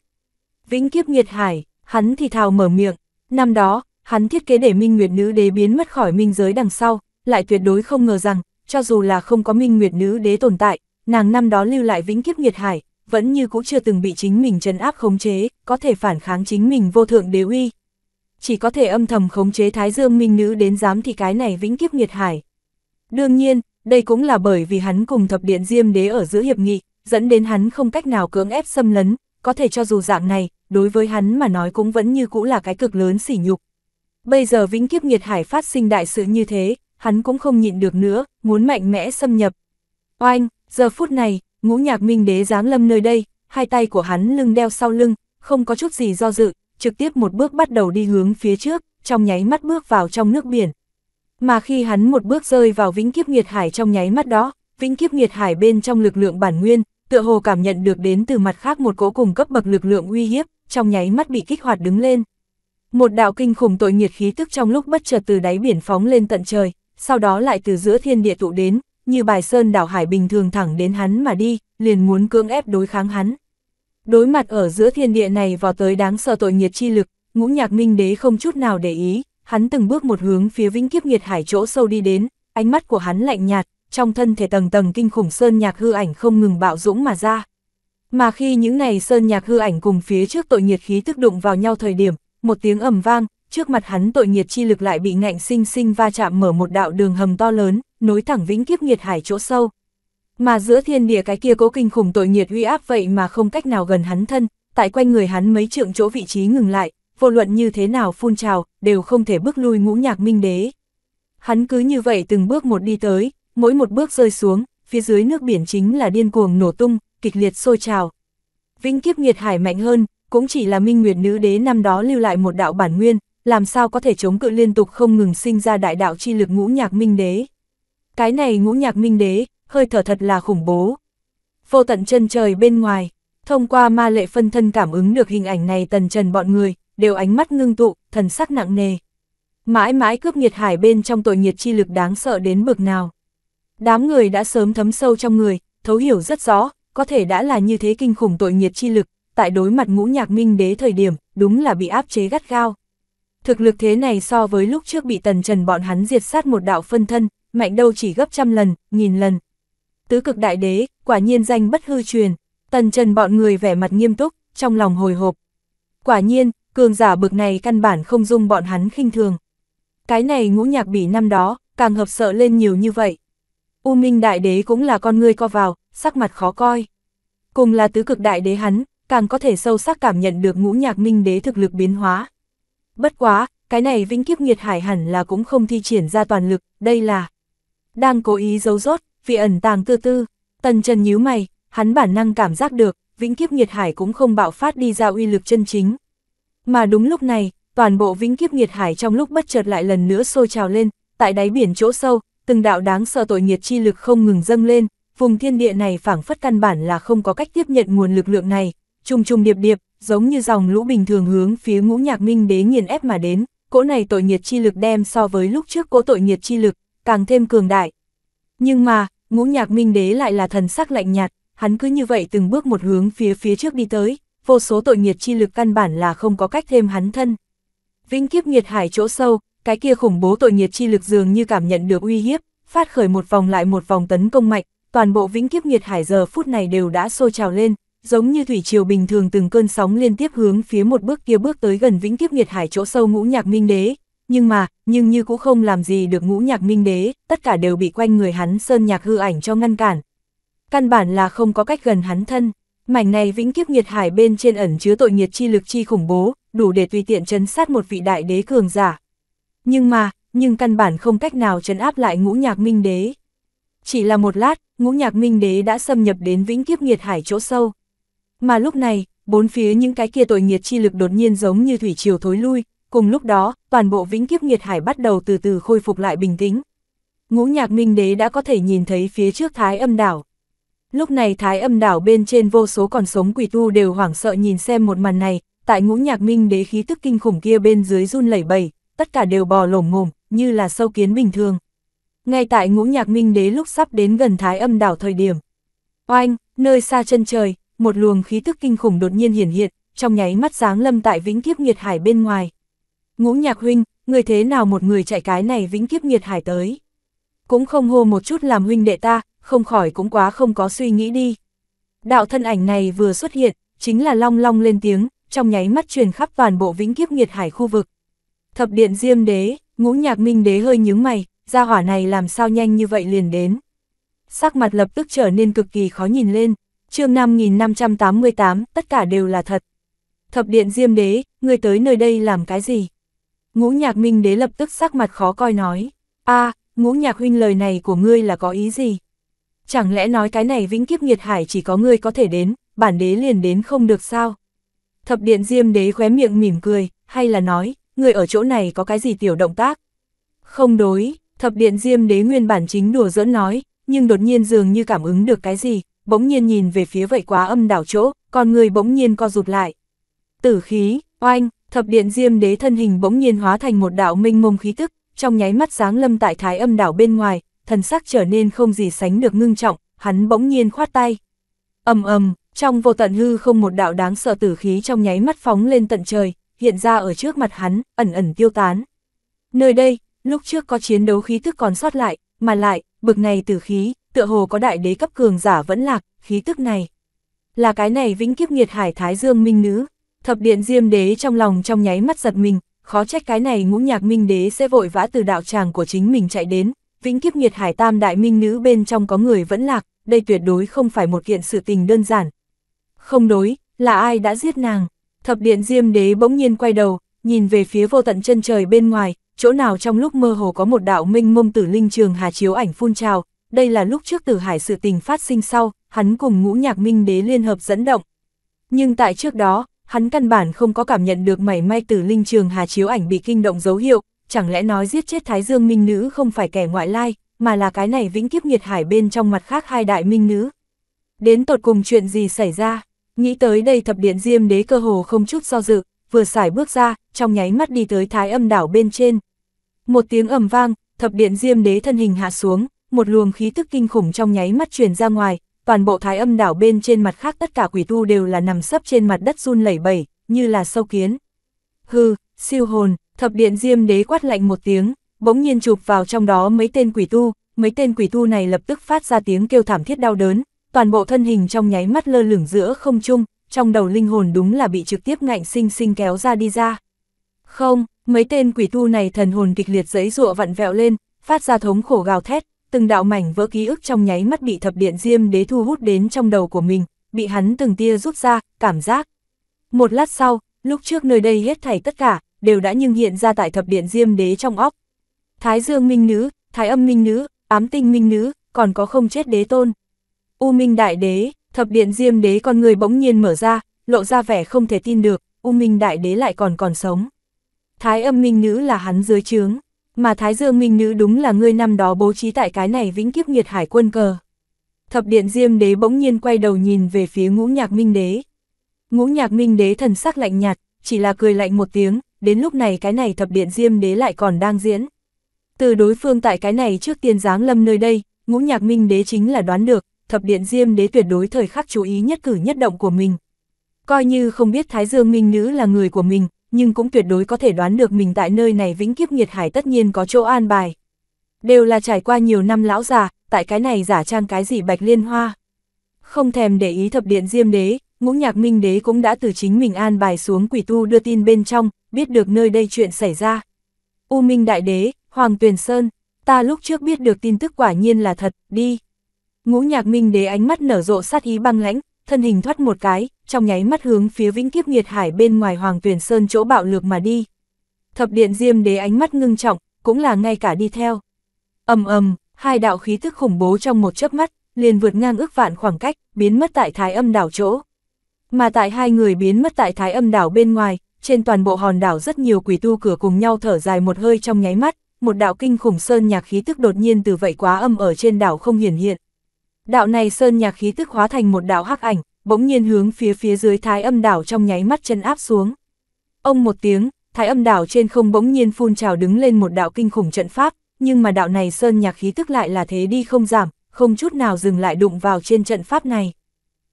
Vĩnh kiếp nghiệt hải, hắn thì thào mở miệng, năm đó, hắn thiết kế để minh nguyệt nữ đế biến mất khỏi minh giới đằng sau, lại tuyệt đối không ngờ rằng, cho dù là không có minh nguyệt nữ đế tồn tại, nàng năm đó lưu lại vĩnh kiếp nghiệt hải, vẫn như cũ chưa từng bị chính mình trấn áp khống chế, có thể phản kháng chính mình vô thượng đế uy. Chỉ có thể âm thầm khống chế Thái Dương Minh Nữ đến dám thì cái này vĩnh kiếp nghiệt hải. Đương nhiên, đây cũng là bởi vì hắn cùng thập điện Diêm Đế ở giữa hiệp nghị, dẫn đến hắn không cách nào cưỡng ép xâm lấn, có thể cho dù dạng này, đối với hắn mà nói cũng vẫn như cũ là cái cực lớn sỉ nhục. Bây giờ vĩnh kiếp nghiệt hải phát sinh đại sự như thế, hắn cũng không nhịn được nữa, muốn mạnh mẽ xâm nhập. Oanh, Giờ phút này, ngũ nhạc minh đế giáng lâm nơi đây, hai tay của hắn lưng đeo sau lưng, không có chút gì do dự, trực tiếp một bước bắt đầu đi hướng phía trước, trong nháy mắt bước vào trong nước biển. Mà khi hắn một bước rơi vào vĩnh kiếp nghiệt hải trong nháy mắt đó, vĩnh kiếp nghiệt hải bên trong lực lượng bản nguyên, tựa hồ cảm nhận được đến từ mặt khác một cỗ cùng cấp bậc lực lượng uy hiếp, trong nháy mắt bị kích hoạt đứng lên. Một đạo kinh khủng tội nhiệt khí tức trong lúc bất chợt từ đáy biển phóng lên tận trời, sau đó lại từ giữa thiên địa tụ đến, như bài sơn đảo hải bình thường thẳng đến hắn mà đi, liền muốn cưỡng ép đối kháng hắn. Đối mặt ở giữa thiên địa này vào tới đáng sợ tội nghiệt chi lực, ngũ nhạc minh đế không chút nào để ý, hắn từng bước một hướng phía vĩnh kiếp nghiệt hải chỗ sâu đi đến, ánh mắt của hắn lạnh nhạt, trong thân thể tầng tầng kinh khủng sơn nhạc hư ảnh không ngừng bạo dũng mà ra. Mà khi những này sơn nhạc hư ảnh cùng phía trước tội nhiệt khí tức đụng vào nhau thời điểm, một tiếng ầm vang, trước mặt hắn tội nghiệt chi lực lại bị ngạnh sinh sinh va chạm mở một đạo đường hầm to lớn, nối thẳng vĩnh kiếp nghiệt hải chỗ sâu. Mà giữa thiên địa cái kia cố kinh khủng tội nghiệt uy áp vậy mà không cách nào gần hắn thân, tại quanh người hắn mấy trượng chỗ vị trí ngừng lại, vô luận như thế nào phun trào, đều không thể bước lui ngũ nhạc minh đế. Hắn cứ như vậy từng bước một đi tới, mỗi một bước rơi xuống, phía dưới nước biển chính là điên cuồng nổ tung, kịch liệt sôi trào. Vĩnh kiếp nghiệt hải mạnh hơn, cũng chỉ là minh nguyệt nữ đế năm đó lưu lại một đạo bản nguyên, làm sao có thể chống cự liên tục không ngừng sinh ra đại đạo chi lực ngũ nhạc minh đế. Cái này ngũ nhạc minh đế, hơi thở thật là khủng bố. Vô tận chân trời bên ngoài, thông qua ma lệ phân thân cảm ứng được hình ảnh này tần trần bọn người, đều ánh mắt ngưng tụ, thần sắc nặng nề. Mãi mãi cướp nhiệt hải bên trong tội nhiệt chi lực đáng sợ đến bực nào. Đám người đã sớm thấm sâu trong người, thấu hiểu rất rõ, có thể đã là như thế kinh khủng tội nhiệt chi lực, tại đối mặt ngũ nhạc minh đế thời điểm, đúng là bị áp chế gắt gao. Thực lực thế này so với lúc trước bị tần trần bọn hắn diệt sát một đạo phân thân, mạnh đâu chỉ gấp trăm lần, nghìn lần. Tứ cực đại đế, quả nhiên danh bất hư truyền, tần trần bọn người vẻ mặt nghiêm túc, trong lòng hồi hộp. Quả nhiên, cường giả bực này căn bản không dung bọn hắn khinh thường. Cái này ngũ nhạc bỉ năm đó, càng hợp sợ lên nhiều như vậy. U Minh Đại Đế cũng là con người co vào, sắc mặt khó coi. Cùng là tứ cực Đại Đế hắn, càng có thể sâu sắc cảm nhận được ngũ nhạc Minh Đế thực lực biến hóa. Bất quá, cái này vĩnh kiếp nghiệt hải hẳn là cũng không thi triển ra toàn lực, đây là đang cố ý giấu rốt, vì ẩn tàng tư tư. Tần Trần nhíu mày, hắn bản năng cảm giác được, vĩnh kiếp nghiệt hải cũng không bạo phát đi ra uy lực chân chính. Mà đúng lúc này, toàn bộ vĩnh kiếp nghiệt hải trong lúc bất chợt lại lần nữa sôi trào lên, tại đáy biển chỗ sâu, từng đạo đáng sợ tội nghiệt chi lực không ngừng dâng lên, vùng thiên địa này phảng phất căn bản là không có cách tiếp nhận nguồn lực lượng này, trùng trùng điệp điệp, giống như dòng lũ bình thường hướng phía ngũ nhạc minh đế nghiền ép mà đến, cỗ này tội nhiệt chi lực đem so với lúc trước cỗ tội nhiệt chi lực, càng thêm cường đại. Nhưng mà, ngũ nhạc minh đế lại là thần sắc lạnh nhạt, hắn cứ như vậy từng bước một hướng phía phía trước đi tới, vô số tội nhiệt chi lực căn bản là không có cách thêm hắn thân. Vĩnh kiếp nghiệt hải chỗ sâu, cái kia khủng bố tội nhiệt chi lực dường như cảm nhận được uy hiếp, phát khởi một vòng lại một vòng tấn công mạnh, toàn bộ vĩnh kiếp nghiệt hải giờ phút này đều đã sôi trào lên, giống như thủy triều bình thường từng cơn sóng liên tiếp hướng phía một bước kia bước tới gần vĩnh kiếp nghiệt hải chỗ sâu ngũ nhạc minh đế, nhưng mà, nhưng như cũng không làm gì được ngũ nhạc minh đế, tất cả đều bị quanh người hắn sơn nhạc hư ảnh cho ngăn cản. Căn bản là không có cách gần hắn thân, mảnh này vĩnh kiếp nghiệt hải bên trên ẩn chứa tội nghiệt chi lực chi khủng bố, đủ để tùy tiện chấn sát một vị đại đế cường giả. Nhưng mà, nhưng căn bản không cách nào chấn áp lại ngũ nhạc minh đế. Chỉ là một lát, ngũ nhạc minh đế đã xâm nhập đến vĩnh kiếp nghiệt hải chỗ sâu, mà lúc này, bốn phía những cái kia tội nghiệt chi lực đột nhiên giống như thủy chiều thối lui, cùng lúc đó, toàn bộ vĩnh kiếp nghiệt hải bắt đầu từ từ khôi phục lại bình tĩnh. Ngũ nhạc minh đế đã có thể nhìn thấy phía trước thái âm đảo. Lúc này thái âm đảo bên trên vô số còn sống quỷ tu đều hoảng sợ nhìn xem một màn này, tại ngũ nhạc minh đế khí tức kinh khủng kia bên dưới run lẩy bẩy, tất cả đều bò lổm ngồm, như là sâu kiến bình thường. Ngay tại ngũ nhạc minh đế lúc sắp đến gần thái âm đảo thời điểm. Oanh, nơi xa chân trời, một luồng khí tức kinh khủng đột nhiên hiển hiện, trong nháy mắt giáng lâm tại vĩnh kiếp nghiệt hải bên ngoài. Ngũ nhạc huynh, người thế nào một người chạy cái này vĩnh kiếp nghiệt hải tới. Cũng không hô một chút làm huynh đệ ta, không khỏi cũng quá không có suy nghĩ đi. Đạo thân ảnh này vừa xuất hiện, chính là long long lên tiếng, trong nháy mắt truyền khắp toàn bộ vĩnh kiếp nghiệt hải khu vực. Thập điện diêm đế, ngũ nhạc minh đế hơi nhướng mày, gia hỏa này làm sao nhanh như vậy liền đến. Sắc mặt lập tức trở nên cực kỳ khó nhìn lên chương 5588, tất cả đều là thật. Thập điện Diêm Đế, người tới nơi đây làm cái gì? Ngũ nhạc Minh Đế lập tức sắc mặt khó coi nói, a ngũ nhạc huynh lời này của ngươi là có ý gì? Chẳng lẽ nói cái này vĩnh kiếp nghiệt hải chỉ có ngươi có thể đến, bản đế liền đến không được sao? Thập điện Diêm Đế khóe miệng mỉm cười, hay là nói, người ở chỗ này có cái gì tiểu động tác? Không đối, thập điện Diêm Đế nguyên bản chính đùa giỡn nói, nhưng đột nhiên dường như cảm ứng được cái gì, bỗng nhiên nhìn về phía vậy quá âm đảo chỗ, con người bỗng nhiên co rụt lại. Tử khí, oanh, thập điện diêm đế thân hình bỗng nhiên hóa thành một đạo minh mông khí tức, trong nháy mắt sáng lâm tại thái âm đảo bên ngoài, thần sắc trở nên không gì sánh được ngưng trọng, hắn bỗng nhiên khoát tay. ầm ầm, trong vô tận hư không một đạo đáng sợ tử khí trong nháy mắt phóng lên tận trời, hiện ra ở trước mặt hắn, ẩn ẩn tiêu tán. Nơi đây, lúc trước có chiến đấu khí tức còn sót lại, mà lại, bực này tử khí, tựa hồ có đại đế cấp cường giả vẫn lạc, khí tức này. Là cái này vĩnh kiếp nghiệt hải thái dương minh nữ, thập điện diêm đế trong lòng trong nháy mắt giật mình, khó trách cái này ngũ nhạc minh đế sẽ vội vã từ đạo tràng của chính mình chạy đến, vĩnh kiếp nghiệt hải tam đại minh nữ bên trong có người vẫn lạc, đây tuyệt đối không phải một kiện sự tình đơn giản. Không đối, là ai đã giết nàng? Thập điện diêm đế bỗng nhiên quay đầu, nhìn về phía vô tận chân trời bên ngoài, chỗ nào trong lúc mơ hồ có một đạo minh mông tử linh trường hà chiếu ảnh phun trào, đây là lúc trước từ hải sự tình phát sinh sau, hắn cùng ngũ nhạc minh đế liên hợp dẫn động. Nhưng tại trước đó, hắn căn bản không có cảm nhận được mảy may từ linh trường hà chiếu ảnh bị kinh động dấu hiệu, chẳng lẽ nói giết chết Thái Dương Minh Nữ không phải kẻ ngoại lai, mà là cái này vĩnh kiếp nghiệt hải bên trong mặt khác hai đại minh nữ. Đến tột cùng chuyện gì xảy ra, nghĩ tới đây thập điện diêm đế cơ hồ không chút do dự, vừa xài bước ra, trong nháy mắt đi tới thái âm đảo bên trên. Một tiếng ầm vang, thập điện diêm đế thân hình hạ xuống, một luồng khí tức kinh khủng trong nháy mắt truyền ra ngoài, toàn bộ thái âm đảo bên trên mặt khác tất cả quỷ tu đều là nằm sấp trên mặt đất run lẩy bẩy, như là sâu kiến. Hư, siêu hồn, thập điện diêm đế quát lạnh một tiếng, bỗng nhiên chụp vào trong đó mấy tên quỷ tu, mấy tên quỷ tu này lập tức phát ra tiếng kêu thảm thiết đau đớn, toàn bộ thân hình trong nháy mắt lơ lửng giữa không trung, trong đầu linh hồn đúng là bị trực tiếp ngạnh sinh sinh kéo ra đi ra. Không, mấy tên quỷ tu này thần hồn kịch liệt giấy rụa vặn vẹo lên, phát ra thống khổ gào thét, từng đạo mảnh vỡ ký ức trong nháy mắt bị thập điện diêm đế thu hút đến trong đầu của mình, bị hắn từng tia rút ra, cảm giác. Một lát sau, lúc trước nơi đây hết thảy tất cả, đều đã nhưng hiện ra tại thập điện diêm đế trong óc. Thái dương minh nữ, thái âm minh nữ, ám tinh minh nữ, còn có không chết đế tôn. U minh đại đế, thập điện diêm đế con người bỗng nhiên mở ra, lộ ra vẻ không thể tin được, U minh đại đế lại còn còn sống. Thái âm minh nữ là hắn dưới trướng mà Thái Dương Minh Nữ đúng là ngươi năm đó bố trí tại cái này vĩnh kiếp nghiệt hải quân cờ. Thập điện Diêm Đế bỗng nhiên quay đầu nhìn về phía ngũ nhạc Minh Đế. Ngũ nhạc Minh Đế thần sắc lạnh nhạt, chỉ là cười lạnh một tiếng, đến lúc này cái này thập điện Diêm Đế lại còn đang diễn. Từ đối phương tại cái này trước tiên giáng lâm nơi đây, ngũ nhạc Minh Đế chính là đoán được, thập điện Diêm Đế tuyệt đối thời khắc chú ý nhất cử nhất động của mình. Coi như không biết Thái Dương Minh Nữ là người của mình, nhưng cũng tuyệt đối có thể đoán được mình tại nơi này vĩnh kiếp nghiệt hải tất nhiên có chỗ an bài. Đều là trải qua nhiều năm lão già, tại cái này giả trang cái gì bạch liên hoa. Không thèm để ý thập điện diêm đế, ngũ nhạc minh đế cũng đã từ chính mình an bài xuống quỷ tu đưa tin bên trong, biết được nơi đây chuyện xảy ra. U Minh Đại Đế, Hoàng Tuyền Sơn, ta lúc trước biết được tin tức quả nhiên là thật, đi. Ngũ nhạc minh đế ánh mắt nở rộ sát ý băng lãnh, thân hình thoát một cái, trong nháy mắt hướng phía vĩnh kiếp nghiệt hải bên ngoài Hoàng Tuyển Sơn chỗ bạo lược mà đi. Thập điện diêm đế ánh mắt ngưng trọng, cũng là ngay cả đi theo. ầm ầm, hai đạo khí thức khủng bố trong một chớp mắt, liền vượt ngang ước vạn khoảng cách, biến mất tại thái âm đảo chỗ. Mà tại hai người biến mất tại thái âm đảo bên ngoài, trên toàn bộ hòn đảo rất nhiều quỷ tu cửa cùng nhau thở dài một hơi trong nháy mắt, một đạo kinh khủng sơn nhạc khí tức đột nhiên từ vậy quá âm ở trên đảo không hiển hiện. Đạo này sơn nhạc khí tức hóa thành một đạo hắc ảnh, bỗng nhiên hướng phía phía dưới thái âm đảo trong nháy mắt chân áp xuống. Ông một tiếng, thái âm đảo trên không bỗng nhiên phun trào đứng lên một đạo kinh khủng trận pháp, nhưng mà đạo này sơn nhạc khí tức lại là thế đi không giảm, không chút nào dừng lại đụng vào trên trận pháp này.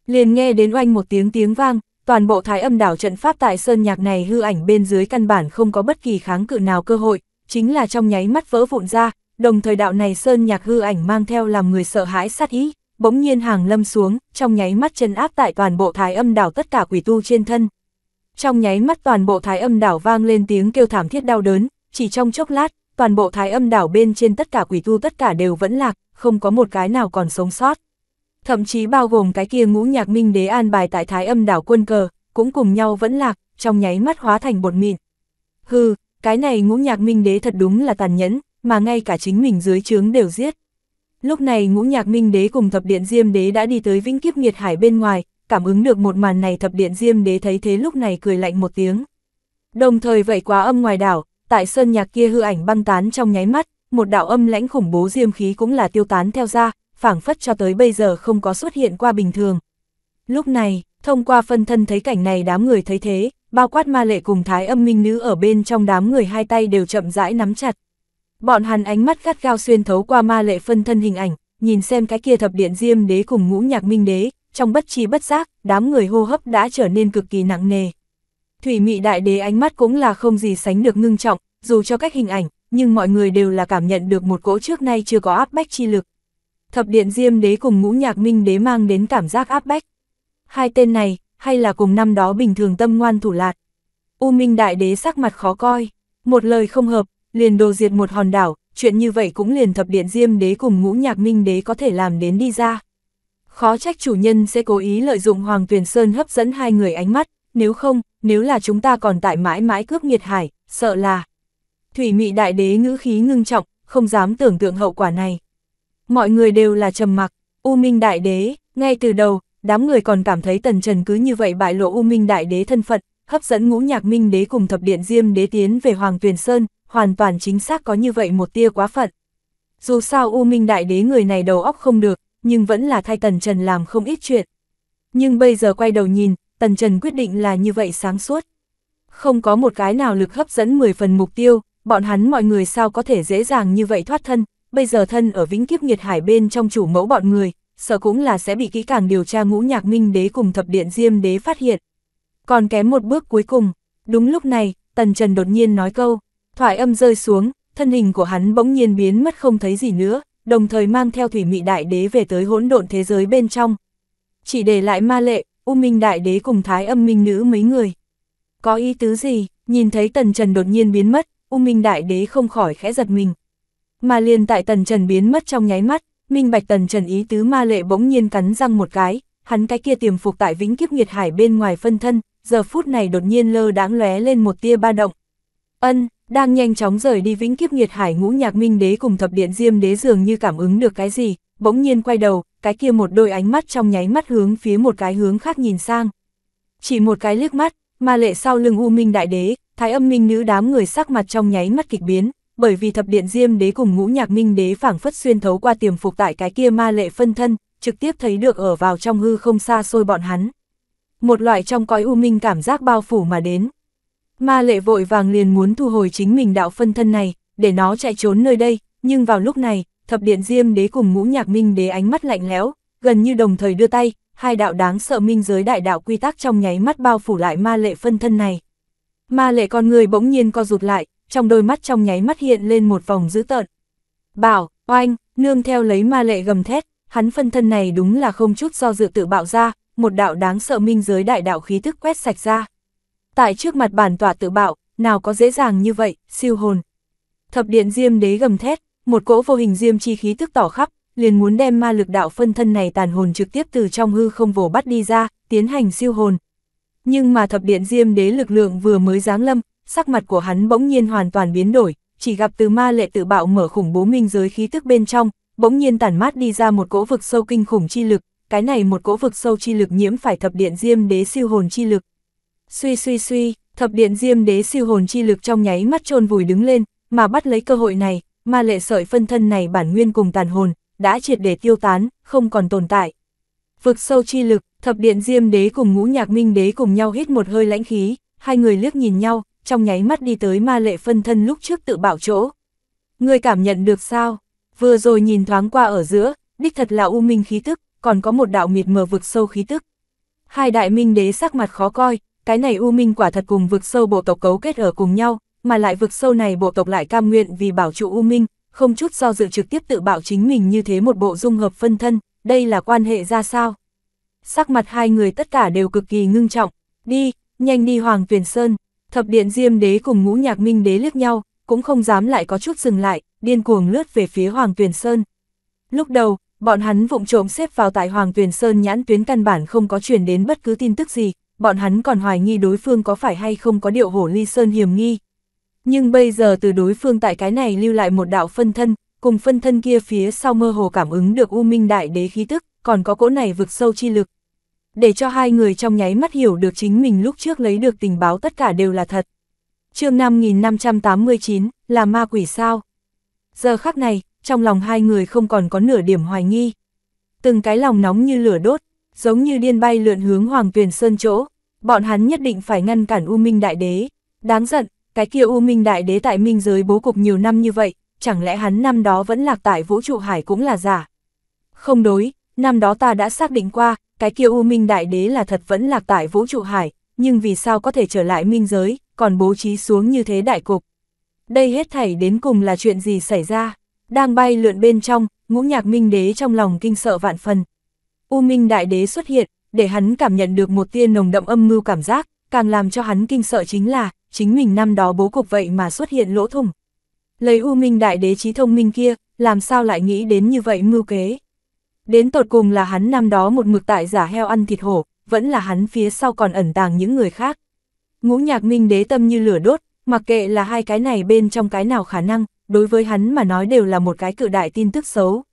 Liền nghe đến oanh một tiếng tiếng vang, toàn bộ thái âm đảo trận pháp tại sơn nhạc này hư ảnh bên dưới căn bản không có bất kỳ kháng cự nào cơ hội, chính là trong nháy mắt vỡ vụn ra, đồng thời đạo này sơn nhạc hư ảnh mang theo làm người sợ hãi sát ý bỗng nhiên hàng lâm xuống, trong nháy mắt chân áp tại toàn bộ thái âm đảo tất cả quỷ tu trên thân. Trong nháy mắt toàn bộ thái âm đảo vang lên tiếng kêu thảm thiết đau đớn, chỉ trong chốc lát, toàn bộ thái âm đảo bên trên tất cả quỷ tu tất cả đều vẫn lạc, không có một cái nào còn sống sót. Thậm chí bao gồm cái kia ngũ nhạc minh đế an bài tại thái âm đảo quân cờ, cũng cùng nhau vẫn lạc, trong nháy mắt hóa thành bột mịn. Hừ, cái này ngũ nhạc minh đế thật đúng là tàn nhẫn, mà ngay cả chính mình dưới trướng đều giết. Lúc này ngũ nhạc minh đế cùng thập điện diêm đế đã đi tới vĩnh kiếp nghiệt hải bên ngoài, cảm ứng được một màn này thập điện diêm đế thấy thế lúc này cười lạnh một tiếng. Đồng thời vậy quá âm ngoài đảo, tại sơn nhạc kia hư ảnh băng tán trong nháy mắt, một đạo âm lãnh khủng bố diêm khí cũng là tiêu tán theo ra, phảng phất cho tới bây giờ không có xuất hiện qua bình thường. Lúc này, thông qua phân thân thấy cảnh này đám người thấy thế, bao quát ma lệ cùng thái âm minh nữ ở bên trong đám người hai tay đều chậm rãi nắm chặt. Bọn hắn ánh mắt gắt gao xuyên thấu qua ma lệ phân thân hình ảnh, nhìn xem cái kia thập điện diêm đế cùng ngũ nhạc minh đế, trong bất chi bất giác, đám người hô hấp đã trở nên cực kỳ nặng nề. Thủy mị đại đế ánh mắt cũng là không gì sánh được ngưng trọng, dù cho cách hình ảnh, nhưng mọi người đều là cảm nhận được một cỗ trước nay chưa có áp bách chi lực. Thập điện diêm đế cùng ngũ nhạc minh đế mang đến cảm giác áp bách. Hai tên này, hay là cùng năm đó bình thường tâm ngoan thủ lạt. U minh đại đế sắc mặt khó coi, một lời không hợp, liền đồ diệt một hòn đảo, chuyện như vậy cũng liền thập điện diêm đế cùng ngũ nhạc minh đế có thể làm đến đi ra. Khó trách chủ nhân sẽ cố ý lợi dụng Hoàng Tuyền Sơn hấp dẫn hai người ánh mắt, nếu không, nếu là chúng ta còn tại mãi mãi cướp nghiệt hải, sợ là. Thủy mị đại đế ngữ khí ngưng trọng, không dám tưởng tượng hậu quả này. Mọi người đều là trầm mặc, U Minh đại đế, ngay từ đầu, đám người còn cảm thấy tần trần cứ như vậy bại lộ U Minh đại đế thân phận, hấp dẫn ngũ nhạc minh đế cùng thập điện diêm đế tiến về Hoàng Tuyền Sơn, hoàn toàn chính xác có như vậy một tia quá phận. Dù sao U Minh Đại Đế người này đầu óc không được, nhưng vẫn là thay Tần Trần làm không ít chuyện. Nhưng bây giờ quay đầu nhìn, Tần Trần quyết định là như vậy sáng suốt. Không có một cái nào lực hấp dẫn 10 phần mục tiêu, bọn hắn mọi người sao có thể dễ dàng như vậy thoát thân, bây giờ thân ở vĩnh kiếp nghiệt hải bên trong chủ mẫu bọn người, sợ cũng là sẽ bị kỹ càng điều tra ngũ nhạc minh đế cùng thập điện diêm đế phát hiện. Còn kém một bước cuối cùng, đúng lúc này, Tần Trần đột nhiên nói câu. Thoại âm rơi xuống, thân hình của hắn bỗng nhiên biến mất không thấy gì nữa, đồng thời mang theo thủy mị đại đế về tới hỗn độn thế giới bên trong. Chỉ để lại ma lệ, U Minh đại đế cùng thái âm minh nữ mấy người. Có ý tứ gì, nhìn thấy tần trần đột nhiên biến mất, U Minh đại đế không khỏi khẽ giật mình. Mà liền tại tần trần biến mất trong nháy mắt, minh bạch tần trần ý tứ ma lệ bỗng nhiên cắn răng một cái, hắn cái kia tiềm phục tại vĩnh kiếp nghiệt hải bên ngoài phân thân, giờ phút này đột nhiên lơ đáng lóe lên một tia ba động. Ân, đang nhanh chóng rời đi vĩnh kiếp nghiệt hải ngũ nhạc minh đế cùng thập điện diêm đế dường như cảm ứng được cái gì, bỗng nhiên quay đầu, cái kia một đôi ánh mắt trong nháy mắt hướng phía một cái hướng khác nhìn sang. Chỉ một cái liếc mắt, ma lệ sau lưng U Minh Đại Đế, Thái Âm Minh nữ đám người sắc mặt trong nháy mắt kịch biến, bởi vì thập điện diêm đế cùng ngũ nhạc minh đế phảng phất xuyên thấu qua tiềm phục tại cái kia ma lệ phân thân, trực tiếp thấy được ở vào trong hư không xa xôi bọn hắn. Một loại trong cõi U Minh cảm giác bao phủ mà đến, Ma lệ vội vàng liền muốn thu hồi chính mình đạo phân thân này, để nó chạy trốn nơi đây, nhưng vào lúc này, thập điện diêm đế cùng ngũ nhạc minh đế ánh mắt lạnh lẽo, gần như đồng thời đưa tay, hai đạo đáng sợ minh giới đại đạo quy tắc trong nháy mắt bao phủ lại ma lệ phân thân này. Ma lệ con người bỗng nhiên co rụt lại, trong đôi mắt trong nháy mắt hiện lên một vòng dữ tợn. Bảo, oanh, nương theo lấy ma lệ gầm thét, hắn phân thân này đúng là không chút do dự tự bạo ra, một đạo đáng sợ minh giới đại đạo khí thức quét sạch ra tại trước mặt bản tỏa tự bạo, nào có dễ dàng như vậy, siêu hồn. Thập điện diêm đế gầm thét, một cỗ vô hình diêm chi khí tức tỏ khắp, liền muốn đem ma lực đạo phân thân này tàn hồn trực tiếp từ trong hư không vồ bắt đi ra, tiến hành siêu hồn. Nhưng mà thập điện diêm đế lực lượng vừa mới giáng lâm, sắc mặt của hắn bỗng nhiên hoàn toàn biến đổi, chỉ gặp từ ma lệ tự bạo mở khủng bố minh giới khí tức bên trong, bỗng nhiên tản mát đi ra một cỗ vực sâu kinh khủng chi lực, cái này một cỗ vực sâu chi lực nhiễm phải thập điện diêm đế siêu hồn chi lực. Suy suy suy, thập điện diêm đế siêu hồn chi lực trong nháy mắt trôn vùi đứng lên, mà bắt lấy cơ hội này, ma lệ sợi phân thân này bản nguyên cùng tàn hồn, đã triệt để tiêu tán, không còn tồn tại. Vực sâu chi lực, thập điện diêm đế cùng ngũ nhạc minh đế cùng nhau hít một hơi lãnh khí, hai người liếc nhìn nhau, trong nháy mắt đi tới ma lệ phân thân lúc trước tự bảo chỗ. Người cảm nhận được sao? Vừa rồi nhìn thoáng qua ở giữa, đích thật là u minh khí tức, còn có một đạo miệt mờ vực sâu khí tức. Hai đại minh đế sắc mặt khó coi, cái này U Minh quả thật cùng vực sâu bộ tộc cấu kết ở cùng nhau, mà lại vực sâu này bộ tộc lại cam nguyện vì bảo trụ U Minh, không chút do dự trực tiếp tự bảo chính mình như thế một bộ dung hợp phân thân, đây là quan hệ ra sao? Sắc mặt hai người tất cả đều cực kỳ ngưng trọng, đi, nhanh đi Hoàng Tuyền Sơn, thập điện diêm đế cùng ngũ nhạc minh đế liếc nhau, cũng không dám lại có chút dừng lại, điên cuồng lướt về phía Hoàng Tuyền Sơn. Lúc đầu, bọn hắn vụng trộm xếp vào tại Hoàng Tuyền Sơn nhãn tuyến căn bản không có truyền đến bất cứ tin tức gì, bọn hắn còn hoài nghi đối phương có phải hay không có điệu hổ ly sơn hiểm nghi. Nhưng bây giờ từ đối phương tại cái này lưu lại một đạo phân thân, cùng phân thân kia phía sau mơ hồ cảm ứng được U Minh Đại Đế khí tức, còn có cỗ này vực sâu chi lực. Để cho hai người trong nháy mắt hiểu được chính mình lúc trước lấy được tình báo tất cả đều là thật. chương 5589, là ma quỷ sao? Giờ khắc này, trong lòng hai người không còn có nửa điểm hoài nghi. Từng cái lòng nóng như lửa đốt, giống như điên bay lượn hướng Hoàng Tuyền Sơn chỗ, bọn hắn nhất định phải ngăn cản U Minh Đại Đế. Đáng giận, cái kia U Minh Đại Đế tại minh giới bố cục nhiều năm như vậy, chẳng lẽ hắn năm đó vẫn lạc tại vũ trụ hải cũng là giả? Không đối, năm đó ta đã xác định qua, cái kia U Minh Đại Đế là thật vẫn lạc tại vũ trụ hải, nhưng vì sao có thể trở lại minh giới, còn bố trí xuống như thế đại cục? Đây hết thảy đến cùng là chuyện gì xảy ra? Đang bay lượn bên trong, ngũ nhạc minh đế trong lòng kinh sợ vạn phần, U Minh Đại Đế xuất hiện, để hắn cảm nhận được một tia nồng đậm âm mưu cảm giác, càng làm cho hắn kinh sợ chính là, chính mình năm đó bố cục vậy mà xuất hiện lỗ thủng. Lấy U Minh Đại Đế trí thông minh kia, làm sao lại nghĩ đến như vậy mưu kế. Đến tột cùng là hắn năm đó một mực tại giả heo ăn thịt hổ, vẫn là hắn phía sau còn ẩn tàng những người khác. Ngũ nhạc minh đế tâm như lửa đốt, mặc kệ là hai cái này bên trong cái nào khả năng, đối với hắn mà nói đều là một cái cự đại tin tức xấu.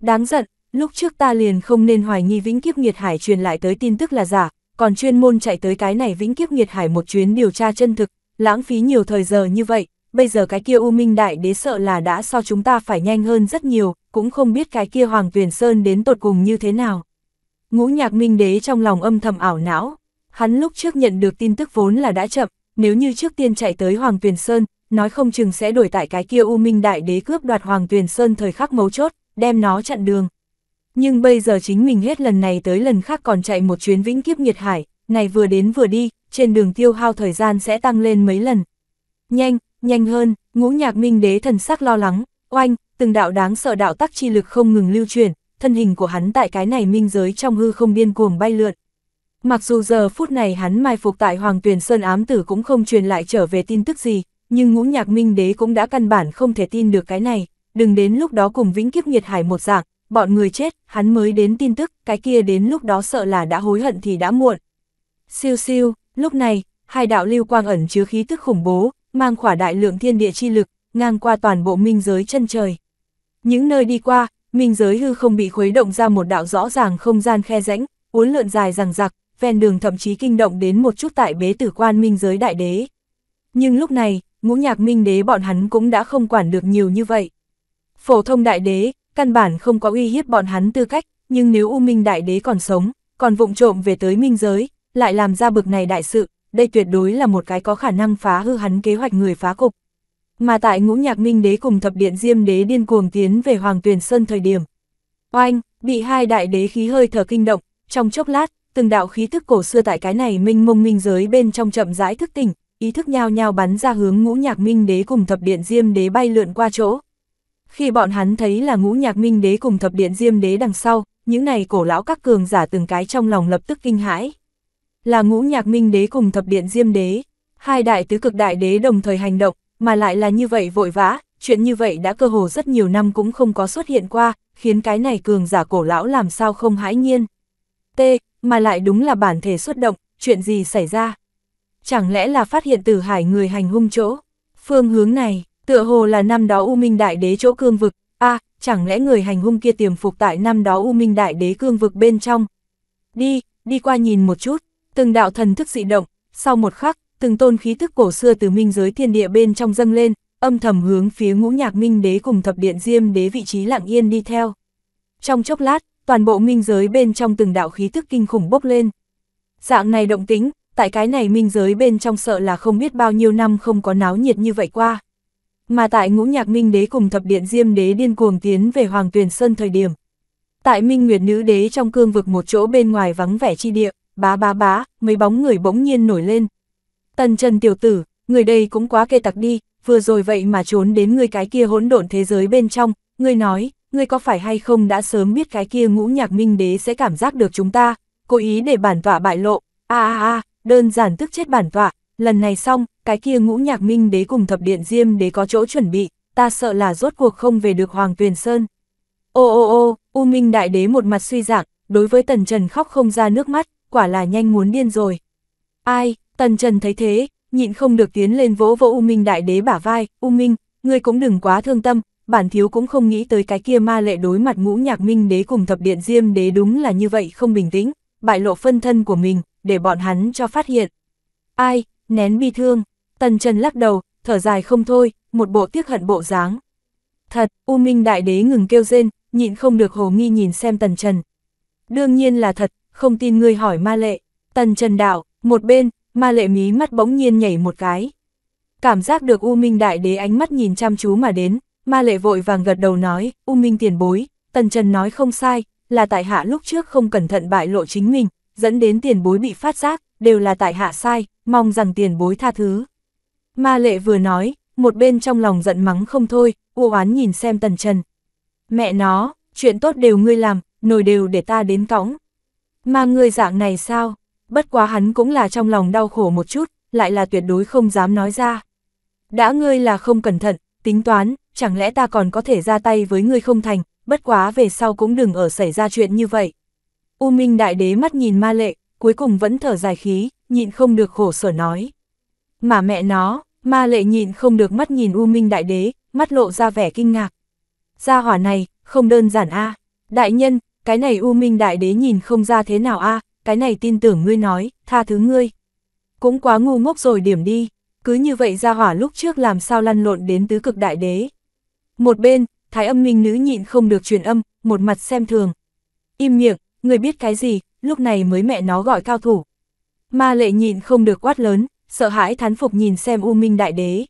Đáng giận, Lúc trước ta liền không nên hoài nghi vĩnh kiếp nghiệt hải truyền lại tới tin tức là giả, còn chuyên môn chạy tới cái này vĩnh kiếp nghiệt hải một chuyến điều tra chân thực, lãng phí nhiều thời giờ như vậy, bây giờ cái kia U Minh Đại Đế sợ là đã so chúng ta phải nhanh hơn rất nhiều, cũng không biết cái kia Hoàng Tuyền Sơn đến tột cùng như thế nào. Ngũ nhạc Minh Đế trong lòng âm thầm ảo não, hắn lúc trước nhận được tin tức vốn là đã chậm, nếu như trước tiên chạy tới Hoàng Tuyền Sơn, nói không chừng sẽ đổi tại cái kia U Minh Đại Đế cướp đoạt Hoàng Tuyền Sơn thời khắc mấu chốt, đem nó chặn đường. Nhưng bây giờ chính mình hết lần này tới lần khác còn chạy một chuyến vĩnh kiếp nghiệt hải, này vừa đến vừa đi, trên đường tiêu hao thời gian sẽ tăng lên mấy lần. Nhanh, nhanh hơn, ngũ nhạc minh đế thần sắc lo lắng, oanh, từng đạo đáng sợ đạo tắc chi lực không ngừng lưu truyền, thân hình của hắn tại cái này minh giới trong hư không biên cuồng bay lượn. Mặc dù giờ phút này hắn mai phục tại Hoàng Tuyền Sơn ám tử cũng không truyền lại trở về tin tức gì, nhưng ngũ nhạc minh đế cũng đã căn bản không thể tin được cái này, đừng đến lúc đó cùng vĩnh kiếp nghiệt hải một dạng, bọn người chết, hắn mới đến tin tức, cái kia đến lúc đó sợ là đã hối hận thì đã muộn. Siêu siêu, lúc này, hai đạo lưu quang ẩn chứa khí tức khủng bố, mang khỏa đại lượng thiên địa chi lực, ngang qua toàn bộ minh giới chân trời. Những nơi đi qua, minh giới hư không bị khuấy động ra một đạo rõ ràng không gian khe rãnh, uốn lượn dài rằng rạc ven đường thậm chí kinh động đến một chút tại bế tử quan minh giới đại đế. Nhưng lúc này, ngũ nhạc minh đế bọn hắn cũng đã không quản được nhiều như vậy. Phổ thông đại đế, căn bản không có uy hiếp bọn hắn tư cách, nhưng nếu U Minh đại đế còn sống, còn vụng trộm về tới minh giới, lại làm ra bực này đại sự, đây tuyệt đối là một cái có khả năng phá hư hắn kế hoạch người phá cục. Mà tại ngũ nhạc minh đế cùng thập điện diêm đế điên cuồng tiến về Hoàng Tuyền Sơn thời điểm. Oanh, bị hai đại đế khí hơi thở kinh động, trong chốc lát, từng đạo khí thức cổ xưa tại cái này minh mông minh giới bên trong chậm rãi thức tỉnh, ý thức nhao nhao bắn ra hướng ngũ nhạc minh đế cùng thập điện diêm đế bay lượn qua chỗ, khi bọn hắn thấy là ngũ nhạc minh đế cùng thập điện diêm đế đằng sau, những này cổ lão các cường giả từng cái trong lòng lập tức kinh hãi. Là ngũ nhạc minh đế cùng thập điện diêm đế, hai đại tứ cực đại đế đồng thời hành động, mà lại là như vậy vội vã, chuyện như vậy đã cơ hồ rất nhiều năm cũng không có xuất hiện qua, khiến cái này cường giả cổ lão làm sao không hãi nhiên. T, mà lại đúng là bản thể xuất động, chuyện gì xảy ra? Chẳng lẽ là phát hiện tử hải người hành hung chỗ? Phương hướng này, Tựa hồ là năm đó U Minh Đại Đế chỗ cương vực, a à, chẳng lẽ người hành hung kia tiềm phục tại năm đó U Minh Đại Đế cương vực bên trong. Đi, đi qua nhìn một chút, từng đạo thần thức dị động, sau một khắc, từng tôn khí thức cổ xưa từ minh giới thiên địa bên trong dâng lên, âm thầm hướng phía ngũ nhạc minh đế cùng thập điện diêm đế vị trí lặng yên đi theo. Trong chốc lát, toàn bộ minh giới bên trong từng đạo khí thức kinh khủng bốc lên. Dạng này động tính, tại cái này minh giới bên trong sợ là không biết bao nhiêu năm không có náo nhiệt như vậy qua. Mà tại ngũ nhạc minh đế cùng thập điện diêm đế điên cuồng tiến về Hoàng Tuyền Sơn thời điểm. Tại minh nguyệt nữ đế trong cương vực một chỗ bên ngoài vắng vẻ chi địa, bá bá bá, mấy bóng người bỗng nhiên nổi lên. Tần Trần tiểu tử, người đây cũng quá kê tặc đi, vừa rồi vậy mà trốn đến người cái kia hỗn độn thế giới bên trong, người nói, người có phải hay không đã sớm biết cái kia ngũ nhạc minh đế sẽ cảm giác được chúng ta, cố ý để bản tọa bại lộ, a a a, đơn giản tức chết bản tọa, lần này xong, cái kia ngũ nhạc minh đế cùng thập điện diêm đế có chỗ chuẩn bị, ta sợ là rốt cuộc không về được Hoàng Tuyền Sơn. Ô ô ô, U Minh Đại Đế một mặt suy dạng, đối với Tần Trần khóc không ra nước mắt, quả là nhanh muốn điên rồi. Ai, Tần Trần thấy thế, nhịn không được tiến lên vỗ vỗ U Minh Đại Đế bả vai, U Minh, ngươi cũng đừng quá thương tâm, bản thiếu cũng không nghĩ tới cái kia ma lệ đối mặt ngũ nhạc minh đế cùng thập điện diêm đế đúng là như vậy không bình tĩnh, bại lộ phân thân của mình, để bọn hắn cho phát hiện. Ai, nén bi thương, Tần Trần lắc đầu, thở dài không thôi, một bộ tiếc hận bộ dáng. Thật, U Minh Đại Đế ngừng kêu rên, nhịn không được hồ nghi nhìn xem Tần Trần. Đương nhiên là thật, không tin ngươi hỏi ma lệ. Tần Trần đạo, một bên, ma lệ mí mắt bỗng nhiên nhảy một cái. Cảm giác được U Minh Đại Đế ánh mắt nhìn chăm chú mà đến, ma lệ vội vàng gật đầu nói, U Minh tiền bối, Tần Trần nói không sai, là tại hạ lúc trước không cẩn thận bại lộ chính mình, dẫn đến tiền bối bị phát giác, đều là tại hạ sai, mong rằng tiền bối tha thứ. Ma lệ vừa nói, một bên trong lòng giận mắng không thôi, u oán nhìn xem tần trần. Mẹ nó, chuyện tốt đều ngươi làm, nồi đều để ta đến cõng. Mà ngươi dạng này sao? Bất quá hắn cũng là trong lòng đau khổ một chút, lại là tuyệt đối không dám nói ra. Đã ngươi là không cẩn thận, tính toán, chẳng lẽ ta còn có thể ra tay với ngươi không thành, bất quá về sau cũng đừng ở xảy ra chuyện như vậy. U Minh Đại Đế mắt nhìn ma lệ, cuối cùng vẫn thở dài khí, nhịn không được khổ sở nói. Mà mẹ nó, ma lệ nhịn không được mắt nhìn U Minh Đại Đế, mắt lộ ra vẻ kinh ngạc. Gia hỏa này, không đơn giản a Đại nhân, cái này U Minh Đại Đế nhìn không ra thế nào a cái này tin tưởng ngươi nói, tha thứ ngươi. Cũng quá ngu ngốc rồi điểm đi, cứ như vậy Gia hỏa lúc trước làm sao lăn lộn đến tứ cực Đại Đế. Một bên, thái âm minh nữ nhịn không được truyền âm, một mặt xem thường. Im miệng, người biết cái gì, lúc này mới mẹ nó gọi cao thủ. Ma lệ nhịn không được quát lớn, sợ hãi thán phục nhìn xem U Minh Đại Đế.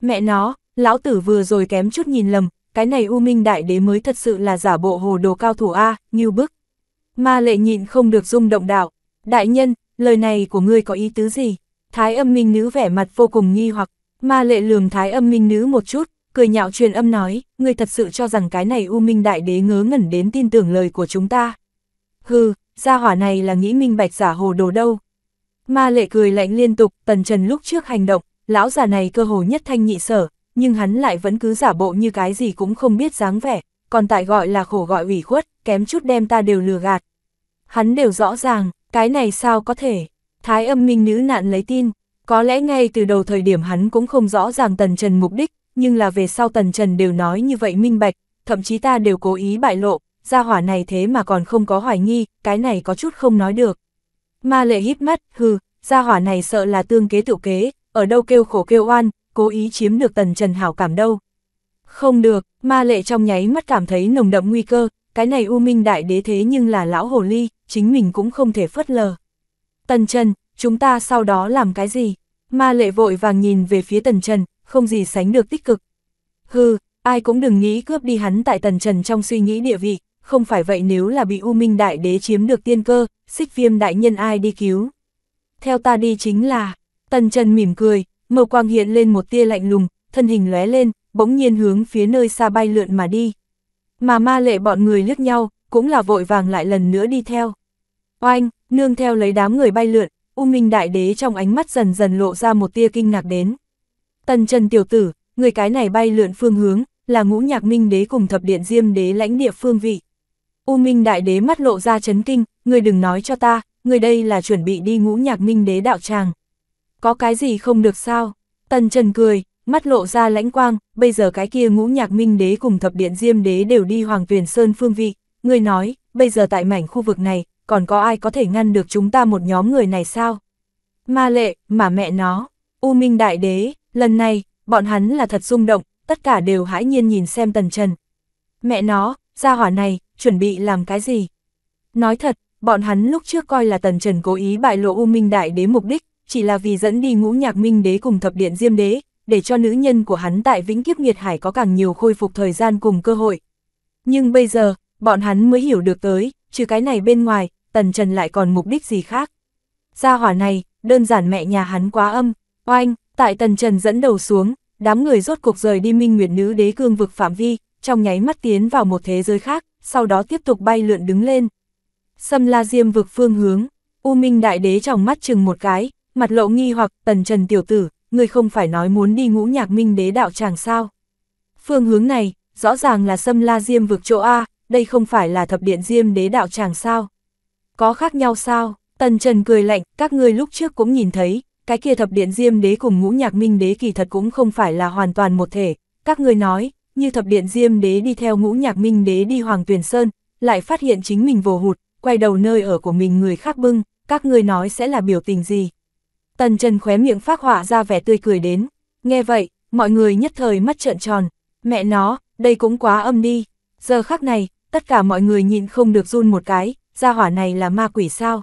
Mẹ nó, lão tử vừa rồi kém chút nhìn lầm, cái này U Minh Đại Đế mới thật sự là giả bộ hồ đồ cao thủ A, như bức. Ma lệ nhịn không được rung động đạo. Đại nhân, lời này của ngươi có ý tứ gì? Thái âm minh nữ vẻ mặt vô cùng nghi hoặc, ma lệ lườm thái âm minh nữ một chút, cười nhạo truyền âm nói, ngươi thật sự cho rằng cái này U Minh Đại Đế ngớ ngẩn đến tin tưởng lời của chúng ta. Hừ, gia hỏa này là nghĩ minh bạch giả hồ đồ đâu, Ma lệ cười lạnh liên tục, tần trần lúc trước hành động, lão già này cơ hồ nhất thanh nhị sở, nhưng hắn lại vẫn cứ giả bộ như cái gì cũng không biết dáng vẻ, còn tại gọi là khổ gọi ủy khuất, kém chút đem ta đều lừa gạt. Hắn đều rõ ràng, cái này sao có thể, thái âm minh nữ nạn lấy tin, có lẽ ngay từ đầu thời điểm hắn cũng không rõ ràng tần trần mục đích, nhưng là về sau tần trần đều nói như vậy minh bạch, thậm chí ta đều cố ý bại lộ, gia hỏa này thế mà còn không có hoài nghi, cái này có chút không nói được. Ma lệ hít mắt, hừ, gia hỏa này sợ là tương kế tiểu kế, ở đâu kêu khổ kêu oan, cố ý chiếm được tần trần hảo cảm đâu. Không được, ma lệ trong nháy mắt cảm thấy nồng đậm nguy cơ, cái này u minh đại đế thế nhưng là lão hồ ly, chính mình cũng không thể phớt lờ. Tần trần, chúng ta sau đó làm cái gì? Ma lệ vội vàng nhìn về phía tần trần, không gì sánh được tích cực. Hừ, ai cũng đừng nghĩ cướp đi hắn tại tần trần trong suy nghĩ địa vị, không phải vậy nếu là bị U Minh Đại Đế chiếm được tiên cơ, xích viêm đại nhân ai đi cứu. Theo ta đi chính là, Tần Trần mỉm cười, mờ quang hiện lên một tia lạnh lùng, thân hình lóe lên, bỗng nhiên hướng phía nơi xa bay lượn mà đi. Mà ma lệ bọn người liếc nhau, cũng là vội vàng lại lần nữa đi theo. Oanh, nương theo lấy đám người bay lượn, U Minh Đại Đế trong ánh mắt dần dần lộ ra một tia kinh ngạc đến. Tần Trần tiểu tử, người cái này bay lượn phương hướng, là ngũ nhạc minh đế cùng thập điện diêm đế lãnh địa phương vị. U Minh Đại Đế mắt lộ ra chấn kinh, người đừng nói cho ta, người đây là chuẩn bị đi ngũ nhạc minh đế đạo tràng. Có cái gì không được sao? Tần Trần cười, mắt lộ ra lãnh quang, bây giờ cái kia ngũ nhạc minh đế cùng thập điện diêm đế đều đi hoàng tuyển sơn phương vị. Người nói, bây giờ tại mảnh khu vực này, còn có ai có thể ngăn được chúng ta một nhóm người này sao? Ma lệ, mà mẹ nó, U Minh Đại Đế, lần này, bọn hắn là thật rung động, tất cả đều hãi nhiên nhìn xem Tần Trần. Mẹ nó, gia hỏa này, chuẩn bị làm cái gì. Nói thật, bọn hắn lúc trước coi là Tần Trần cố ý bại lộ U Minh Đại Đế mục đích, chỉ là vì dẫn đi ngũ nhạc Minh Đế cùng thập điện Diêm Đế, để cho nữ nhân của hắn tại Vĩnh Kiếp Nghiệt Hải có càng nhiều khôi phục thời gian cùng cơ hội. Nhưng bây giờ, bọn hắn mới hiểu được tới, trừ cái này bên ngoài, Tần Trần lại còn mục đích gì khác. Gia hỏa này, đơn giản mẹ nhà hắn quá âm, oanh, tại Tần Trần dẫn đầu xuống, đám người rốt cuộc rời đi Minh Nguyệt Nữ Đế Cương vực phạm vi, trong nháy mắt tiến vào một thế giới khác, sau đó tiếp tục bay lượn đứng lên. Sâm La Diêm vực phương hướng, U Minh Đại Đế trong mắt chừng một cái, mặt lộ nghi hoặc tần trần tiểu tử, người không phải nói muốn đi ngũ nhạc minh đế đạo tràng sao. Phương hướng này, rõ ràng là Sâm La Diêm vực chỗ A, đây không phải là thập điện Diêm đế đạo tràng sao. Có khác nhau sao, tần trần cười lạnh, các ngươi lúc trước cũng nhìn thấy, cái kia thập điện Diêm đế cùng ngũ nhạc minh đế kỳ thật cũng không phải là hoàn toàn một thể, các người nói, như thập điện diêm đế đi theo ngũ nhạc minh đế đi Hoàng Tuyền Sơn, lại phát hiện chính mình vồ hụt, quay đầu nơi ở của mình người khác bưng, các ngươi nói sẽ là biểu tình gì. Tần Trần khóe miệng phát họa ra vẻ tươi cười đến, nghe vậy, mọi người nhất thời mắt trợn tròn, mẹ nó, đây cũng quá âm đi, giờ khắc này, tất cả mọi người nhịn không được run một cái, ra hỏa này là ma quỷ sao.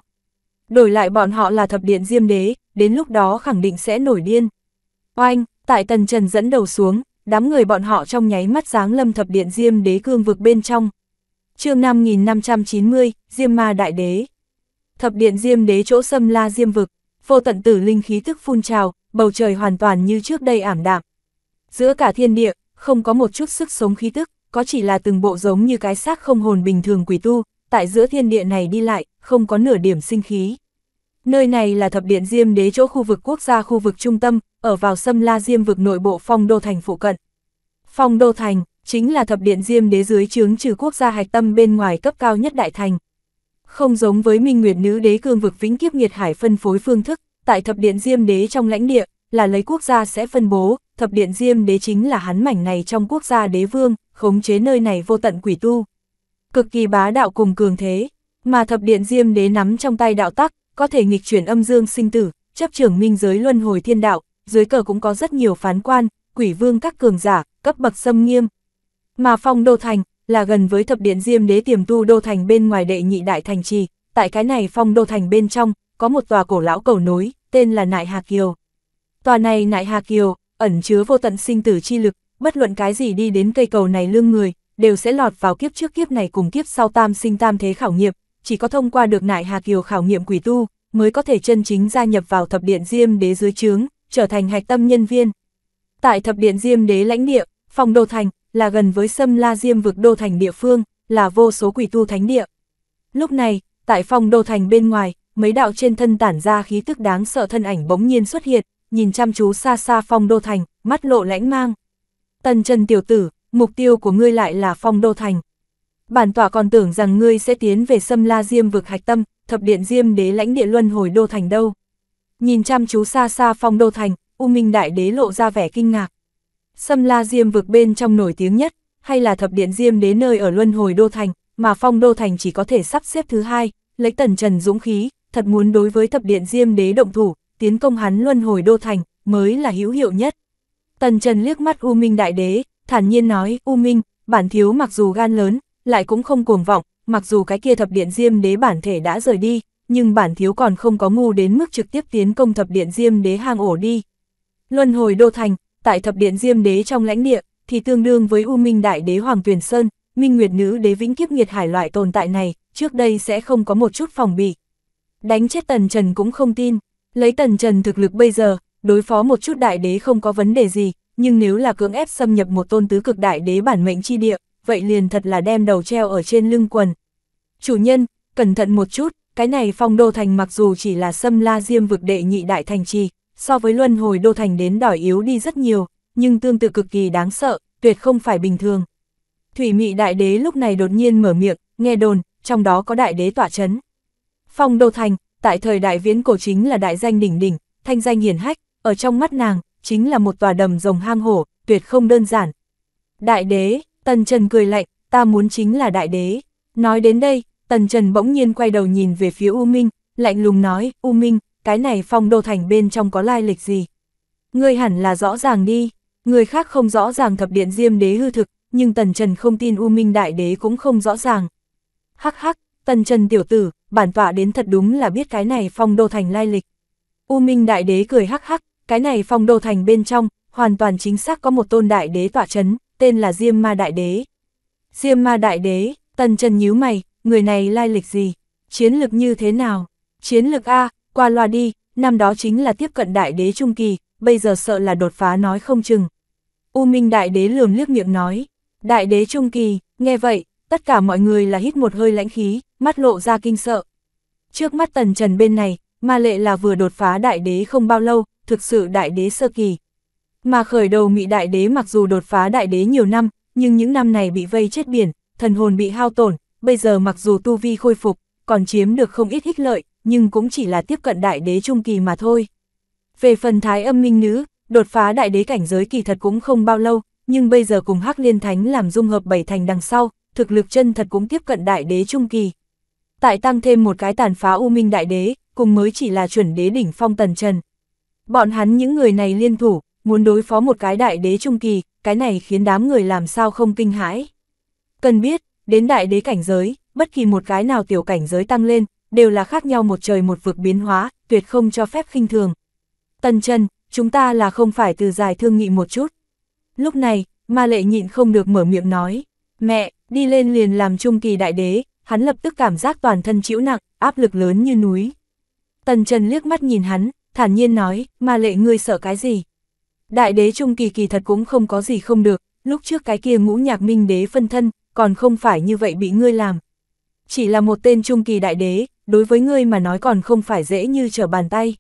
Đổi lại bọn họ là thập điện diêm đế, đến lúc đó khẳng định sẽ nổi điên. Oanh, tại Tần Trần dẫn đầu xuống, đám người bọn họ trong nháy mắt giáng lâm thập điện diêm đế cương vực bên trong. chương 5590, Diêm Ma Đại Đế. Thập điện diêm đế chỗ xâm la diêm vực, vô tận tử linh khí thức phun trào, bầu trời hoàn toàn như trước đây ảm đạm. Giữa cả thiên địa, không có một chút sức sống khí tức, có chỉ là từng bộ giống như cái xác không hồn bình thường quỷ tu, tại giữa thiên địa này đi lại, không có nửa điểm sinh khí. Nơi này là thập điện Diêm đế chỗ khu vực quốc gia khu vực trung tâm, ở vào xâm la Diêm vực nội bộ phong đô thành phụ cận. Phong đô thành, chính là thập điện Diêm đế dưới chướng trừ quốc gia hạch tâm bên ngoài cấp cao nhất đại thành. Không giống với Minh Nguyệt Nữ đế cương vực vĩnh kiếp nghiệt hải phân phối phương thức, tại thập điện Diêm đế trong lãnh địa, là lấy quốc gia sẽ phân bố, thập điện Diêm đế chính là hắn mảnh này trong quốc gia đế vương, khống chế nơi này vô tận quỷ tu. Cực kỳ bá đạo cùng cường thế, mà thập điện Diêm đế nắm trong tay đạo tắc, có thể nghịch chuyển âm dương sinh tử, chấp trưởng minh giới luân hồi thiên đạo, dưới cờ cũng có rất nhiều phán quan, quỷ vương các cường giả, cấp bậc xâm nghiêm. Mà phong đô thành, là gần với thập điện diêm đế tiềm tu đô thành bên ngoài đệ nhị đại thành trì, tại cái này phong đô thành bên trong, có một tòa cổ lão cầu nối, tên là Nại Hà Kiều. Tòa này Nại Hà Kiều, ẩn chứa vô tận sinh tử chi lực, bất luận cái gì đi đến cây cầu này lương người, đều sẽ lọt vào kiếp trước kiếp này cùng kiếp sau tam sinh tam thế khảo nghiệm, chỉ có thông qua được nại Hà Kiều khảo nghiệm quỷ tu, mới có thể chân chính gia nhập vào thập điện Diêm đế dưới trướng, trở thành hạch tâm nhân viên. Tại thập điện Diêm đế lãnh địa, phòng đô thành, là gần với sâm la Diêm vực đô thành địa phương, là vô số quỷ tu thánh địa. Lúc này, tại phòng đô thành bên ngoài, mấy đạo trên thân tản ra khí tức đáng sợ thân ảnh bỗng nhiên xuất hiện, nhìn chăm chú xa xa phòng đô thành, mắt lộ lãnh mang. Tần Trần tiểu tử, mục tiêu của ngươi lại là phòng đô thành. Bản tỏa còn tưởng rằng ngươi sẽ tiến về xâm la diêm vực hạch tâm, thập điện diêm đế lãnh địa luân hồi đô thành đâu. Nhìn chăm chú xa xa phong đô thành, U Minh Đại Đế lộ ra vẻ kinh ngạc. Xâm la diêm vực bên trong nổi tiếng nhất, hay là thập điện diêm đế nơi ở luân hồi đô thành, mà phong đô thành chỉ có thể sắp xếp thứ hai, lấy tần trần dũng khí, thật muốn đối với thập điện diêm đế động thủ, tiến công hắn luân hồi đô thành, mới là hữu hiệu nhất. Tần Trần liếc mắt U Minh Đại Đế, thản nhiên nói, U Minh, bản thiếu mặc dù gan lớn, lại cũng không cuồng vọng, mặc dù cái kia thập điện diêm đế bản thể đã rời đi, nhưng bản thiếu còn không có ngu đến mức trực tiếp tiến công thập điện diêm đế hang ổ đi. Luân hồi đô thành, tại thập điện diêm đế trong lãnh địa, thì tương đương với U Minh Đại Đế Hoàng Tuyền Sơn, Minh Nguyệt Nữ Đế Vĩnh Kiếp Nghiệt Hải loại tồn tại này, trước đây sẽ không có một chút phòng bị. Đánh chết Tần Trần cũng không tin, lấy Tần Trần thực lực bây giờ, đối phó một chút đại đế không có vấn đề gì, nhưng nếu là cưỡng ép xâm nhập một tôn tứ cực đại đế bản mệnh chi địa, vậy liền thật là đem đầu treo ở trên lưng quần. Chủ nhân, cẩn thận một chút, cái này phong đô thành mặc dù chỉ là xâm la diêm vực đệ nhị đại thành trì, so với luân hồi đô thành đến đòi yếu đi rất nhiều, nhưng tương tự cực kỳ đáng sợ, tuyệt không phải bình thường. Thủy mị đại đế lúc này đột nhiên mở miệng, nghe đồn, trong đó có đại đế tỏa chấn. Phong đô thành, tại thời đại viễn cổ chính là đại danh đỉnh đỉnh, thanh danh hiển hách, ở trong mắt nàng, chính là một tòa đầm rồng hang hổ, tuyệt không đơn giản. Đại đế, Tần Trần cười lạnh, ta muốn chính là đại đế. Nói đến đây, Tần Trần bỗng nhiên quay đầu nhìn về phía U Minh, lạnh lùng nói, U Minh, cái này phong đô thành bên trong có lai lịch gì? Ngươi hẳn là rõ ràng đi, người khác không rõ ràng thập điện diêm đế hư thực, nhưng Tần Trần không tin U Minh đại đế cũng không rõ ràng. Hắc hắc, Tần Trần tiểu tử, bản tọa đến thật đúng là biết cái này phong đô thành lai lịch. U Minh đại đế cười hắc hắc, cái này phong đô thành bên trong, hoàn toàn chính xác có một tôn đại đế tọa chấn, tên là Diêm Ma Đại Đế. Diêm Ma Đại Đế, Tần Trần nhíu mày, người này lai lịch gì? Chiến lực như thế nào? Chiến lực A, qua loa đi, năm đó chính là tiếp cận Đại Đế Trung Kỳ, bây giờ sợ là đột phá nói không chừng. U Minh Đại Đế lườm liếc miệng nói, Đại Đế Trung Kỳ, nghe vậy, tất cả mọi người là hít một hơi lãnh khí, mắt lộ ra kinh sợ. Trước mắt Tần Trần bên này, Ma Lệ là vừa đột phá Đại Đế không bao lâu, thực sự Đại Đế sơ kỳ, mà khởi đầu Ngụy Đại Đế mặc dù đột phá Đại Đế nhiều năm, nhưng những năm này bị vây chết biển, thần hồn bị hao tổn, bây giờ mặc dù tu vi khôi phục, còn chiếm được không ít ích lợi, nhưng cũng chỉ là tiếp cận Đại Đế trung kỳ mà thôi. Về phần Thái Âm Minh Nữ, đột phá Đại Đế cảnh giới kỳ thật cũng không bao lâu, nhưng bây giờ cùng Hắc Liên Thánh làm dung hợp bảy thành đằng sau, thực lực chân thật cũng tiếp cận Đại Đế trung kỳ. Tại tăng thêm một cái tàn phá U Minh Đại Đế, cùng mới chỉ là chuẩn đế đỉnh phong tần trần. Bọn hắn những người này liên thủ, muốn đối phó một cái đại đế trung kỳ, cái này khiến đám người làm sao không kinh hãi. Cần biết, đến đại đế cảnh giới, bất kỳ một cái nào tiểu cảnh giới tăng lên, đều là khác nhau một trời một vực biến hóa, tuyệt không cho phép khinh thường. Tần chân, chúng ta là không phải từ dài thương nghị một chút. Lúc này, ma lệ nhịn không được mở miệng nói, mẹ, đi lên liền làm trung kỳ đại đế, hắn lập tức cảm giác toàn thân chịu nặng, áp lực lớn như núi. Tần Trần liếc mắt nhìn hắn, thản nhiên nói, ma lệ ngươi sợ cái gì? Đại đế trung kỳ kỳ thật cũng không có gì không được, lúc trước cái kia ngũ nhạc minh đế phân thân, còn không phải như vậy bị ngươi làm. Chỉ là một tên trung kỳ đại đế, đối với ngươi mà nói còn không phải dễ như trở bàn tay.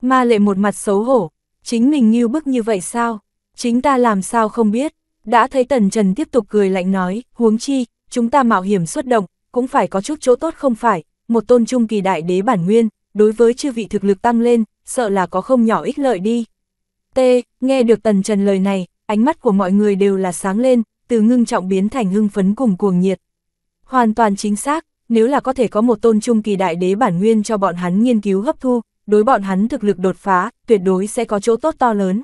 Ma lệ một mặt xấu hổ, chính mình như bức như vậy sao? Chính ta làm sao không biết? Đã thấy Tần Trần tiếp tục cười lạnh nói, huống chi, chúng ta mạo hiểm xuất động, cũng phải có chút chỗ tốt không phải, một tôn trung kỳ đại đế bản nguyên, đối với chư vị thực lực tăng lên, sợ là có không nhỏ ích lợi đi. T, nghe được Tần Trần lời này, ánh mắt của mọi người đều là sáng lên, từ ngưng trọng biến thành hưng phấn cùng cuồng nhiệt. Hoàn toàn chính xác, nếu là có thể có một tôn trung kỳ đại đế bản nguyên cho bọn hắn nghiên cứu hấp thu, đối bọn hắn thực lực đột phá, tuyệt đối sẽ có chỗ tốt to lớn.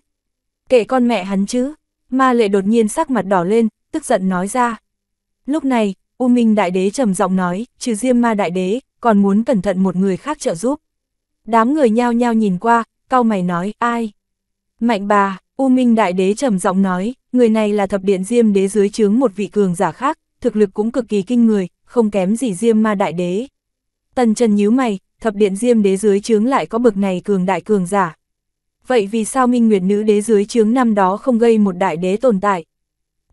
Kệ con mẹ hắn chứ, ma lệ đột nhiên sắc mặt đỏ lên, tức giận nói ra. Lúc này, U Minh đại đế trầm giọng nói, trừ riêng ma đại đế, còn muốn cẩn thận một người khác trợ giúp. Đám người nhao nhao nhìn qua, cau mày nói, ai? Mạnh bà, U Minh Đại Đế trầm giọng nói, người này là thập điện Diêm Đế dưới chướng một vị cường giả khác, thực lực cũng cực kỳ kinh người, không kém gì Diêm Ma Đại Đế. Tần Trần nhíu mày, thập điện Diêm Đế dưới chướng lại có bực này cường đại cường giả. Vậy vì sao Minh Nguyệt Nữ Đế dưới chướng năm đó không gây một đại đế tồn tại?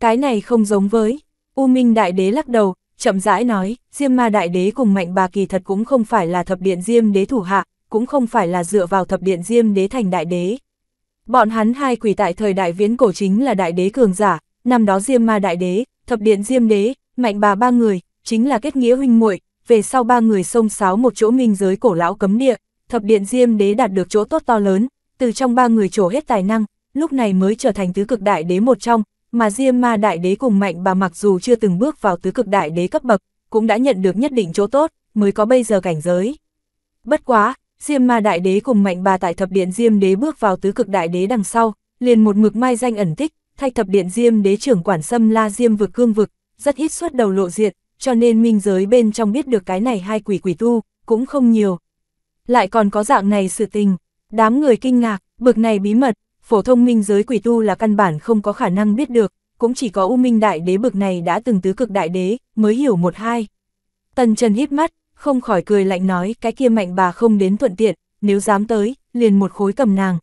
Cái này không giống với, U Minh Đại Đế lắc đầu, chậm rãi nói, Diêm Ma Đại Đế cùng Mạnh Bà kỳ thật cũng không phải là thập điện Diêm Đế thủ hạ, cũng không phải là dựa vào thập điện Diêm Đế thành đại đế. Bọn hắn hai quỷ tại thời đại viễn cổ chính là đại đế cường giả, năm đó Diêm Ma đại đế, thập điện Diêm đế, mạnh bà ba người, chính là kết nghĩa huynh muội, về sau ba người xông sáo một chỗ minh giới cổ lão cấm địa, thập điện Diêm đế đạt được chỗ tốt to lớn, từ trong ba người trổ hết tài năng, lúc này mới trở thành tứ cực đại đế một trong, mà Diêm Ma đại đế cùng mạnh bà mặc dù chưa từng bước vào tứ cực đại đế cấp bậc, cũng đã nhận được nhất định chỗ tốt, mới có bây giờ cảnh giới. Bất quá, Diêm ma đại đế cùng mạnh bà tại thập điện Diêm đế bước vào tứ cực đại đế đằng sau, liền một mực mai danh ẩn tích, thay thập điện Diêm đế trưởng quản xâm la Diêm vực cương vực, rất ít xuất đầu lộ diện, cho nên minh giới bên trong biết được cái này hai quỷ quỷ tu, cũng không nhiều. Lại còn có dạng này sự tình, đám người kinh ngạc, bực này bí mật, phổ thông minh giới quỷ tu là căn bản không có khả năng biết được, cũng chỉ có U Minh Đại Đế bực này đã từng tứ cực đại đế, mới hiểu một hai. Tần Trần hít mắt, không khỏi cười lạnh nói cái kia mạnh bà không đến thuận tiện, nếu dám tới, liền một khối cầm nàng.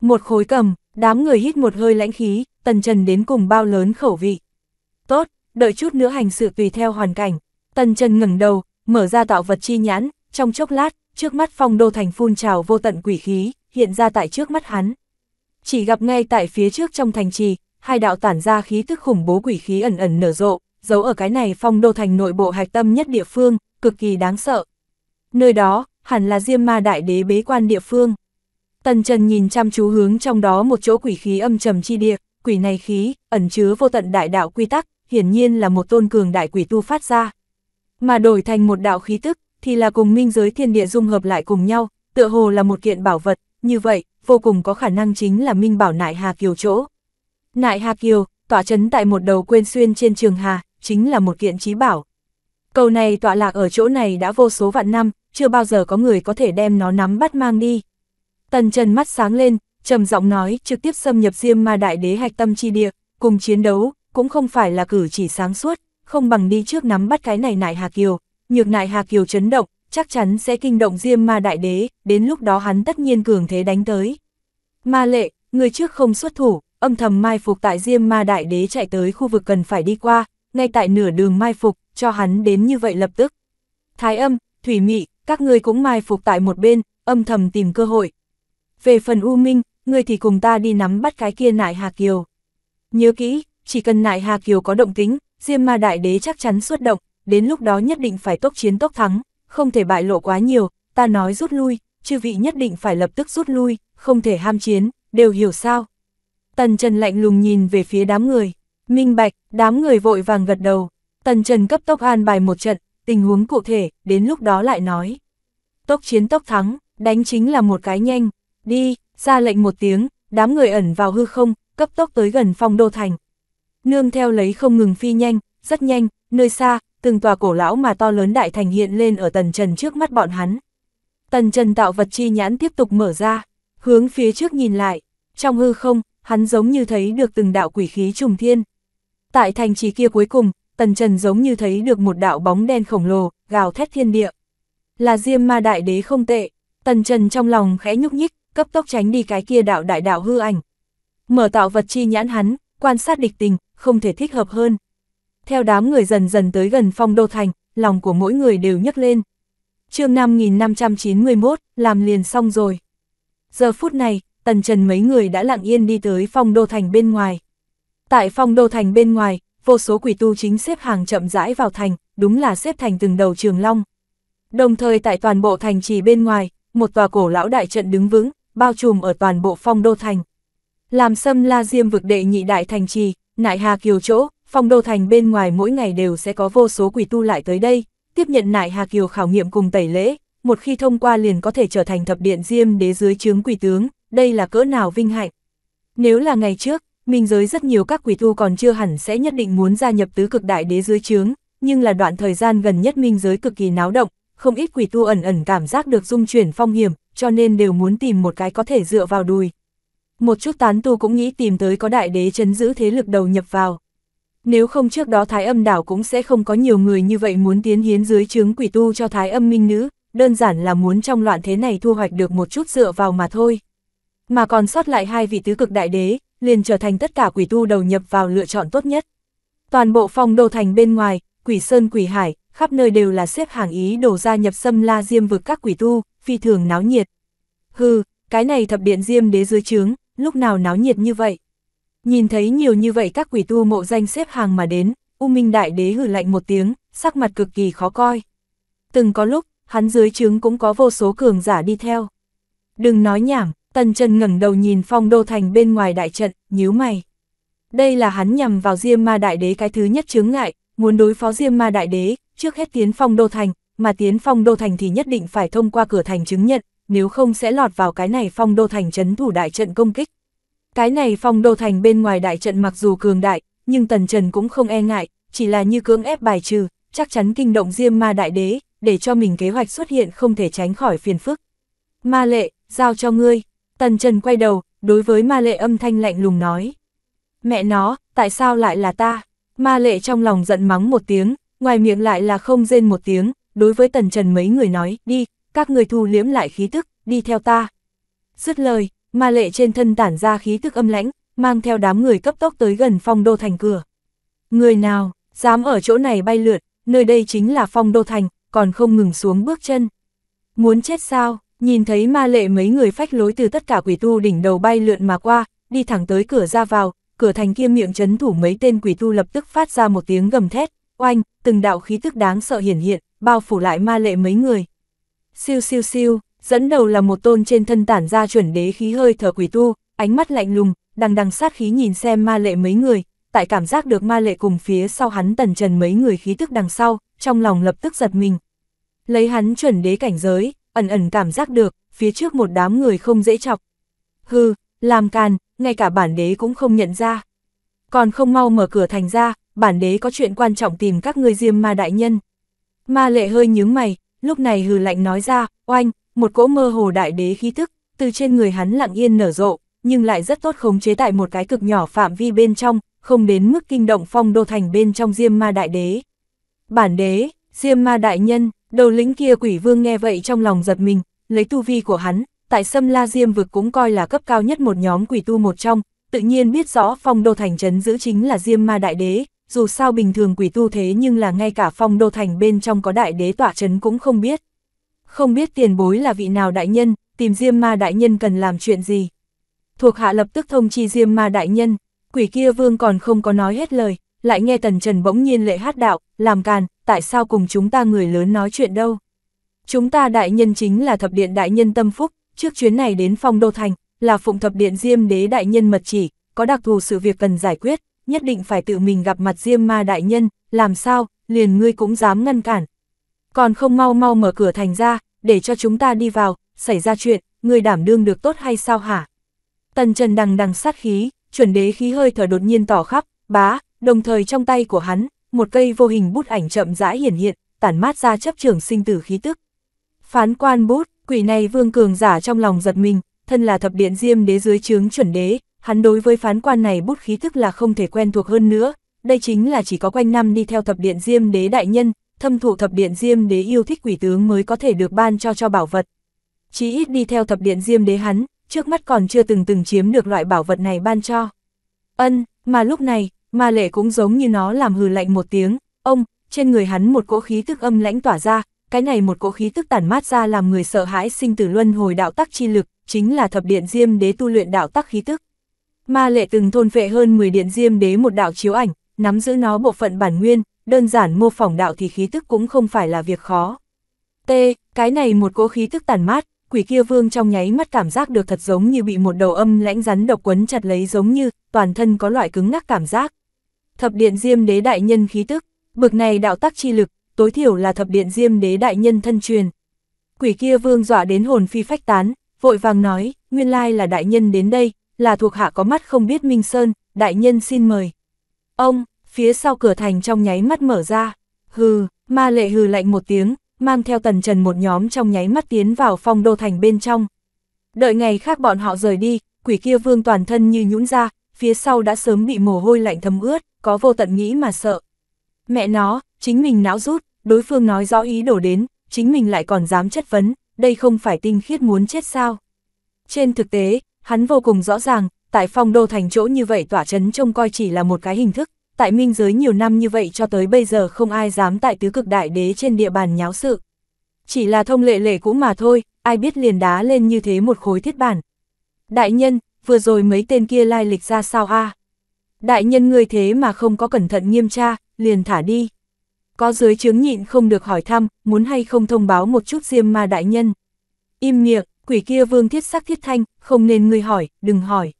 Một khối cầm, đám người hít một hơi lãnh khí, tần trần đến cùng bao lớn khẩu vị. Tốt, đợi chút nữa hành sự tùy theo hoàn cảnh. Tần trần ngẩng đầu, mở ra tạo vật chi nhãn, trong chốc lát, trước mắt phong đô thành phun trào vô tận quỷ khí, hiện ra tại trước mắt hắn. Chỉ gặp ngay tại phía trước trong thành trì, hai đạo tản ra khí tức khủng bố quỷ khí ẩn ẩn nở rộ, giấu ở cái này phong đô thành nội bộ hạch tâm nhất địa phương, cực kỳ đáng sợ. Nơi đó, hẳn là Diêm Ma Đại Đế bế quan địa phương. Tần Trần nhìn chăm chú hướng trong đó một chỗ quỷ khí âm trầm chi địa, quỷ này khí, ẩn chứa vô tận đại đạo quy tắc, hiển nhiên là một tôn cường đại quỷ tu phát ra. Mà đổi thành một đạo khí tức, thì là cùng minh giới thiên địa dung hợp lại cùng nhau, tựa hồ là một kiện bảo vật, như vậy, vô cùng có khả năng chính là minh bảo Nại Hà Kiều chỗ. Nại Hà Kiều, tỏa chấn tại một đầu quên xuyên trên trường Hà, chính là một kiện trí bảo. Cầu này tọa lạc ở chỗ này đã vô số vạn năm, chưa bao giờ có người có thể đem nó nắm bắt mang đi. Tần Trần mắt sáng lên, trầm giọng nói trực tiếp xâm nhập Diêm Ma Đại Đế hạch tâm chi địa, cùng chiến đấu, cũng không phải là cử chỉ sáng suốt, không bằng đi trước nắm bắt cái này nại Hà Kiều, nhược nại Hà Kiều chấn động, chắc chắn sẽ kinh động Diêm Ma Đại Đế, đến lúc đó hắn tất nhiên cường thế đánh tới. Ma lệ, người trước không xuất thủ, âm thầm mai phục tại Diêm Ma Đại Đế chạy tới khu vực cần phải đi qua, ngay tại nửa đường mai phục, cho hắn đến như vậy lập tức. Thái âm, thủy mị, các ngươi cũng mai phục tại một bên, âm thầm tìm cơ hội. Về phần U Minh, ngươi thì cùng ta đi nắm bắt cái kia nại Hà Kiều. Nhớ kỹ, chỉ cần nại Hà Kiều có động tính, Diêm Ma Đại Đế chắc chắn xuất động, đến lúc đó nhất định phải tốc chiến tốc thắng, không thể bại lộ quá nhiều, ta nói rút lui, chư vị nhất định phải lập tức rút lui, không thể ham chiến, đều hiểu sao. Tần Trần lạnh lùng nhìn về phía đám người. Minh bạch, đám người vội vàng gật đầu. Tần Trần cấp tốc an bài một trận, tình huống cụ thể, đến lúc đó lại nói. Tốc chiến tốc thắng, đánh chính là một cái nhanh. Đi, ra lệnh một tiếng, đám người ẩn vào hư không, cấp tốc tới gần phong đô thành. Nương theo lấy không ngừng phi nhanh, rất nhanh, nơi xa, từng tòa cổ lão mà to lớn đại thành hiện lên ở Tần Trần trước mắt bọn hắn. Tần Trần tạo vật chi nhãn tiếp tục mở ra, hướng phía trước nhìn lại, trong hư không, hắn giống như thấy được từng đạo quỷ khí trùng thiên, Tại thành trì kia cuối cùng, Tần Trần giống như thấy được một đạo bóng đen khổng lồ, gào thét thiên địa. Là Diêm Ma Đại Đế không tệ, Tần Trần trong lòng khẽ nhúc nhích, cấp tốc tránh đi cái kia đạo đại đạo hư ảnh. Mở tạo vật chi nhãn hắn, quan sát địch tình, không thể thích hợp hơn. Theo đám người dần dần tới gần phong đô thành, lòng của mỗi người đều nhấc lên. chương 5591, làm liền xong rồi. Giờ phút này, Tần Trần mấy người đã lặng yên đi tới phong đô thành bên ngoài. Tại phong đô thành bên ngoài, vô số quỷ tu chính xếp hàng chậm rãi vào thành, đúng là xếp thành từng đầu trường long. Đồng thời tại toàn bộ thành trì bên ngoài, một tòa cổ lão đại trận đứng vững, bao trùm ở toàn bộ phong đô thành. Làm xâm la diêm vực đệ nhị đại thành trì, nại hà kiều chỗ, phong đô thành bên ngoài mỗi ngày đều sẽ có vô số quỷ tu lại tới đây, tiếp nhận nại hà kiều khảo nghiệm cùng tẩy lễ, một khi thông qua liền có thể trở thành thập điện diêm đế dưới chướng quỷ tướng, đây là cỡ nào vinh hạnh. Nếu là ngày trước, minh giới rất nhiều các quỷ tu còn chưa hẳn sẽ nhất định muốn gia nhập tứ cực đại đế dưới trướng, nhưng là đoạn thời gian gần nhất minh giới cực kỳ náo động, không ít quỷ tu ẩn ẩn cảm giác được dung chuyển phong hiểm, cho nên đều muốn tìm một cái có thể dựa vào đùi. Một chút tán tu cũng nghĩ tìm tới có đại đế chấn giữ thế lực đầu nhập vào. Nếu không trước đó Thái Âm đảo cũng sẽ không có nhiều người như vậy muốn tiến hiến dưới trướng quỷ tu cho Thái Âm Minh nữ, đơn giản là muốn trong loạn thế này thu hoạch được một chút dựa vào mà thôi. Mà còn sót lại hai vị tứ cực đại đế, liền trở thành tất cả quỷ tu đầu nhập vào lựa chọn tốt nhất. Toàn bộ phong đô thành bên ngoài, quỷ sơn quỷ hải, khắp nơi đều là xếp hàng ý đổ ra nhập xâm la diêm vực các quỷ tu, phi thường náo nhiệt. Hừ, cái này thập điện diêm đế dưới trướng, lúc nào náo nhiệt như vậy? Nhìn thấy nhiều như vậy các quỷ tu mộ danh xếp hàng mà đến, U Minh Đại Đế hử lạnh một tiếng, sắc mặt cực kỳ khó coi. Từng có lúc, hắn dưới trướng cũng có vô số cường giả đi theo. Đừng nói nhảm, Tần Trần ngẩng đầu nhìn phong đô thành bên ngoài đại trận, nhíu mày. Đây là hắn nhằm vào Diêm Ma Đại Đế cái thứ nhất chướng ngại, muốn đối phó Diêm Ma Đại Đế, trước hết tiến phong đô thành, mà tiến phong đô thành thì nhất định phải thông qua cửa thành chứng nhận, nếu không sẽ lọt vào cái này phong đô thành chấn thủ đại trận công kích. Cái này phong đô thành bên ngoài đại trận mặc dù cường đại, nhưng Tần Trần cũng không e ngại, chỉ là như cưỡng ép bài trừ, chắc chắn kinh động Diêm Ma Đại Đế, để cho mình kế hoạch xuất hiện không thể tránh khỏi phiền phức. Ma lệ, giao cho ngươi. Tần Trần quay đầu, đối với ma lệ âm thanh lạnh lùng nói. Mẹ nó, tại sao lại là ta? Ma lệ trong lòng giận mắng một tiếng, ngoài miệng lại là không rên một tiếng, đối với Tần Trần mấy người nói, đi, các người thu liếm lại khí tức, đi theo ta. Dứt lời, ma lệ trên thân tản ra khí tức âm lãnh, mang theo đám người cấp tốc tới gần phong đô thành cửa. Người nào, dám ở chỗ này bay lượt, nơi đây chính là phong đô thành, còn không ngừng xuống bước chân. Muốn chết sao? Nhìn thấy ma lệ mấy người phách lối từ tất cả quỷ tu đỉnh đầu bay lượn mà qua, đi thẳng tới cửa ra vào, cửa thành kia miệng chấn thủ mấy tên quỷ tu lập tức phát ra một tiếng gầm thét, oanh, từng đạo khí tức đáng sợ hiển hiện, bao phủ lại ma lệ mấy người. Siêu siêu siêu, dẫn đầu là một tôn trên thân tản ra chuẩn đế khí hơi thở quỷ tu, ánh mắt lạnh lùng, đằng đằng sát khí nhìn xem ma lệ mấy người, tại cảm giác được ma lệ cùng phía sau hắn tần trần mấy người khí tức đằng sau, trong lòng lập tức giật mình. Lấy hắn chuẩn đế cảnh giới, ẩn ẩn cảm giác được, phía trước một đám người không dễ chọc. Hừ, làm càn, ngay cả bản đế cũng không nhận ra. Còn không mau mở cửa thành ra, bản đế có chuyện quan trọng tìm các ngươi diêm ma đại nhân. Ma lệ hơi nhướng mày, lúc này hừ lạnh nói ra, oanh, một cỗ mơ hồ đại đế khí thức từ trên người hắn lặng yên nở rộ, nhưng lại rất tốt khống chế tại một cái cực nhỏ phạm vi bên trong, không đến mức kinh động phong đô thành bên trong diêm ma đại đế. Bản đế, diêm ma đại nhân, Đầu lính kia quỷ vương nghe vậy trong lòng giật mình, lấy tu vi của hắn, tại Sâm La Diêm vực cũng coi là cấp cao nhất một nhóm quỷ tu một trong, tự nhiên biết rõ phong đô thành trấn giữ chính là Diêm Ma Đại Đế, dù sao bình thường quỷ tu thế nhưng là ngay cả phong đô thành bên trong có đại đế tỏa trấn cũng không biết. Không biết tiền bối là vị nào đại nhân, tìm Diêm Ma Đại Nhân cần làm chuyện gì. Thuộc hạ lập tức thông chi Diêm Ma Đại Nhân, quỷ kia vương còn không có nói hết lời, lại nghe Tần Trần bỗng nhiên lệ hát đạo, làm càn, tại sao cùng chúng ta người lớn nói chuyện đâu? Chúng ta đại nhân chính là thập điện đại nhân tâm phúc, trước chuyến này đến phong đô thành, là phụng thập điện diêm đế đại nhân mật chỉ, có đặc thù sự việc cần giải quyết, nhất định phải tự mình gặp mặt diêm ma đại nhân, làm sao, liền ngươi cũng dám ngăn cản. Còn không mau mau mở cửa thành ra, để cho chúng ta đi vào, xảy ra chuyện, ngươi đảm đương được tốt hay sao hả? Tần Trần đằng đằng sát khí, chuẩn đế khí hơi thở đột nhiên tỏ khắp, bá, đồng thời trong tay của hắn, một cây vô hình bút ảnh chậm rãi hiển hiện, tản mát ra chấp trường sinh tử khí tức. Phán quan bút, quỷ này vương cường giả trong lòng giật mình, thân là thập điện diêm đế dưới chướng chuẩn đế, hắn đối với phán quan này bút khí tức là không thể quen thuộc hơn nữa, đây chính là chỉ có quanh năm đi theo thập điện diêm đế đại nhân, thâm thụ thập điện diêm đế yêu thích quỷ tướng mới có thể được ban cho cho bảo vật. Chỉ ít đi theo thập điện diêm đế hắn, trước mắt còn chưa từng từng chiếm được loại bảo vật này ban cho. Ân, mà lúc này, Ma lệ cũng giống như nó làm hừ lạnh một tiếng, ông, trên người hắn một cỗ khí tức âm lãnh tỏa ra, cái này một cỗ khí tức tản mát ra làm người sợ hãi sinh tử luân hồi đạo tắc chi lực, chính là thập điện diêm đế tu luyện đạo tắc khí tức. Ma lệ từng thôn vệ hơn 10 điện diêm đế một đạo chiếu ảnh, nắm giữ nó bộ phận bản nguyên, đơn giản mô phỏng đạo thì khí tức cũng không phải là việc khó. T, cái này một cỗ khí tức tàn mát, quỷ kia vương trong nháy mắt cảm giác được thật giống như bị một đầu âm lãnh rắn độc quấn chặt lấy giống như, toàn thân có loại cứng ngắc cảm giác thập điện diêm đế đại nhân khí tức, bực này đạo tắc chi lực, tối thiểu là thập điện diêm đế đại nhân thân truyền. Quỷ kia vương dọa đến hồn phi phách tán, vội vàng nói, nguyên lai là đại nhân đến đây, là thuộc hạ có mắt không biết Minh Sơn, đại nhân xin mời. Ông, phía sau cửa thành trong nháy mắt mở ra, hừ, ma lệ hừ lạnh một tiếng, mang theo tần trần một nhóm trong nháy mắt tiến vào phong đô thành bên trong. Đợi ngày khác bọn họ rời đi, quỷ kia vương toàn thân như nhũn ra, phía sau đã sớm bị mồ hôi lạnh thấm ướt có vô tận nghĩ mà sợ. Mẹ nó, chính mình não rút, đối phương nói rõ ý đổ đến, chính mình lại còn dám chất vấn, đây không phải tinh khiết muốn chết sao. Trên thực tế, hắn vô cùng rõ ràng, tại phong đô thành chỗ như vậy tỏa chấn trông coi chỉ là một cái hình thức, tại minh giới nhiều năm như vậy cho tới bây giờ không ai dám tại tứ cực đại đế trên địa bàn nháo sự. Chỉ là thông lệ lệ cũ mà thôi, ai biết liền đá lên như thế một khối thiết bản. Đại nhân, vừa rồi mấy tên kia lai lịch ra sao a à? Đại nhân ngươi thế mà không có cẩn thận nghiêm tra, liền thả đi. Có dưới chướng nhịn không được hỏi thăm, muốn hay không thông báo một chút diêm ma đại nhân. Im miệng, quỷ kia vương thiết sắc thiết thanh, không nên ngươi hỏi, đừng hỏi.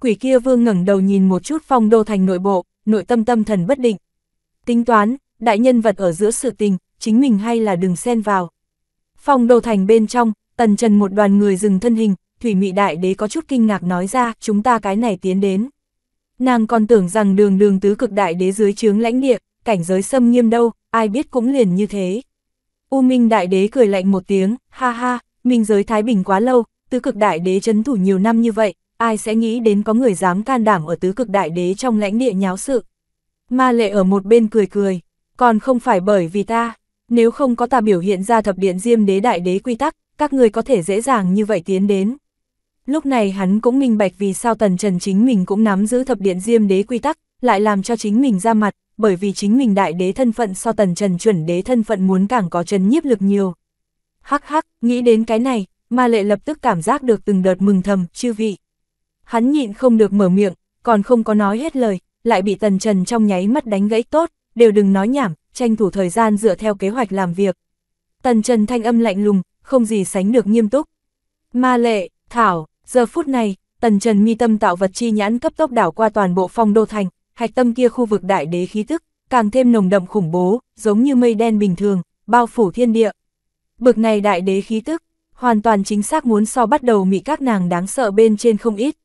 Quỷ kia vương ngẩng đầu nhìn một chút phong đô thành nội bộ, nội tâm tâm thần bất định. Tính toán, đại nhân vật ở giữa sự tình, chính mình hay là đừng xen vào. Phong đô thành bên trong, tần trần một đoàn người dừng thân hình, thủy mị đại đế có chút kinh ngạc nói ra, chúng ta cái này tiến đến. Nàng còn tưởng rằng đường đường tứ cực đại đế dưới chướng lãnh địa, cảnh giới xâm nghiêm đâu, ai biết cũng liền như thế. U Minh đại đế cười lạnh một tiếng, ha ha, minh giới Thái Bình quá lâu, tứ cực đại đế trấn thủ nhiều năm như vậy, ai sẽ nghĩ đến có người dám can đảm ở tứ cực đại đế trong lãnh địa nháo sự. Ma lệ ở một bên cười cười, còn không phải bởi vì ta, nếu không có ta biểu hiện ra thập điện diêm đế đại đế quy tắc, các người có thể dễ dàng như vậy tiến đến. Lúc này hắn cũng minh bạch vì sao tần trần chính mình cũng nắm giữ thập điện diêm đế quy tắc, lại làm cho chính mình ra mặt, bởi vì chính mình đại đế thân phận so tần trần chuẩn đế thân phận muốn càng có trần nhiếp lực nhiều. Hắc hắc, nghĩ đến cái này, ma lệ lập tức cảm giác được từng đợt mừng thầm, chư vị. Hắn nhịn không được mở miệng, còn không có nói hết lời, lại bị tần trần trong nháy mắt đánh gãy tốt, đều đừng nói nhảm, tranh thủ thời gian dựa theo kế hoạch làm việc. Tần trần thanh âm lạnh lùng, không gì sánh được nghiêm túc. Ma lệ, thảo, Giờ phút này, tần trần mi tâm tạo vật chi nhãn cấp tốc đảo qua toàn bộ phong đô thành, hạch tâm kia khu vực đại đế khí tức, càng thêm nồng đậm khủng bố, giống như mây đen bình thường, bao phủ thiên địa. Bực này đại đế khí tức, hoàn toàn chính xác muốn so bắt đầu mị các nàng đáng sợ bên trên không ít.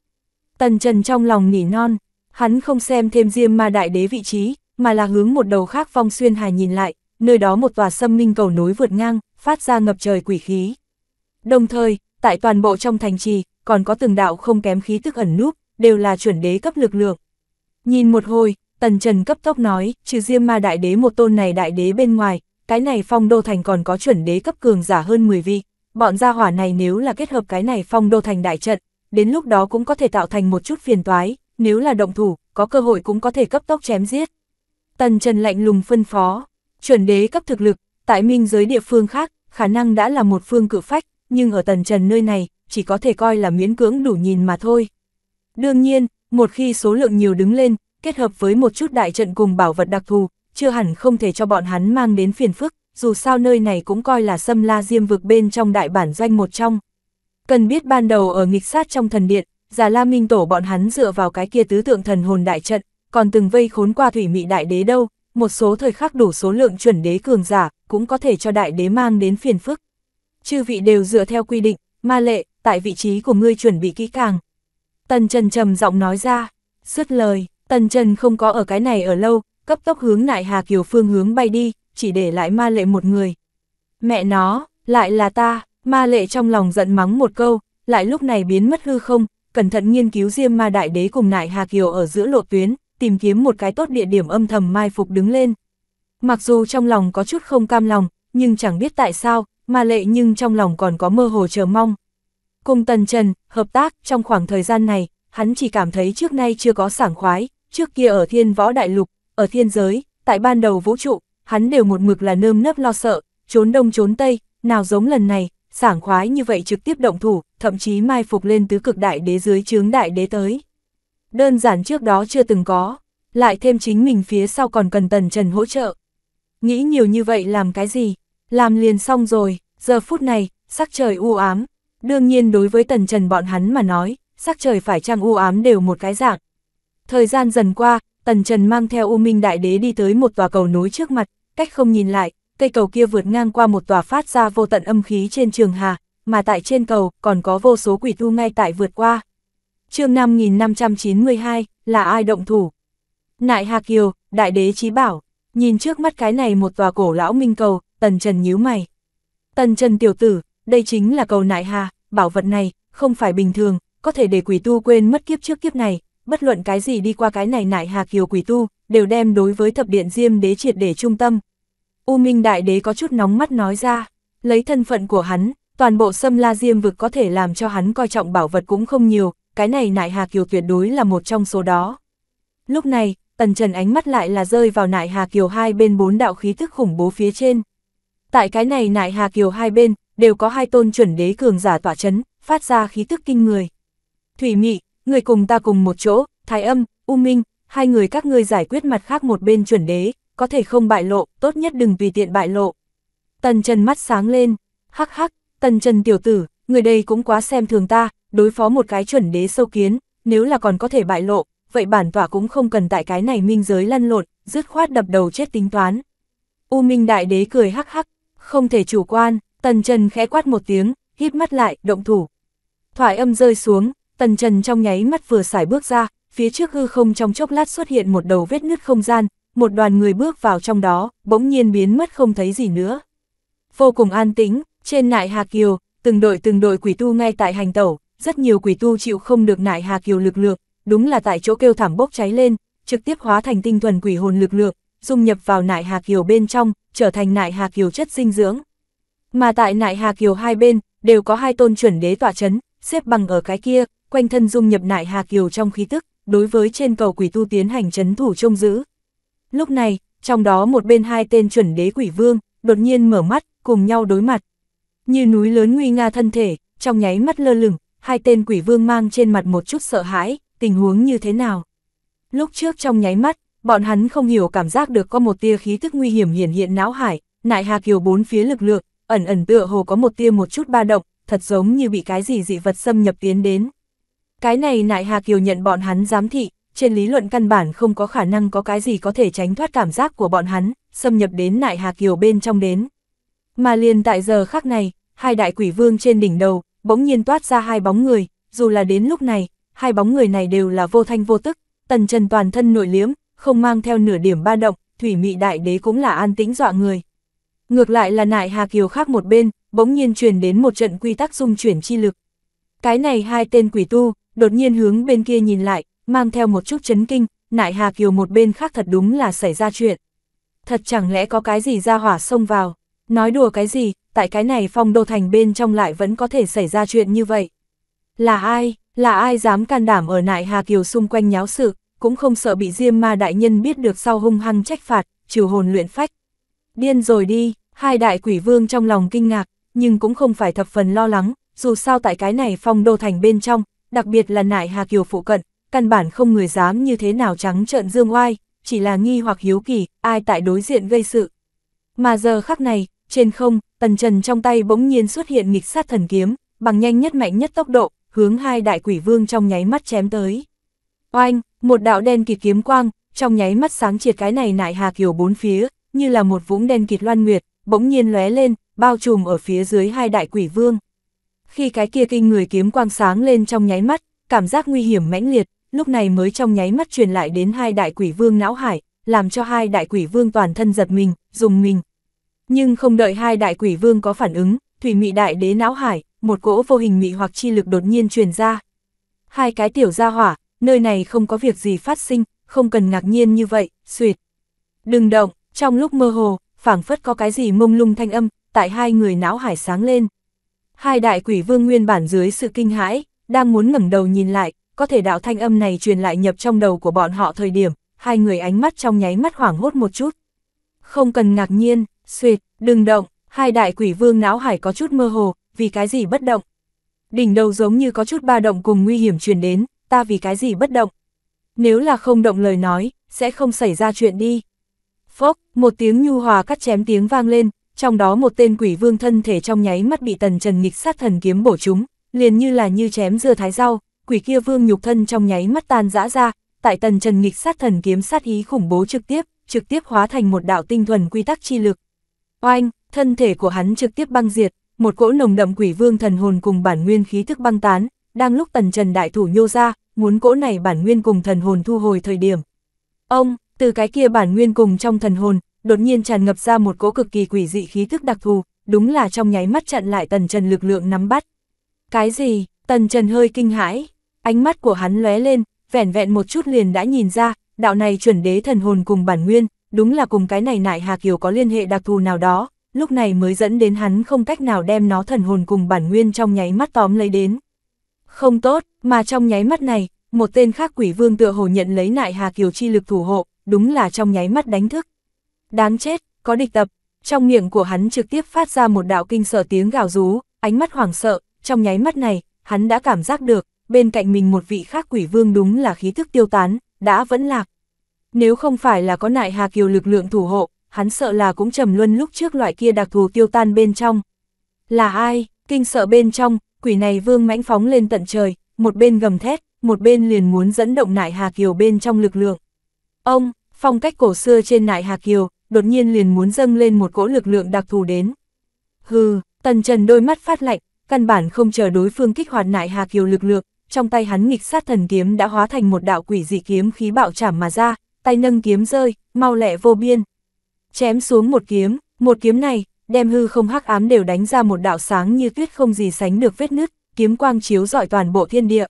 Tần Trần trong lòng nỉ non, hắn không xem thêm diêm ma đại đế vị trí, mà là hướng một đầu khác phong xuyên hài nhìn lại, nơi đó một tòa sâm minh cầu nối vượt ngang, phát ra ngập trời quỷ khí. Đồng thời, tại toàn bộ trong thành trì, còn có từng đạo không kém khí tức ẩn núp, đều là chuẩn đế cấp lực lượng. Nhìn một hồi, Tần Trần cấp tốc nói, trừ riêng ma đại đế một tôn này đại đế bên ngoài, cái này phong đô thành còn có chuẩn đế cấp cường giả hơn 10 vị, bọn gia hỏa này nếu là kết hợp cái này phong đô thành đại trận, đến lúc đó cũng có thể tạo thành một chút phiền toái, nếu là động thủ, có cơ hội cũng có thể cấp tốc chém giết. Tần Trần lạnh lùng phân phó, chuẩn đế cấp thực lực, tại minh giới địa phương khác, khả năng đã là một phương cự phách, nhưng ở Tần Trần nơi này, chỉ có thể coi là miễn cưỡng đủ nhìn mà thôi. Đương nhiên, một khi số lượng nhiều đứng lên, kết hợp với một chút đại trận cùng bảo vật đặc thù, chưa hẳn không thể cho bọn hắn mang đến phiền phức, dù sao nơi này cũng coi là xâm la diêm vực bên trong đại bản doanh một trong. Cần biết ban đầu ở nghịch sát trong thần điện, giả la minh tổ bọn hắn dựa vào cái kia tứ tượng thần hồn đại trận, còn từng vây khốn qua thủy mị đại đế đâu, một số thời khắc đủ số lượng chuẩn đế cường giả, cũng có thể cho đại đế mang đến phiền phức. Chư vị đều dựa theo quy định, ma lệ, tại vị trí của ngươi chuẩn bị kỹ càng. Tần Trần trầm giọng nói ra, dứt lời, Tần Trần không có ở cái này ở lâu, cấp tốc hướng nại Hà Kiều phương hướng bay đi, chỉ để lại ma lệ một người. Mẹ nó, lại là ta, ma lệ trong lòng giận mắng một câu, lại lúc này biến mất hư không, cẩn thận nghiên cứu riêng ma đại đế cùng nại Hà Kiều ở giữa lộ tuyến, tìm kiếm một cái tốt địa điểm âm thầm mai phục đứng lên. Mặc dù trong lòng có chút không cam lòng, nhưng chẳng biết tại sao, ma lệ nhưng trong lòng còn có mơ hồ chờ mong, Cùng Tần Trần, hợp tác, trong khoảng thời gian này, hắn chỉ cảm thấy trước nay chưa có sảng khoái, trước kia ở thiên võ đại lục, ở thiên giới, tại ban đầu vũ trụ, hắn đều một mực là nơm nớp lo sợ, trốn đông trốn tây, nào giống lần này, sảng khoái như vậy trực tiếp động thủ, thậm chí mai phục lên tứ cực đại đế dưới chướng đại đế tới. Đơn giản trước đó chưa từng có, lại thêm chính mình phía sau còn cần Tần Trần hỗ trợ. Nghĩ nhiều như vậy làm cái gì, làm liền xong rồi, giờ phút này, sắc trời u ám, Đương nhiên đối với tần trần bọn hắn mà nói, sắc trời phải trăng u ám đều một cái dạng. Thời gian dần qua, tần trần mang theo U Minh Đại Đế đi tới một tòa cầu núi trước mặt, cách không nhìn lại, cây cầu kia vượt ngang qua một tòa phát ra vô tận âm khí trên trường hà, mà tại trên cầu còn có vô số quỷ tu ngay tại vượt qua. chương 5592, là ai động thủ? Nại Hà Kiều, Đại Đế Chí Bảo, nhìn trước mắt cái này một tòa cổ lão minh cầu, tần trần nhíu mày. Tần trần tiểu tử, đây chính là cầu Nại Hà bảo vật này, không phải bình thường, có thể để quỷ tu quên mất kiếp trước kiếp này, bất luận cái gì đi qua cái này nại hà kiều quỷ tu, đều đem đối với thập điện diêm đế triệt để trung tâm. U Minh Đại Đế có chút nóng mắt nói ra, lấy thân phận của hắn, toàn bộ xâm la diêm vực có thể làm cho hắn coi trọng bảo vật cũng không nhiều, cái này nại hà kiều tuyệt đối là một trong số đó. Lúc này, tần trần ánh mắt lại là rơi vào nại hà kiều hai bên bốn đạo khí thức khủng bố phía trên. Tại cái này nại hà kiều hai bên, đều có hai tôn chuẩn đế cường giả tỏa chấn, phát ra khí tức kinh người. Thủy Mị, người cùng ta cùng một chỗ, Thái Âm, U Minh, hai người các ngươi giải quyết mặt khác một bên chuẩn đế, có thể không bại lộ, tốt nhất đừng tùy tiện bại lộ. Tần Trần mắt sáng lên, hắc hắc, Tần Trần tiểu tử, người đây cũng quá xem thường ta, đối phó một cái chuẩn đế sâu kiến, nếu là còn có thể bại lộ, vậy bản tỏa cũng không cần tại cái này minh giới lăn lộn, dứt khoát đập đầu chết tính toán. U Minh đại đế cười hắc hắc, không thể chủ quan, Tần Trần khẽ quát một tiếng, hít mắt lại, động thủ. Thoại âm rơi xuống, Tần Trần trong nháy mắt vừa xài bước ra, phía trước hư không trong chốc lát xuất hiện một đầu vết nứt không gian, một đoàn người bước vào trong đó, bỗng nhiên biến mất không thấy gì nữa. Vô cùng an tĩnh, trên nại Hà Kiều, từng đội từng đội quỷ tu ngay tại hành tẩu, rất nhiều quỷ tu chịu không được nại Hà Kiều lực lượng, đúng là tại chỗ kêu thảm bốc cháy lên, trực tiếp hóa thành tinh thuần quỷ hồn lực lượng, dung nhập vào nại Hà Kiều bên trong, trở thành nại Hà Kiều chất dinh dưỡng. Mà tại nại Hà Kiều hai bên, đều có hai tôn chuẩn đế tỏa chấn, xếp bằng ở cái kia, quanh thân dung nhập nại Hà Kiều trong khí tức, đối với trên cầu quỷ tu tiến hành chấn thủ trông giữ. Lúc này, trong đó một bên hai tên chuẩn đế quỷ vương, đột nhiên mở mắt, cùng nhau đối mặt. Như núi lớn nguy nga thân thể, trong nháy mắt lơ lửng, hai tên quỷ vương mang trên mặt một chút sợ hãi, tình huống như thế nào. Lúc trước trong nháy mắt, bọn hắn không hiểu cảm giác được có một tia khí tức nguy hiểm hiển hiện não hải, nại Hà Kiều bốn phía lực lượng, ẩn ẩn tựa hồ có một tia một chút ba động, thật giống như bị cái gì dị vật xâm nhập tiến đến. Cái này nại Hà Kiều nhận bọn hắn giám thị, trên lý luận căn bản không có khả năng có cái gì có thể tránh thoát cảm giác của bọn hắn, xâm nhập đến nại Hà Kiều bên trong đến. Mà liền tại giờ khắc này, hai đại quỷ vương trên đỉnh đầu, bỗng nhiên toát ra hai bóng người, dù là đến lúc này, hai bóng người này đều là vô thanh vô tức, tần trần toàn thân nội liếm, không mang theo nửa điểm ba động, thủy mị đại đế cũng là an tĩnh dọa người. Ngược lại là nại Hà Kiều khác một bên, bỗng nhiên truyền đến một trận quy tắc dung chuyển chi lực. Cái này hai tên quỷ tu, đột nhiên hướng bên kia nhìn lại, mang theo một chút chấn kinh, nại Hà Kiều một bên khác thật đúng là xảy ra chuyện. Thật chẳng lẽ có cái gì ra hỏa xông vào, nói đùa cái gì, tại cái này phong đô thành bên trong lại vẫn có thể xảy ra chuyện như vậy. Là ai, là ai dám can đảm ở nại Hà Kiều xung quanh nháo sự, cũng không sợ bị Diêm Ma Đại Nhân biết được sau hung hăng trách phạt, trừ hồn luyện phách. Điên rồi đi, hai đại quỷ vương trong lòng kinh ngạc, nhưng cũng không phải thập phần lo lắng, dù sao tại cái này phong đô thành bên trong, đặc biệt là nại Hà Kiều phụ cận, căn bản không người dám như thế nào trắng trợn dương oai, chỉ là nghi hoặc hiếu kỳ, ai tại đối diện gây sự. Mà giờ khắc này, trên không, tần trần trong tay bỗng nhiên xuất hiện nghịch sát thần kiếm, bằng nhanh nhất mạnh nhất tốc độ, hướng hai đại quỷ vương trong nháy mắt chém tới. Oanh, một đạo đen kịt kiếm quang, trong nháy mắt sáng triệt cái này nại Hà Kiều bốn phía, như là một vũng đen kịt loan nguyệt, bỗng nhiên lóe lên, bao trùm ở phía dưới hai đại quỷ vương. Khi cái kia kinh người kiếm quang sáng lên trong nháy mắt, cảm giác nguy hiểm mãnh liệt, lúc này mới trong nháy mắt truyền lại đến hai đại quỷ vương não hải, làm cho hai đại quỷ vương toàn thân giật mình, dùng mình. Nhưng không đợi hai đại quỷ vương có phản ứng, thủy mị đại đế não hải, một cỗ vô hình mị hoặc chi lực đột nhiên truyền ra. Hai cái tiểu gia hỏa, nơi này không có việc gì phát sinh, không cần ngạc nhiên như vậy, suyệt. Đừng động, trong lúc mơ hồ, phảng phất có cái gì mông lung thanh âm, tại hai người não hải sáng lên. Hai đại quỷ vương nguyên bản dưới sự kinh hãi, đang muốn ngẩng đầu nhìn lại, có thể đạo thanh âm này truyền lại nhập trong đầu của bọn họ thời điểm, hai người ánh mắt trong nháy mắt hoảng hốt một chút. Không cần ngạc nhiên, suyệt, đừng động, hai đại quỷ vương não hải có chút mơ hồ, vì cái gì bất động. Đỉnh đầu giống như có chút ba động cùng nguy hiểm truyền đến, ta vì cái gì bất động. Nếu là không động lời nói, sẽ không xảy ra chuyện đi. Phốc, một tiếng nhu hòa cắt chém tiếng vang lên, trong đó một tên quỷ vương thân thể trong nháy mắt bị tần trần nghịch sát thần kiếm bổ chúng, liền như là như chém dưa thái rau, quỷ kia vương nhục thân trong nháy mắt tan rã ra, tại tần trần nghịch sát thần kiếm sát ý khủng bố trực tiếp, trực tiếp hóa thành một đạo tinh thuần quy tắc chi lực. Oanh, thân thể của hắn trực tiếp băng diệt, một cỗ nồng đậm quỷ vương thần hồn cùng bản nguyên khí thức băng tán, đang lúc tần trần đại thủ nhô ra, muốn cỗ này bản nguyên cùng thần hồn thu hồi thời điểm. Ông, từ cái kia bản nguyên cùng trong thần hồn, đột nhiên tràn ngập ra một cỗ cực kỳ quỷ dị khí thức đặc thù, đúng là trong nháy mắt chặn lại tần trần lực lượng nắm bắt. Cái gì? Tần trần hơi kinh hãi, ánh mắt của hắn lóe lên, vẻn vẹn một chút liền đã nhìn ra, đạo này chuẩn đế thần hồn cùng bản nguyên, đúng là cùng cái này nại Hà Kiều có liên hệ đặc thù nào đó, lúc này mới dẫn đến hắn không cách nào đem nó thần hồn cùng bản nguyên trong nháy mắt tóm lấy đến. Không tốt, mà trong nháy mắt này, một tên khác quỷ vương tựa hồ nhận lấy nại Hà Kiều chi lực thủ hộ, đúng là trong nháy mắt đánh thức. Đáng chết, có địch tập, trong miệng của hắn trực tiếp phát ra một đạo kinh sợ tiếng gào rú, ánh mắt hoảng sợ, trong nháy mắt này, hắn đã cảm giác được, bên cạnh mình một vị khác quỷ vương đúng là khí thức tiêu tán, đã vẫn lạc. Nếu không phải là có nại Hà Kiều lực lượng thủ hộ, hắn sợ là cũng trầm luân lúc trước loại kia đặc thù tiêu tan bên trong. Là ai, kinh sợ bên trong, quỷ này vương mãnh phóng lên tận trời, một bên gầm thét, một bên liền muốn dẫn động nại Hà Kiều bên trong lực lượng. Ông, phong cách cổ xưa trên nại Hà Kiều, đột nhiên liền muốn dâng lên một cỗ lực lượng đặc thù đến. Hừ, tần trần đôi mắt phát lạnh, căn bản không chờ đối phương kích hoạt nại Hà Kiều lực lượng, trong tay hắn nghịch sát thần kiếm đã hóa thành một đạo quỷ dị kiếm khí bạo chảm mà ra, tay nâng kiếm rơi, mau lẹ vô biên. Chém xuống một kiếm, một kiếm này, đem hư không hắc ám đều đánh ra một đạo sáng như tuyết không gì sánh được vết nứt, kiếm quang chiếu rọi toàn bộ thiên địa.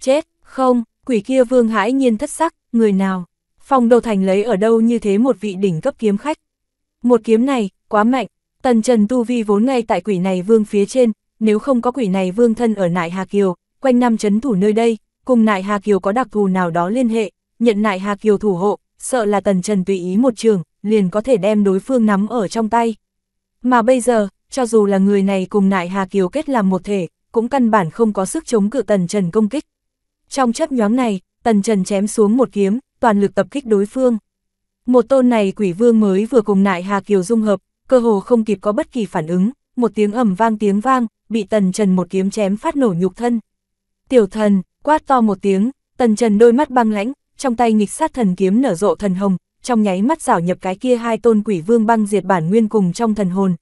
Chết, không, quỷ kia vương hãi nhiên thất sắc, người nào? Phong Đô Thành lấy ở đâu như thế một vị đỉnh cấp kiếm khách. Một kiếm này, quá mạnh, tần trần tu vi vốn ngay tại quỷ này vương phía trên, nếu không có quỷ này vương thân ở Nại Hà Kiều, quanh năm chấn thủ nơi đây, cùng Nại Hà Kiều có đặc thù nào đó liên hệ, nhận Nại Hà Kiều thủ hộ, sợ là tần trần tùy ý một trường, liền có thể đem đối phương nắm ở trong tay. Mà bây giờ, cho dù là người này cùng Nại Hà Kiều kết làm một thể, cũng căn bản không có sức chống cự tần trần công kích. Trong chấp nhoáng này, tần trần chém xuống một kiếm, toàn lực tập kích đối phương. Một tôn này quỷ vương mới vừa cùng nại Hà Kiều dung hợp, cơ hồ không kịp có bất kỳ phản ứng, một tiếng ầm vang tiếng vang, bị Tần Trần một kiếm chém phát nổ nhục thân. Tiểu thần, quát to một tiếng, Tần Trần đôi mắt băng lãnh, trong tay nghịch sát thần kiếm nở rộ thần hồng, trong nháy mắt xảo nhập cái kia hai tôn quỷ vương băng diệt bản nguyên cùng trong thần hồn.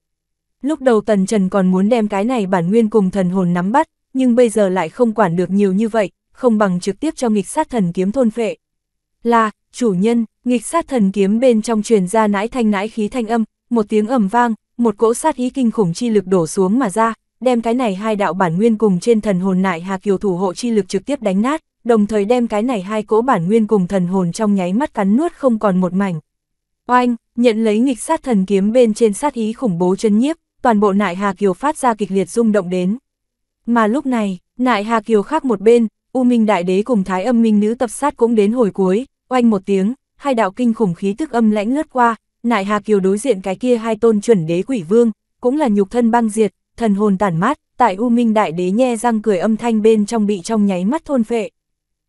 Lúc đầu Tần Trần còn muốn đem cái này bản nguyên cùng thần hồn nắm bắt, nhưng bây giờ lại không quản được nhiều như vậy, không bằng trực tiếp cho nghịch sát thần kiếm thôn phệ là, chủ nhân, nghịch sát thần kiếm bên trong truyền ra nãi thanh nãi khí thanh âm, một tiếng ầm vang, một cỗ sát ý kinh khủng chi lực đổ xuống mà ra, đem cái này hai đạo bản nguyên cùng trên thần hồn nại hà kiều thủ hộ chi lực trực tiếp đánh nát, đồng thời đem cái này hai cỗ bản nguyên cùng thần hồn trong nháy mắt cắn nuốt không còn một mảnh. Oanh, nhận lấy nghịch sát thần kiếm bên trên sát ý khủng bố chân nhiếp, toàn bộ nại hà kiều phát ra kịch liệt rung động đến. Mà lúc này, nại hà kiều khác một bên, U Minh Đại Đế cùng Thái Âm Minh Nữ tập sát cũng đến hồi cuối, oanh một tiếng, hai đạo kinh khủng khí tức âm lãnh lướt qua, nại Hà Kiều đối diện cái kia hai tôn chuẩn đế quỷ vương, cũng là nhục thân băng diệt, thần hồn tản mát, tại U Minh Đại Đế nhe răng cười âm thanh bên trong bị trong nháy mắt thôn phệ.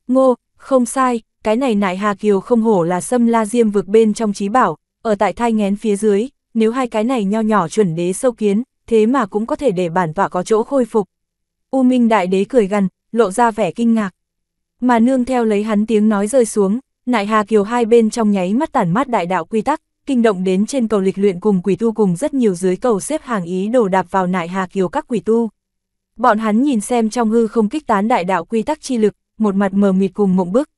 Ngô, không sai, cái này nại Hà Kiều không hổ là xâm la diêm vực bên trong trí bảo, ở tại thai ngén phía dưới, nếu hai cái này nho nhỏ chuẩn đế sâu kiến, thế mà cũng có thể để bản tọa có chỗ khôi phục. U Minh Đại Đế cười gần, lộ ra vẻ kinh ngạc. Mà nương theo lấy hắn tiếng nói rơi xuống, Nại Hà Kiều hai bên trong nháy mắt tản mát đại đạo quy tắc, kinh động đến trên cầu lịch luyện cùng quỷ tu cùng rất nhiều dưới cầu xếp hàng ý đồ đạp vào Nại Hà Kiều các quỷ tu. Bọn hắn nhìn xem trong hư không kích tán đại đạo quy tắc chi lực, một mặt mờ mịt cùng mộng bức.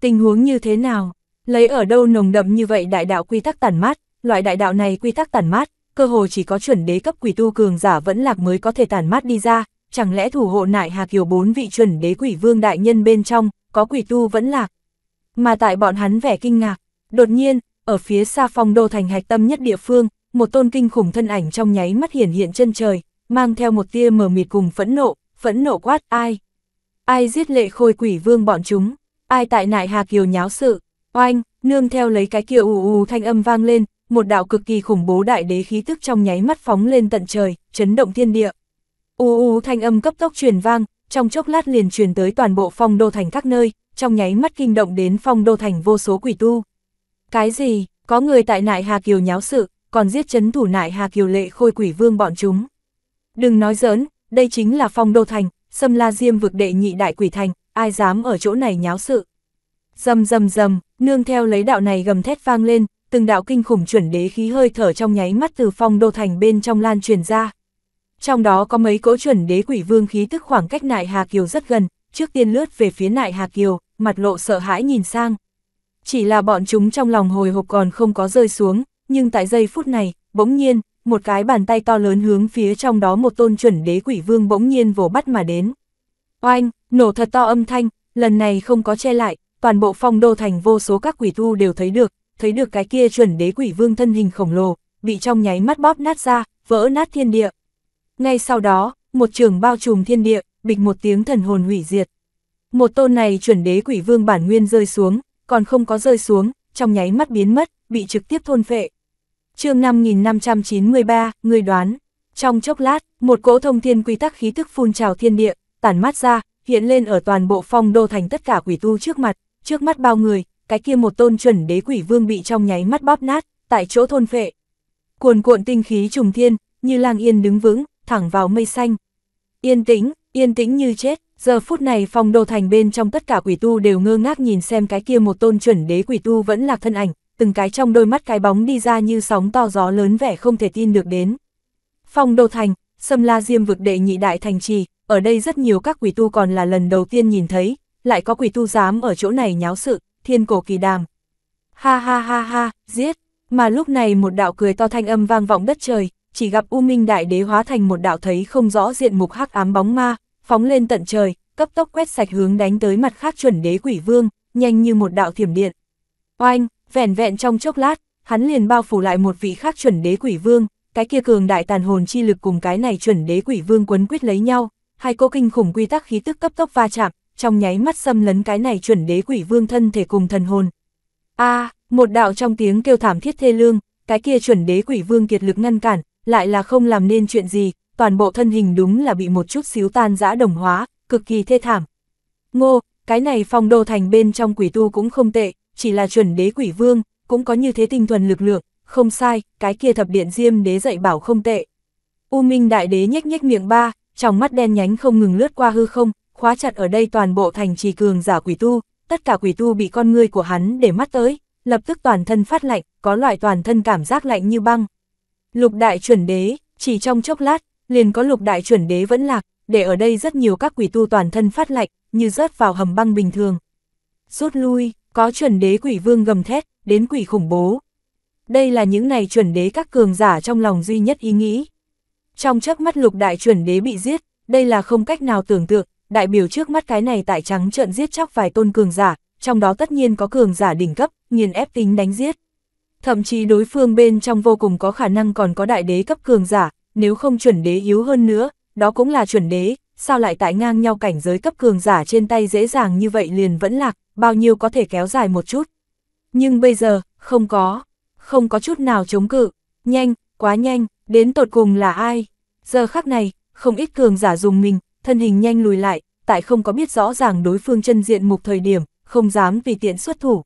Tình huống như thế nào? Lấy ở đâu nồng đậm như vậy đại đạo quy tắc tản mát, loại đại đạo này quy tắc tản mát, cơ hồ chỉ có chuẩn đế cấp quỷ tu cường giả vẫn lạc mới có thể tản mát đi ra, chẳng lẽ thủ hộ nại Hà Kiều bốn vị chuẩn đế quỷ vương đại nhân bên trong, có quỷ tu vẫn lạc. Mà tại bọn hắn vẻ kinh ngạc, đột nhiên, ở phía xa phong đô thành hạch tâm nhất địa phương, một tôn kinh khủng thân ảnh trong nháy mắt hiển hiện chân trời, mang theo một tia mờ mịt cùng phẫn nộ, phẫn nộ quát ai. Ai giết lệ khôi quỷ vương bọn chúng, ai tại nại Hà Kiều nháo sự, oanh, nương theo lấy cái kia ù ù thanh âm vang lên, một đạo cực kỳ khủng bố đại đế khí tức trong nháy mắt phóng lên tận trời, chấn động thiên địa. U u thanh âm cấp tốc truyền vang, trong chốc lát liền truyền tới toàn bộ phong đô thành các nơi, trong nháy mắt kinh động đến phong đô thành vô số quỷ tu. Cái gì, có người tại nại Hà Kiều nháo sự, còn giết chấn thủ nại Hà Kiều lệ khôi quỷ vương bọn chúng. Đừng nói giỡn, đây chính là phong đô thành, xâm la diêm vực đệ nhị đại quỷ thành, ai dám ở chỗ này nháo sự. Dầm dầm dầm, nương theo lấy đạo này gầm thét vang lên, từng đạo kinh khủng chuẩn đế khí hơi thở trong nháy mắt từ phong đô thành bên trong lan truyền ra. Trong đó có mấy cỗ chuẩn đế quỷ vương khí tức khoảng cách nại Hà Kiều rất gần, trước tiên lướt về phía nại Hà Kiều mặt lộ sợ hãi nhìn sang. Chỉ là bọn chúng trong lòng hồi hộp còn không có rơi xuống, nhưng tại giây phút này, bỗng nhiên, một cái bàn tay to lớn hướng phía trong đó một tôn chuẩn đế quỷ vương bỗng nhiên vồ bắt mà đến. Oanh, nổ thật to âm thanh, lần này không có che lại, toàn bộ phong đô thành vô số các quỷ thu đều thấy được, thấy được cái kia chuẩn đế quỷ vương thân hình khổng lồ, bị trong nháy mắt bóp nát ra, vỡ nát thiên địa. Ngay sau đó, một trường bao trùm thiên địa, bịch một tiếng thần hồn hủy diệt, một tôn này chuẩn đế quỷ vương bản nguyên rơi xuống, còn không có rơi xuống, trong nháy mắt biến mất, bị trực tiếp thôn phệ. chương 5593, người đoán. Trong chốc lát, một cỗ thông thiên quy tắc khí thức phun trào thiên địa, tản mát ra, hiện lên ở toàn bộ phong đô thành tất cả quỷ tu trước mặt, trước mắt bao người, cái kia một tôn chuẩn đế quỷ vương bị trong nháy mắt bóp nát, tại chỗ thôn phệ. Cuồn cuộn tinh khí trùng thiên, như lang yên đứng vững, thẳng vào mây xanh. Yên tĩnh, yên tĩnh như chết, Giờ phút này phong đô thành bên trong tất cả quỷ tu đều ngơ ngác nhìn xem cái kia một tôn chuẩn đế quỷ tu vẫn là thân ảnh, từng cái trong đôi mắt cái bóng đi ra như sóng to gió lớn vẻ không thể tin được đến. phong đô thành, xâm La Diêm vực đệ nhị đại thành trì, ở đây rất nhiều các quỷ tu còn là lần đầu tiên nhìn thấy, lại có quỷ tu dám ở chỗ này nháo sự, thiên cổ kỳ đàm. Ha ha ha ha, giết, mà lúc này một đạo cười to thanh âm vang vọng đất trời, chỉ gặp U Minh Đại Đế hóa thành một đạo thấy không rõ diện mục hắc ám bóng ma, phóng lên tận trời, cấp tốc quét sạch hướng đánh tới mặt khác chuẩn đế quỷ vương, nhanh như một đạo thiểm điện. Oanh, vẻn vẹn trong chốc lát, hắn liền bao phủ lại một vị khác chuẩn đế quỷ vương, cái kia cường đại tàn hồn chi lực cùng cái này chuẩn đế quỷ vương quấn quyết lấy nhau, hai cô kinh khủng quy tắc khí tức cấp tốc va chạm, trong nháy mắt xâm lấn cái này chuẩn đế quỷ vương thân thể cùng thần hồn. A, một đạo trong tiếng kêu thảm thiết thê lương, cái kia chuẩn đế quỷ vương kiệt lực ngăn cản, lại là không làm nên chuyện gì, toàn bộ thân hình đúng là bị một chút xíu tan giã đồng hóa, cực kỳ thê thảm. Ngô, cái này phong đô thành bên trong quỷ tu cũng không tệ, chỉ là chuẩn đế quỷ vương, cũng có như thế tinh thuần lực lượng, không sai, cái kia thập điện diêm đế dạy bảo không tệ. U Minh đại đế nhếch nhếch miệng ba, trong mắt đen nhánh không ngừng lướt qua hư không, khóa chặt ở đây toàn bộ thành trì cường giả quỷ tu, tất cả quỷ tu bị con ngươi của hắn để mắt tới, lập tức toàn thân phát lạnh, có loại toàn thân cảm giác lạnh như băng. Lục đại chuẩn đế, chỉ trong chốc lát, liền có lục đại chuẩn đế vẫn lạc, để ở đây rất nhiều các quỷ tu toàn thân phát lạnh, như rớt vào hầm băng bình thường. Rút lui, có chuẩn đế quỷ vương gầm thét, đến quỷ khủng bố. Đây là những này chuẩn đế các cường giả trong lòng duy nhất ý nghĩ. Trong chớp mắt lục đại chuẩn đế bị giết, đây là không cách nào tưởng tượng, đại biểu trước mắt cái này tại trắng trận giết chóc vài tôn cường giả, trong đó tất nhiên có cường giả đỉnh cấp, nghiền ép tính đánh giết. Thậm chí đối phương bên trong vô cùng có khả năng còn có đại đế cấp cường giả, nếu không chuẩn đế yếu hơn nữa, đó cũng là chuẩn đế, sao lại tại ngang nhau cảnh giới cấp cường giả trên tay dễ dàng như vậy liền vẫn lạc, bao nhiêu có thể kéo dài một chút. Nhưng bây giờ, không có, không có chút nào chống cự, nhanh, quá nhanh, đến tột cùng là ai. Giờ khắc này, không ít cường giả dùng mình, thân hình nhanh lùi lại, tại không có biết rõ ràng đối phương chân diện mục thời điểm, không dám vì tiện xuất thủ.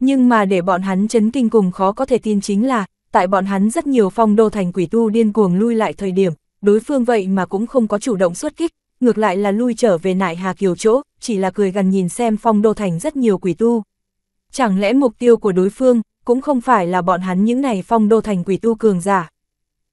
Nhưng mà để bọn hắn chấn kinh cùng khó có thể tin chính là, tại bọn hắn rất nhiều phong đô thành quỷ tu điên cuồng lui lại thời điểm, đối phương vậy mà cũng không có chủ động xuất kích, ngược lại là lui trở về nại Hà Kiều chỗ, chỉ là cười gần nhìn xem phong đô thành rất nhiều quỷ tu. Chẳng lẽ mục tiêu của đối phương cũng không phải là bọn hắn những này phong đô thành quỷ tu cường giả.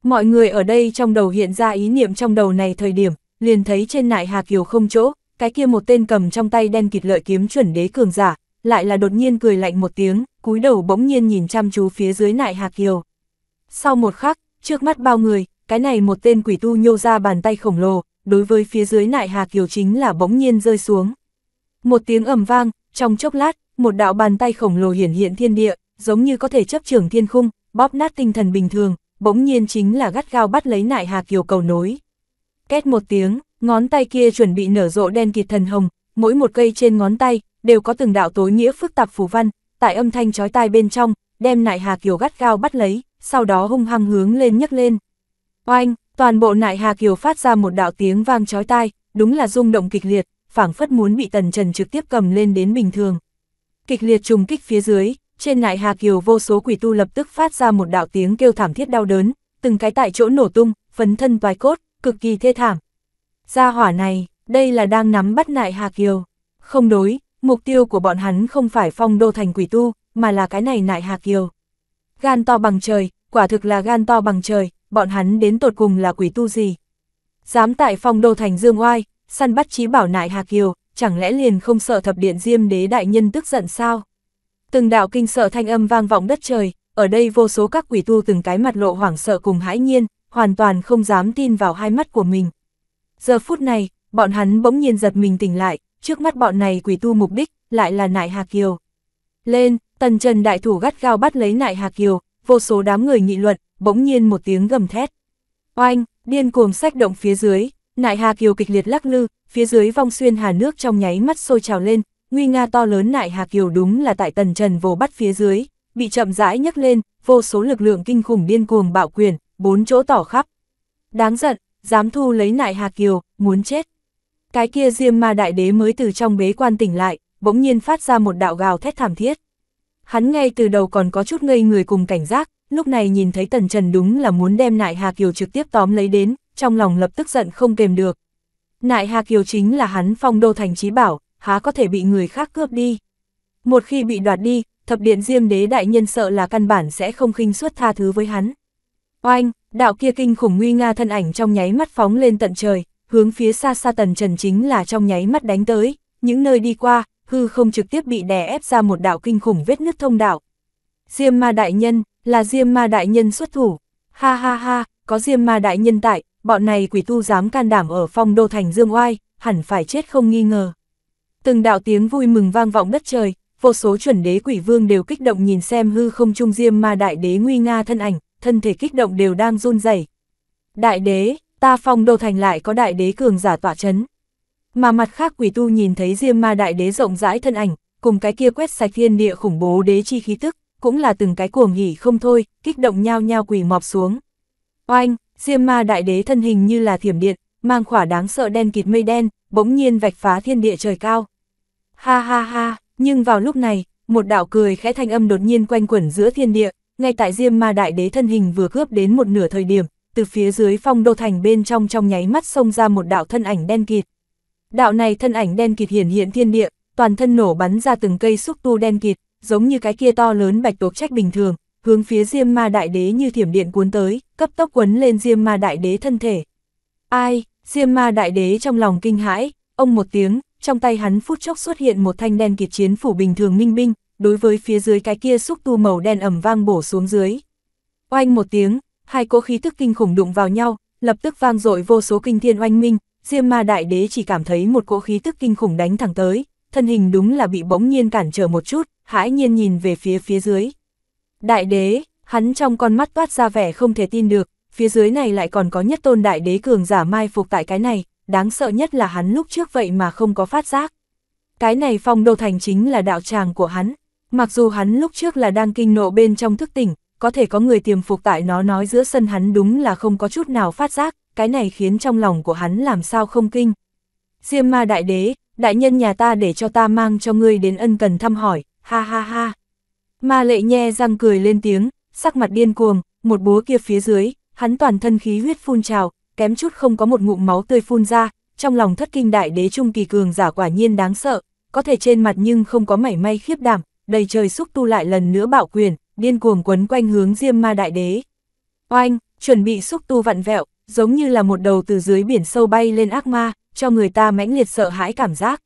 Mọi người ở đây trong đầu hiện ra ý niệm trong đầu này thời điểm, liền thấy trên nại Hà Kiều không chỗ, cái kia một tên cầm trong tay đen kịt lợi kiếm chuẩn đế cường giả, lại là đột nhiên cười lạnh một tiếng, cúi đầu bỗng nhiên nhìn chăm chú phía dưới nại Hà Kiều. Sau một khắc, trước mắt bao người, cái này một tên quỷ tu nhô ra bàn tay khổng lồ, đối với phía dưới nại Hà Kiều chính là bỗng nhiên rơi xuống. Một tiếng ầm vang, trong chốc lát, một đạo bàn tay khổng lồ hiển hiện thiên địa, giống như có thể chấp trưởng thiên khung, bóp nát tinh thần bình thường, bỗng nhiên chính là gắt gao bắt lấy nại Hà Kiều cầu nối. Két một tiếng, ngón tay kia chuẩn bị nở rộ đen kịt thần hồng, mỗi một cây trên ngón tay đều có từng đạo tối nghĩa phức tạp phù văn, tại âm thanh chói tai bên trong, đem nại Hà Kiều gắt gao bắt lấy, sau đó hung hăng hướng lên nhấc lên. Oanh, toàn bộ nại Hà Kiều phát ra một đạo tiếng vang chói tai, đúng là rung động kịch liệt, phảng phất muốn bị Tần Trần trực tiếp cầm lên đến bình thường. Kịch liệt trùng kích phía dưới, trên nại Hà Kiều vô số quỷ tu lập tức phát ra một đạo tiếng kêu thảm thiết đau đớn, từng cái tại chỗ nổ tung, phấn thân toái cốt, cực kỳ thê thảm. Gia hỏa này, đây là đang nắm bắt nại Hà Kiều. Không đối, mục tiêu của bọn hắn không phải phong đô thành quỷ tu, mà là cái này nại Hà Kiều. Gan to bằng trời, quả thực là gan to bằng trời, bọn hắn đến tột cùng là quỷ tu gì. Dám tại phong đô thành dương oai, săn bắt trí bảo nại Hà Kiều, chẳng lẽ liền không sợ thập điện diêm đế đại nhân tức giận sao? Từng đạo kinh sợ thanh âm vang vọng đất trời, ở đây vô số các quỷ tu từng cái mặt lộ hoảng sợ cùng hãi nhiên, hoàn toàn không dám tin vào hai mắt của mình. Giờ phút này, bọn hắn bỗng nhiên giật mình tỉnh lại, trước mắt bọn này quỷ tu mục đích, lại là nại Hà Kiều. Lên, tần trần đại thủ gắt gao bắt lấy nại Hà Kiều, vô số đám người nghị luận, bỗng nhiên một tiếng gầm thét. Oanh, điên cuồng sách động phía dưới, nại Hà Kiều kịch liệt lắc lư, phía dưới vong xuyên hà nước trong nháy mắt sôi trào lên, nguy nga to lớn nại Hà Kiều đúng là tại tần trần vô bắt phía dưới, bị chậm rãi nhấc lên, vô số lực lượng kinh khủng điên cuồng bạo quyền, bốn chỗ tỏ khắp. Đáng giận, dám thu lấy nại Hà Kiều, muốn chết. Cái kia Diêm Ma Đại Đế mới từ trong bế quan tỉnh lại, bỗng nhiên phát ra một đạo gào thét thảm thiết. Hắn ngay từ đầu còn có chút ngây người cùng cảnh giác, lúc này nhìn thấy Tần Trần đúng là muốn đem Nại Hà Kiều trực tiếp tóm lấy đến, trong lòng lập tức giận không kềm được. Nại Hà Kiều chính là hắn phong đô thành trí bảo, há có thể bị người khác cướp đi. Một khi bị đoạt đi, thập điện diêm đế đại nhân sợ là căn bản sẽ không khinh suất tha thứ với hắn. Oanh, đạo kia kinh khủng nguy nga thân ảnh trong nháy mắt phóng lên tận trời, hướng phía xa xa tần trần chính là trong nháy mắt đánh tới, những nơi đi qua, hư không trực tiếp bị đè ép ra một đạo kinh khủng vết nứt thông đạo. Diêm ma đại nhân, là diêm ma đại nhân xuất thủ. Ha ha ha, có diêm ma đại nhân tại, bọn này quỷ tu dám can đảm ở phong đô thành dương oai, hẳn phải chết không nghi ngờ. Từng đạo tiếng vui mừng vang vọng đất trời, vô số chuẩn đế quỷ vương đều kích động nhìn xem hư không trung diêm ma đại đế nguy nga thân ảnh, thân thể kích động đều đang run rẩy. Đại đế, ta phong đô thành lại có đại đế cường giả tỏa chấn. Mà mặt khác quỷ tu nhìn thấy Diêm Ma Đại Đế rộng rãi thân ảnh, cùng cái kia quét sạch thiên địa khủng bố đế chi khí tức, cũng là từng cái cuồng nghỉ không thôi, kích động nhao nhao quỳ mọp xuống. Oanh, Diêm Ma Đại Đế thân hình như là thiểm điện, mang khỏa đáng sợ đen kịt mây đen, bỗng nhiên vạch phá thiên địa trời cao. Ha ha ha, nhưng vào lúc này, một đạo cười khẽ thanh âm đột nhiên quanh quẩn giữa thiên địa, ngay tại Diêm Ma Đại Đế thân hình vừa cướp đến một nửa thời điểm, từ phía dưới phong đô thành bên trong trong nháy mắt xông ra một đạo thân ảnh đen kịt, Đạo này thân ảnh đen kịt hiển hiện thiên địa, toàn thân nổ bắn ra từng cây xúc tu đen kịt, giống như cái kia to lớn bạch tuộc trách bình thường, hướng phía Diêm Ma Đại Đế như thiểm điện cuốn tới, cấp tốc quấn lên Diêm Ma Đại Đế thân thể. Ai, Diêm Ma Đại Đế trong lòng kinh hãi, ông một tiếng, trong tay hắn phút chốc xuất hiện một thanh đen kịt chiến phủ bình thường minh binh, đối với phía dưới cái kia xúc tu màu đen ẩm vang bổ xuống dưới. Oanh một tiếng, hai cỗ khí tức kinh khủng đụng vào nhau, lập tức vang dội vô số kinh thiên oanh minh, Diêm ma đại đế chỉ cảm thấy một cỗ khí tức kinh khủng đánh thẳng tới, thân hình đúng là bị bỗng nhiên cản trở một chút, hãi nhiên nhìn về phía phía dưới. Đại đế, hắn trong con mắt toát ra vẻ không thể tin được, phía dưới này lại còn có nhất tôn đại đế cường giả mai phục tại cái này, đáng sợ nhất là hắn lúc trước vậy mà không có phát giác. Cái này phong đô thành chính là đạo tràng của hắn, mặc dù hắn lúc trước là đang kinh nộ bên trong thức tỉnh, có thể có người tiềm phục tại nó nói giữa sân hắn đúng là không có chút nào phát giác, cái này khiến trong lòng của hắn làm sao không kinh. Diêm ma đại đế, đại nhân nhà ta để cho ta mang cho ngươi đến ân cần thăm hỏi, ha ha ha. Ma lệ nhe răng cười lên tiếng, sắc mặt điên cuồng, một búa kia phía dưới, hắn toàn thân khí huyết phun trào, kém chút không có một ngụm máu tươi phun ra, trong lòng thất kinh đại đế trung kỳ cường giả quả nhiên đáng sợ, có thể trên mặt nhưng không có mảy may khiếp đảm, đầy trời xúc tu lại lần nữa bạo quyền, điên cuồng quấn quanh hướng Diêm Ma đại đế. Oanh, chuẩn bị xúc tu vặn vẹo, giống như là một đầu từ dưới biển sâu bay lên ác ma, cho người ta mãnh liệt sợ hãi cảm giác.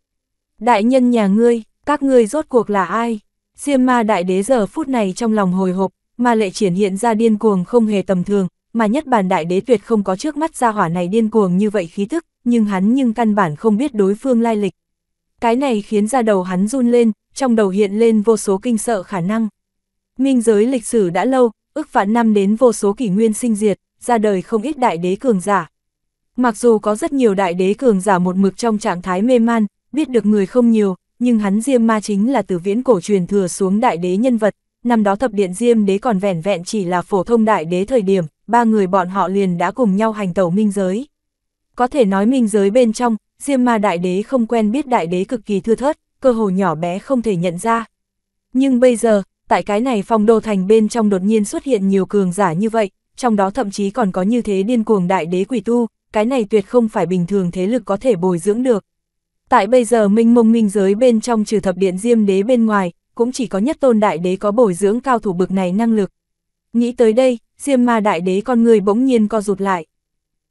Đại nhân nhà ngươi, các ngươi rốt cuộc là ai? Diêm ma đại đế giờ phút này trong lòng hồi hộp, mà lệ triển hiện ra điên cuồng không hề tầm thường, mà nhất bản đại đế tuyệt không có trước mắt ra hỏa này điên cuồng như vậy khí thức, nhưng hắn nhưng căn bản không biết đối phương lai lịch. Cái này khiến ra đầu hắn run lên, trong đầu hiện lên vô số kinh sợ khả năng. Minh giới lịch sử đã lâu, ước vạn năm đến vô số kỷ nguyên sinh diệt, ra đời không ít đại đế cường giả. Mặc dù có rất nhiều đại đế cường giả một mực trong trạng thái mê man, biết được người không nhiều, nhưng hắn Diêm Ma chính là từ viễn cổ truyền thừa xuống đại đế nhân vật, năm đó thập điện Diêm đế còn vẻn vẹn chỉ là phổ thông đại đế thời điểm, ba người bọn họ liền đã cùng nhau hành tẩu minh giới. Có thể nói minh giới bên trong, Diêm Ma đại đế không quen biết đại đế cực kỳ thưa thớt, cơ hồ nhỏ bé không thể nhận ra. Nhưng bây giờ, tại cái này phong đô thành bên trong đột nhiên xuất hiện nhiều cường giả như vậy, trong đó thậm chí còn có như thế điên cuồng đại đế quỷ tu, cái này tuyệt không phải bình thường thế lực có thể bồi dưỡng được. Tại bây giờ minh mông minh giới bên trong trừ thập điện diêm đế bên ngoài, cũng chỉ có nhất tôn đại đế có bồi dưỡng cao thủ bực này năng lực. Nghĩ tới đây, diêm ma đại đế con người bỗng nhiên co rụt lại.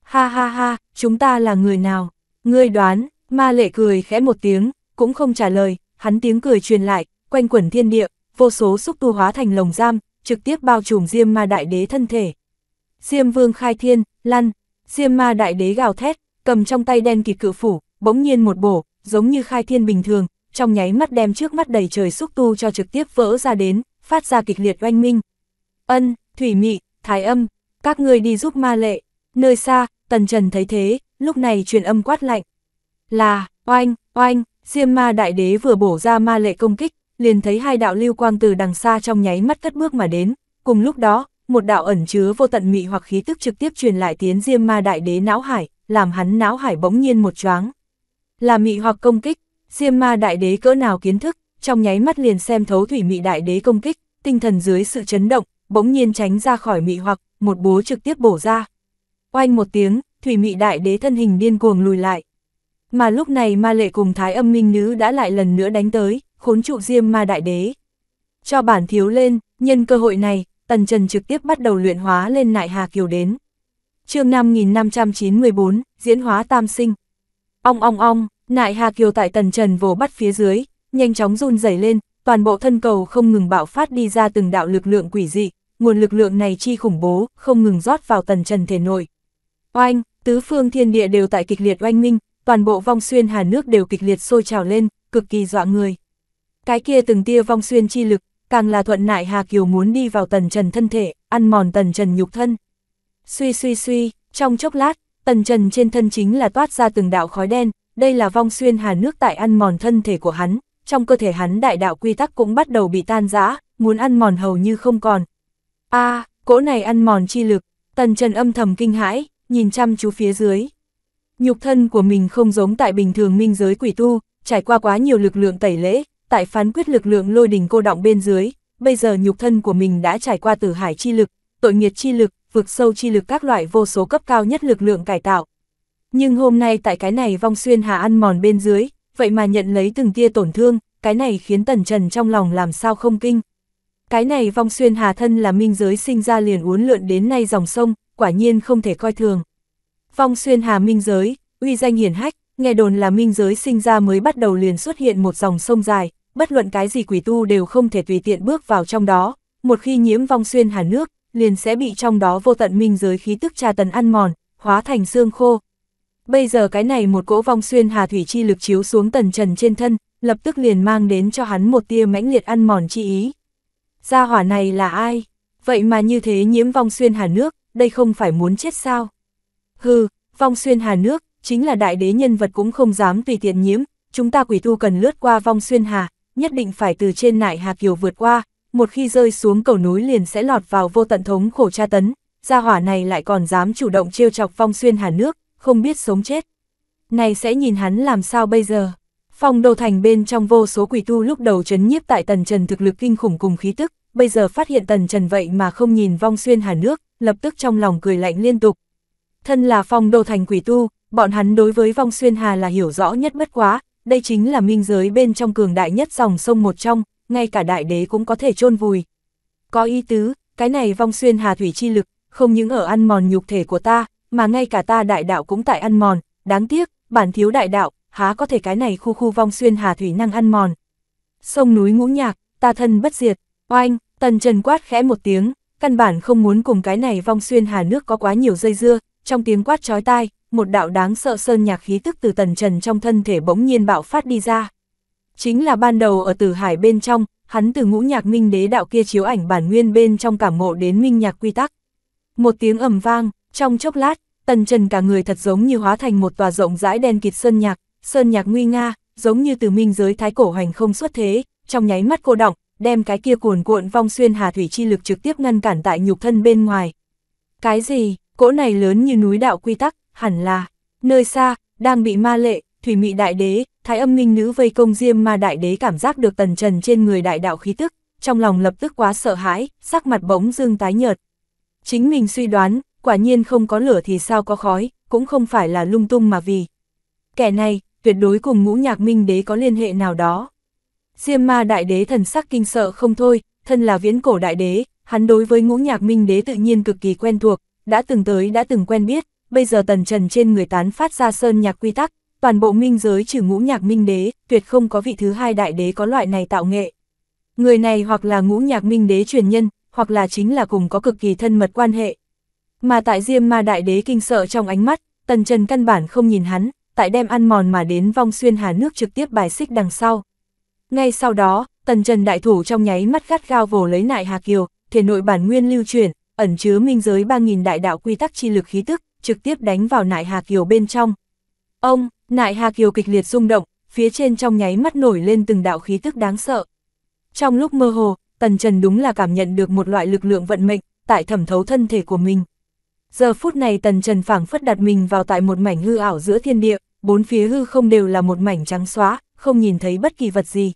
Ha ha ha, chúng ta là người nào? Ngươi đoán, ma lệ cười khẽ một tiếng, cũng không trả lời, hắn tiếng cười truyền lại, quanh quẩn thiên địa, vô số xúc tu hóa thành lồng giam, trực tiếp bao trùm diêm ma đại đế thân thể. Diêm Vương khai thiên, lăn, Diêm Ma đại đế gào thét, cầm trong tay đen kịt cự phủ, bỗng nhiên một bổ, giống như khai thiên bình thường, trong nháy mắt đem trước mắt đầy trời xúc tu cho trực tiếp vỡ ra đến, phát ra kịch liệt oanh minh. Ân, Thủy Mị, Thái Âm, các ngươi đi giúp ma lệ. Nơi xa, Tần Trần thấy thế, lúc này truyền âm quát lạnh. Là, oanh, oanh, Diêm Ma đại đế vừa bổ ra ma lệ công kích, liền thấy hai đạo lưu quang từ đằng xa trong nháy mắt cất bước mà đến, cùng lúc đó, một đạo ẩn chứa vô tận mị hoặc khí tức trực tiếp truyền lại tiến diêm ma đại đế não hải, làm hắn não hải bỗng nhiên một choáng. Là mị hoặc công kích, diêm ma đại đế cỡ nào kiến thức, trong nháy mắt liền xem thấu thủy mị đại đế công kích, tinh thần dưới sự chấn động, bỗng nhiên tránh ra khỏi mị hoặc, một bố trực tiếp bổ ra. Oanh một tiếng, thủy mị đại đế thân hình điên cuồng lùi lại. Mà lúc này ma lệ cùng thái âm minh nữ đã lại lần nữa đánh tới, khốn trụ diêm ma đại đế. Cho bản thiếu lên, nhân cơ hội này, Tần Trần trực tiếp bắt đầu luyện hóa lên nại hà kiều đến. chương 5594, diễn hóa tam sinh. Ong ong ong, nại hà kiều tại Tần Trần vồ bắt phía dưới, nhanh chóng run rẩy lên, toàn bộ thân cầu không ngừng bạo phát đi ra từng đạo lực lượng quỷ dị, nguồn lực lượng này chi khủng bố, không ngừng rót vào Tần Trần thể nội. Oanh, tứ phương thiên địa đều tại kịch liệt oanh minh, toàn bộ vong xuyên hà nước đều kịch liệt sôi trào lên, cực kỳ dọa người. Cái kia từng tia vong xuyên chi lực, càng là thuận nại Hà Kiều muốn đi vào tần trần thân thể, ăn mòn tần trần nhục thân. Suy suy suy, trong chốc lát, tần trần trên thân chính là toát ra từng đạo khói đen, đây là vong xuyên hà nước tại ăn mòn thân thể của hắn, trong cơ thể hắn đại đạo quy tắc cũng bắt đầu bị tan rã, muốn ăn mòn hầu như không còn. a cỗ này ăn mòn chi lực, tần trần âm thầm kinh hãi, nhìn chăm chú phía dưới. Nhục thân của mình không giống tại bình thường minh giới quỷ tu, trải qua quá nhiều lực lượng tẩy lễ, tại phán quyết lực lượng lôi đình cô động bên dưới, bây giờ nhục thân của mình đã trải qua tử hải chi lực, tội nghiệt chi lực, vực sâu chi lực các loại vô số cấp cao nhất lực lượng cải tạo. Nhưng hôm nay tại cái này vong xuyên hà ăn mòn bên dưới, vậy mà nhận lấy từng tia tổn thương, cái này khiến tần trần trong lòng làm sao không kinh. Cái này vong xuyên hà thân là minh giới sinh ra liền uốn lượn đến nay dòng sông, quả nhiên không thể coi thường. Vong xuyên hà minh giới, uy danh hiển hách, nghe đồn là minh giới sinh ra mới bắt đầu liền xuất hiện một dòng sông dài, bất luận cái gì quỷ tu đều không thể tùy tiện bước vào trong đó, một khi nhiễm vong xuyên hà nước, liền sẽ bị trong đó vô tận minh giới khí tức tra tấn ăn mòn, hóa thành xương khô. Bây giờ cái này một cỗ vong xuyên hà thủy chi lực chiếu xuống tần trần trên thân, lập tức liền mang đến cho hắn một tia mãnh liệt ăn mòn chi ý. Gia hỏa này là ai? Vậy mà như thế nhiễm vong xuyên hà nước, đây không phải muốn chết sao? Hừ, vong xuyên hà nước, chính là đại đế nhân vật cũng không dám tùy tiện nhiễm, chúng ta quỷ tu cần lướt qua vong xuyên hà, nhất định phải từ trên nại Hà Kiều vượt qua, một khi rơi xuống cầu núi liền sẽ lọt vào vô tận thống khổ tra tấn, gia hỏa này lại còn dám chủ động trêu chọc phong xuyên hà nước, không biết sống chết. Này sẽ nhìn hắn làm sao bây giờ. Phong đô thành bên trong vô số quỷ tu lúc đầu chấn nhiếp tại tần trần thực lực kinh khủng cùng khí tức, bây giờ phát hiện tần trần vậy mà không nhìn vong xuyên hà nước, lập tức trong lòng cười lạnh liên tục. Thân là phong đô thành quỷ tu, bọn hắn đối với vong xuyên hà là hiểu rõ nhất bất quá, đây chính là minh giới bên trong cường đại nhất dòng sông một trong, ngay cả đại đế cũng có thể chôn vùi. Có ý tứ, cái này vong xuyên hà thủy chi lực, không những ở ăn mòn nhục thể của ta, mà ngay cả ta đại đạo cũng tại ăn mòn, đáng tiếc, bản thiếu đại đạo, há có thể cái này khu khu vong xuyên hà thủy năng ăn mòn. Sông núi ngũ nhạc, ta thân bất diệt, oanh, tần trần quát khẽ một tiếng, căn bản không muốn cùng cái này vong xuyên hà nước có quá nhiều dây dưa, trong tiếng quát chói tai, một đạo đáng sợ sơn nhạc khí tức từ tần trần trong thân thể bỗng nhiên bạo phát đi ra. Chính là ban đầu ở tử hải bên trong, hắn từ ngũ nhạc minh đế đạo kia chiếu ảnh bản nguyên bên trong cảm ngộ đến minh nhạc quy tắc. Một tiếng ầm vang, trong chốc lát, tần trần cả người thật giống như hóa thành một tòa rộng rãi đen kịt sơn nhạc, sơn nhạc nguy nga, giống như từ minh giới thái cổ hành không xuất thế, trong nháy mắt cô động, đem cái kia cuồn cuộn vong xuyên hà thủy chi lực trực tiếp ngăn cản tại nhục thân bên ngoài. Cái gì, cỗ này lớn như núi đạo quy tắc, hẳn là, nơi xa, đang bị ma lệ, thủy mị đại đế, thái âm minh nữ vây công diêm ma đại đế cảm giác được tần trần trên người đại đạo khí tức, trong lòng lập tức quá sợ hãi, sắc mặt bỗng dương tái nhợt. Chính mình suy đoán, quả nhiên không có lửa thì sao có khói, cũng không phải là lung tung mà vì. Kẻ này, tuyệt đối cùng ngũ nhạc minh đế có liên hệ nào đó. Diêm ma đại đế thần sắc kinh sợ không thôi, thân là viễn cổ đại đế, hắn đối với ngũ nhạc minh đế tự nhiên cực kỳ quen thuộc, đã từng tới đã từng quen biết, bây giờ tần trần trên người tán phát ra sơn nhạc quy tắc, toàn bộ minh giới trừ ngũ nhạc minh đế, tuyệt không có vị thứ hai đại đế có loại này tạo nghệ. Người này hoặc là ngũ nhạc minh đế truyền nhân, hoặc là chính là cùng có cực kỳ thân mật quan hệ. Mà tại Diêm Ma đại đế kinh sợ trong ánh mắt, Tần Trần căn bản không nhìn hắn, tại đem ăn mòn mà đến vong xuyên hà nước trực tiếp bài xích đằng sau. Ngay sau đó, Tần Trần đại thủ trong nháy mắt gắt gao vồ lấy nại Hà Kiều, thể nội bản nguyên lưu chuyển, ẩn chứa minh giới 3000 đại đạo quy tắc chi lực khí tức, trực tiếp đánh vào nại Hà Kiều bên trong. Ông, nại Hà Kiều kịch liệt rung động, phía trên trong nháy mắt nổi lên từng đạo khí tức đáng sợ. Trong lúc mơ hồ, Tần Trần đúng là cảm nhận được một loại lực lượng vận mệnh, tại thẩm thấu thân thể của mình. Giờ phút này Tần Trần phảng phất đặt mình vào tại một mảnh hư ảo giữa thiên địa, bốn phía hư không đều là một mảnh trắng xóa, không nhìn thấy bất kỳ vật gì.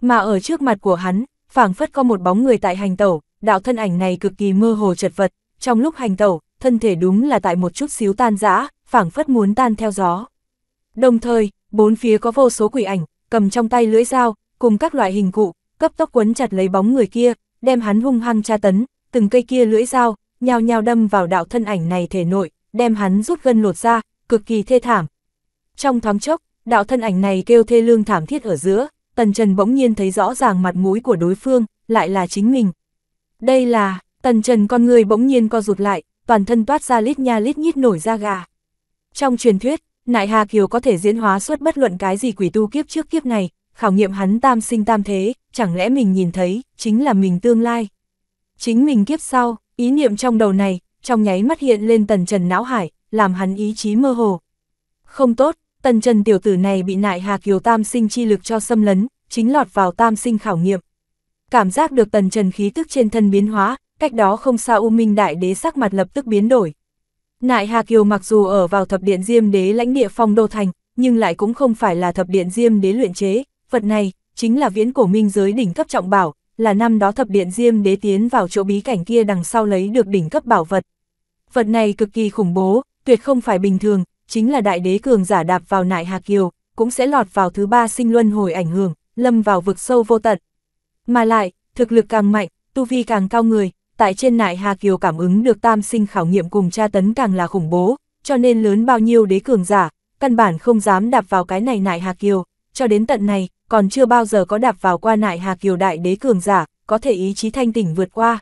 Mà ở trước mặt của hắn, phảng phất có một bóng người tại hành tẩu, đạo thân ảnh này cực kỳ mơ hồ chật vật, trong lúc hành tẩu, thân thể đúng là tại một chút xíu tan rã, phảng phất muốn tan theo gió. Đồng thời, bốn phía có vô số quỷ ảnh, cầm trong tay lưỡi dao, cùng các loại hình cụ, cấp tốc quấn chặt lấy bóng người kia, đem hắn hung hăng tra tấn, từng cây kia lưỡi dao, nhào nhào đâm vào đạo thân ảnh này thể nội, đem hắn rút gân lột ra, cực kỳ thê thảm. Trong thoáng chốc, đạo thân ảnh này kêu thê lương thảm thiết ở giữa, Tần Trần bỗng nhiên thấy rõ ràng mặt mũi của đối phương, lại là chính mình. Đây là, Tần Trần con người bỗng nhiên co rụt lại, toàn thân toát ra lít nha lít nhít nổi ra gà. Trong truyền thuyết, Nại Hà Kiều có thể diễn hóa suốt bất luận cái gì quỷ tu kiếp trước kiếp này, khảo nghiệm hắn tam sinh tam thế, chẳng lẽ mình nhìn thấy, chính là mình tương lai. Chính mình kiếp sau, ý niệm trong đầu này, trong nháy mắt hiện lên tần trần não hải, làm hắn ý chí mơ hồ. Không tốt, tần trần tiểu tử này bị nại hà kiều tam sinh chi lực cho xâm lấn, chính lọt vào tam sinh khảo nghiệm. Cảm giác được tần trần khí tức trên thân biến hóa, cách đó không xa U Minh Đại Đế sắc mặt lập tức biến đổi. Nại Hà Kiều mặc dù ở vào thập điện Diêm Đế lãnh địa phong đô thành, nhưng lại cũng không phải là thập điện Diêm Đế luyện chế, vật này chính là viễn cổ minh giới đỉnh cấp trọng bảo, là năm đó thập điện Diêm Đế tiến vào chỗ bí cảnh kia đằng sau lấy được đỉnh cấp bảo vật. Vật này cực kỳ khủng bố, tuyệt không phải bình thường, chính là đại đế cường giả đạp vào Nại Hà Kiều, cũng sẽ lọt vào thứ ba sinh luân hồi ảnh hưởng, lâm vào vực sâu vô tận. Mà lại, thực lực càng mạnh, tu vi càng cao người, tại trên nại Hà Kiều cảm ứng được tam sinh khảo nghiệm cùng tra tấn càng là khủng bố, cho nên lớn bao nhiêu đế cường giả, căn bản không dám đạp vào cái này nại Hà Kiều, cho đến tận này, còn chưa bao giờ có đạp vào qua nại Hà Kiều đại đế cường giả, có thể ý chí thanh tỉnh vượt qua.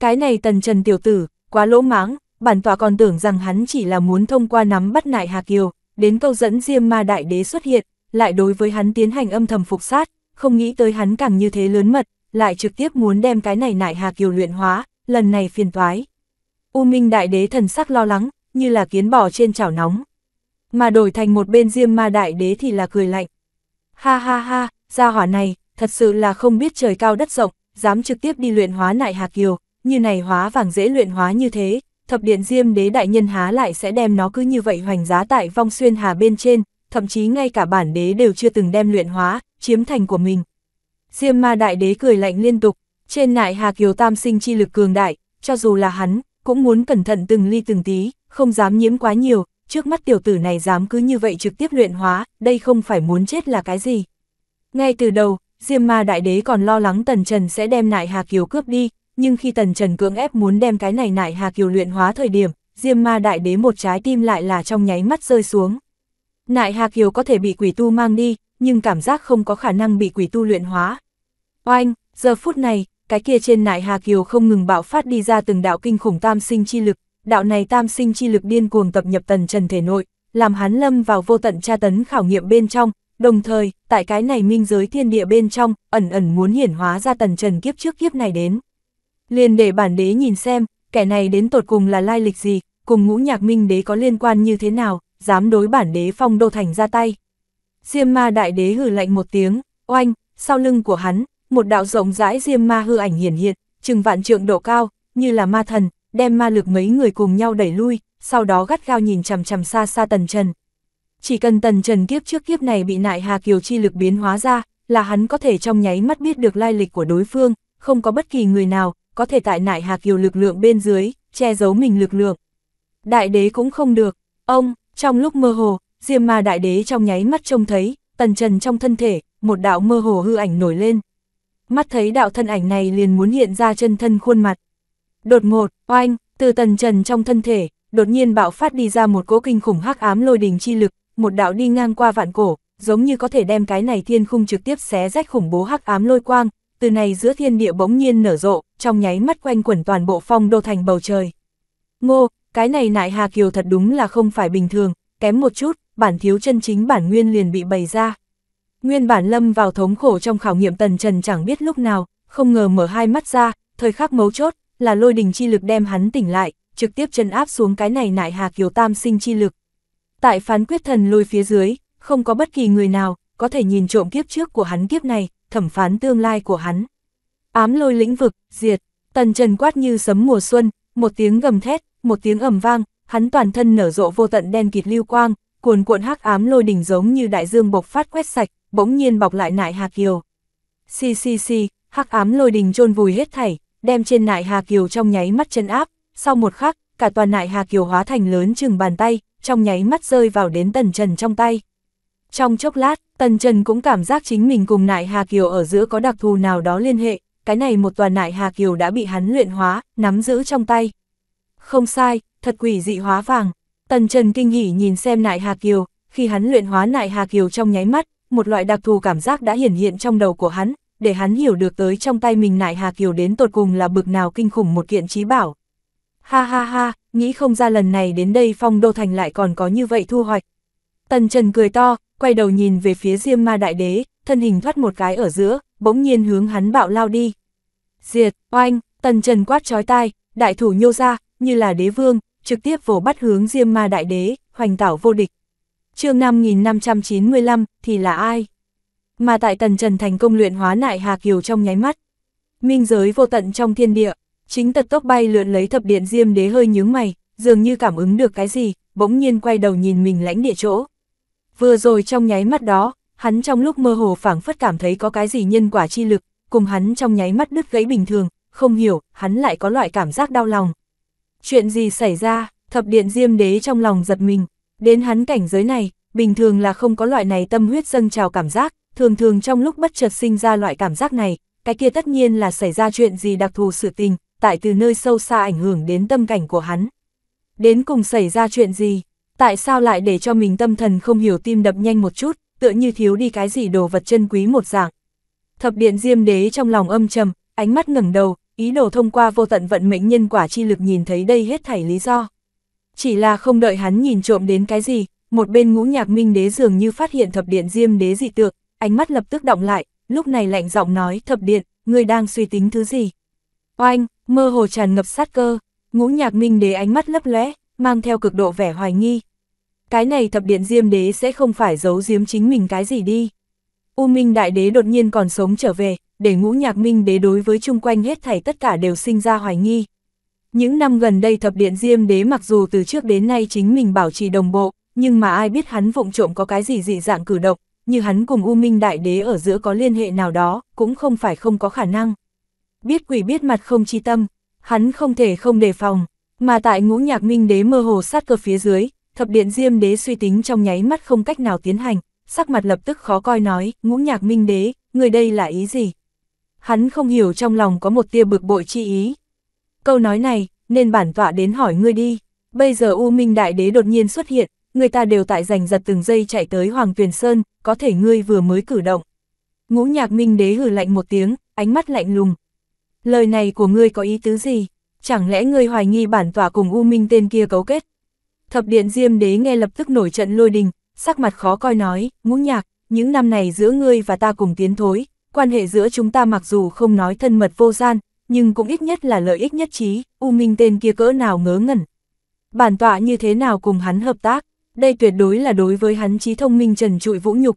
Cái này tần trần tiểu tử, quá lỗ máng, bản tọa còn tưởng rằng hắn chỉ là muốn thông qua nắm bắt nại Hà Kiều, đến câu dẫn Diêm Ma Đại Đế xuất hiện, lại đối với hắn tiến hành âm thầm phục sát, không nghĩ tới hắn càng như thế lớn mật, lại trực tiếp muốn đem cái này nại Hà Kiều luyện hóa, lần này phiền toái. U Minh Đại Đế thần sắc lo lắng, như là kiến bò trên chảo nóng. Mà đổi thành một bên Diêm Ma Đại Đế thì là cười lạnh. Ha ha ha, gia hỏa này, thật sự là không biết trời cao đất rộng, dám trực tiếp đi luyện hóa nại Hà Kiều, như này hóa vàng dễ luyện hóa như thế, thập điện Diêm Đế Đại Nhân há lại sẽ đem nó cứ như vậy hoành giá tại vong xuyên hà bên trên, thậm chí ngay cả bản đế đều chưa từng đem luyện hóa, chiếm thành của mình. Diêm ma đại đế cười lạnh liên tục, trên nại Hà Kiều tam sinh chi lực cường đại, cho dù là hắn, cũng muốn cẩn thận từng ly từng tí, không dám nhiễm quá nhiều, trước mắt tiểu tử này dám cứ như vậy trực tiếp luyện hóa, đây không phải muốn chết là cái gì. Ngay từ đầu, Diêm ma đại đế còn lo lắng Tần Trần sẽ đem nại Hà Kiều cướp đi, nhưng khi Tần Trần cưỡng ép muốn đem cái này nại Hà Kiều luyện hóa thời điểm, Diêm ma đại đế một trái tim lại là trong nháy mắt rơi xuống. Nại Hà Kiều có thể bị quỷ tu mang đi, nhưng cảm giác không có khả năng bị quỷ tu luyện hóa, Oanh, giờ phút này, cái kia trên nại Hà Kiều không ngừng bạo phát đi ra từng đạo kinh khủng tam sinh chi lực, đạo này tam sinh chi lực điên cuồng tập nhập tần trần thể nội, làm hắn lâm vào vô tận tra tấn khảo nghiệm bên trong, đồng thời, tại cái này minh giới thiên địa bên trong, ẩn ẩn muốn hiển hóa ra tần trần kiếp trước kiếp này đến. Liền để bản đế nhìn xem, kẻ này đến tột cùng là lai lịch gì, cùng ngũ nhạc minh đế có liên quan như thế nào, dám đối bản đế phong đô thành ra tay. Diêm ma đại đế hử lạnh một tiếng, oanh, sau lưng của hắn, một đạo rộng rãi diêm ma hư ảnh hiển hiện, chừng vạn trượng độ cao, như là ma thần, đem ma lực mấy người cùng nhau đẩy lui, sau đó gắt gao nhìn chằm chằm xa xa Tần Trần. Chỉ cần Tần Trần kiếp trước kiếp này bị nại Hà Kiều chi lực biến hóa ra, là hắn có thể trong nháy mắt biết được lai lịch của đối phương, không có bất kỳ người nào có thể tại nại Hà Kiều lực lượng bên dưới, che giấu mình lực lượng. Đại đế cũng không được, ông, trong lúc mơ hồ, Diêm Ma đại đế trong nháy mắt trông thấy, Tần Trần trong thân thể, một đạo mơ hồ hư ảnh nổi lên, mắt thấy đạo thân ảnh này liền muốn hiện ra chân thân khuôn mặt. Đột ngột, oanh, từ tần trần trong thân thể, đột nhiên bạo phát đi ra một cỗ kinh khủng hắc ám lôi đình chi lực, một đạo đi ngang qua vạn cổ, giống như có thể đem cái này thiên khung trực tiếp xé rách khủng bố hắc ám lôi quang, từ này giữa thiên địa bỗng nhiên nở rộ, trong nháy mắt quanh quẩn toàn bộ phong đô thành bầu trời. Ngô, cái này nại Hà Kiều thật đúng là không phải bình thường, kém một chút, bản thiếu chân chính bản nguyên liền bị bày ra. Nguyên bản lâm vào thống khổ trong khảo nghiệm tần trần chẳng biết lúc nào, không ngờ mở hai mắt ra, thời khắc mấu chốt, là lôi đình chi lực đem hắn tỉnh lại, trực tiếp chân áp xuống cái này nại hà kiều tam sinh chi lực. Tại phán quyết thần lôi phía dưới, không có bất kỳ người nào, có thể nhìn trộm kiếp trước của hắn kiếp này, thẩm phán tương lai của hắn. Ám lôi lĩnh vực, diệt, tần trần quát như sấm mùa xuân, một tiếng gầm thét, một tiếng ẩm vang, hắn toàn thân nở rộ vô tận đen kịt lưu quang, cuồn cuộn hắc ám lôi đình giống như đại dương bộc phát quét sạch, bỗng nhiên bọc lại nại Hà Kiều. Xì xì xì, hắc ám lôi đình chôn vùi hết thảy, đem trên nại Hà Kiều trong nháy mắt chân áp, sau một khắc, cả toàn nại Hà Kiều hóa thành lớn chừng bàn tay, trong nháy mắt rơi vào đến tần trần trong tay. Trong chốc lát, tần trần cũng cảm giác chính mình cùng nại Hà Kiều ở giữa có đặc thù nào đó liên hệ, cái này một toàn nại Hà Kiều đã bị hắn luyện hóa, nắm giữ trong tay. Không sai, thật quỷ dị hóa vàng. Tần Trần kinh hỉ nhìn xem nại Hà Kiều, khi hắn luyện hóa nại Hà Kiều trong nháy mắt, một loại đặc thù cảm giác đã hiển hiện trong đầu của hắn, để hắn hiểu được tới trong tay mình nại Hà Kiều đến tột cùng là bực nào kinh khủng một kiện trí bảo. Ha ha ha, nghĩ không ra lần này đến đây phong đô thành lại còn có như vậy thu hoạch. Tần Trần cười to, quay đầu nhìn về phía Diêm Ma Đại Đế, thân hình thoát một cái ở giữa, bỗng nhiên hướng hắn bạo lao đi. Diệt, oanh, Tần Trần quát chói tai, đại thủ nhô ra, như là đế vương, trực tiếp vồ bắt hướng Diêm Ma Đại Đế, hoành tảo vô địch chương 5595 thì là ai? Mà tại tần trần thành công luyện hóa nại Hà Kiều trong nháy mắt. Minh giới vô tận trong thiên địa, chính tật tốc bay lượn lấy thập điện diêm đế hơi nhướng mày, dường như cảm ứng được cái gì, bỗng nhiên quay đầu nhìn mình lãnh địa chỗ. Vừa rồi trong nháy mắt đó, hắn trong lúc mơ hồ phảng phất cảm thấy có cái gì nhân quả chi lực, cùng hắn trong nháy mắt đứt gãy bình thường, không hiểu, hắn lại có loại cảm giác đau lòng. Chuyện gì xảy ra, thập điện diêm đế trong lòng giật mình. Đến hắn cảnh giới này, bình thường là không có loại này tâm huyết dâng trào cảm giác, thường thường trong lúc bất chợt sinh ra loại cảm giác này, cái kia tất nhiên là xảy ra chuyện gì đặc thù sự tình, tại từ nơi sâu xa ảnh hưởng đến tâm cảnh của hắn. Đến cùng xảy ra chuyện gì, tại sao lại để cho mình tâm thần không hiểu tim đập nhanh một chút, tựa như thiếu đi cái gì đồ vật chân quý một dạng. Thập điện diêm đế trong lòng âm trầm, ánh mắt ngẩng đầu, ý đồ thông qua vô tận vận mệnh nhân quả chi lực nhìn thấy đây hết thảy lý do. Chỉ là không đợi hắn nhìn trộm đến cái gì, một bên ngũ nhạc minh đế dường như phát hiện thập điện diêm đế dị tượng, ánh mắt lập tức động lại, lúc này lạnh giọng nói thập điện, người đang suy tính thứ gì. Oanh, mơ hồ tràn ngập sát cơ, ngũ nhạc minh đế ánh mắt lấp lẽ, mang theo cực độ vẻ hoài nghi. Cái này thập điện diêm đế sẽ không phải giấu giếm chính mình cái gì đi. U Minh Đại Đế đột nhiên còn sống trở về, để ngũ nhạc minh đế đối với chung quanh hết thảy tất cả đều sinh ra hoài nghi. Những năm gần đây thập điện diêm đế mặc dù từ trước đến nay chính mình bảo trì đồng bộ, nhưng mà ai biết hắn vụng trộm có cái gì dị dạng cử động, như hắn cùng U Minh Đại Đế ở giữa có liên hệ nào đó, cũng không phải không có khả năng. Biết quỷ biết mặt không chi tâm, hắn không thể không đề phòng, mà tại ngũ nhạc minh đế mơ hồ sát cơ phía dưới, thập điện diêm đế suy tính trong nháy mắt không cách nào tiến hành, sắc mặt lập tức khó coi nói, ngũ nhạc minh đế, người đây là ý gì? Hắn không hiểu trong lòng có một tia bực bội chi ý câu nói này, nên bản tọa đến hỏi ngươi đi. Bây giờ U Minh Đại Đế đột nhiên xuất hiện, người ta đều tại giành giật từng giây chạy tới Hoàng Tuyền Sơn, có thể ngươi vừa mới cử động. Ngũ nhạc Minh Đế hử lạnh một tiếng, ánh mắt lạnh lùng. Lời này của ngươi có ý tứ gì? Chẳng lẽ ngươi hoài nghi bản tọa cùng U Minh tên kia cấu kết? Thập điện Diêm Đế nghe lập tức nổi trận lôi đình, sắc mặt khó coi nói, ngũ nhạc, những năm này giữa ngươi và ta cùng tiến thối, quan hệ giữa chúng ta mặc dù không nói thân mật vô gian, nhưng cũng ít nhất là lợi ích nhất trí, U Minh tên kia cỡ nào ngớ ngẩn. Bản tọa như thế nào cùng hắn hợp tác, đây tuyệt đối là đối với hắn trí thông minh trần trụi vũ nhục.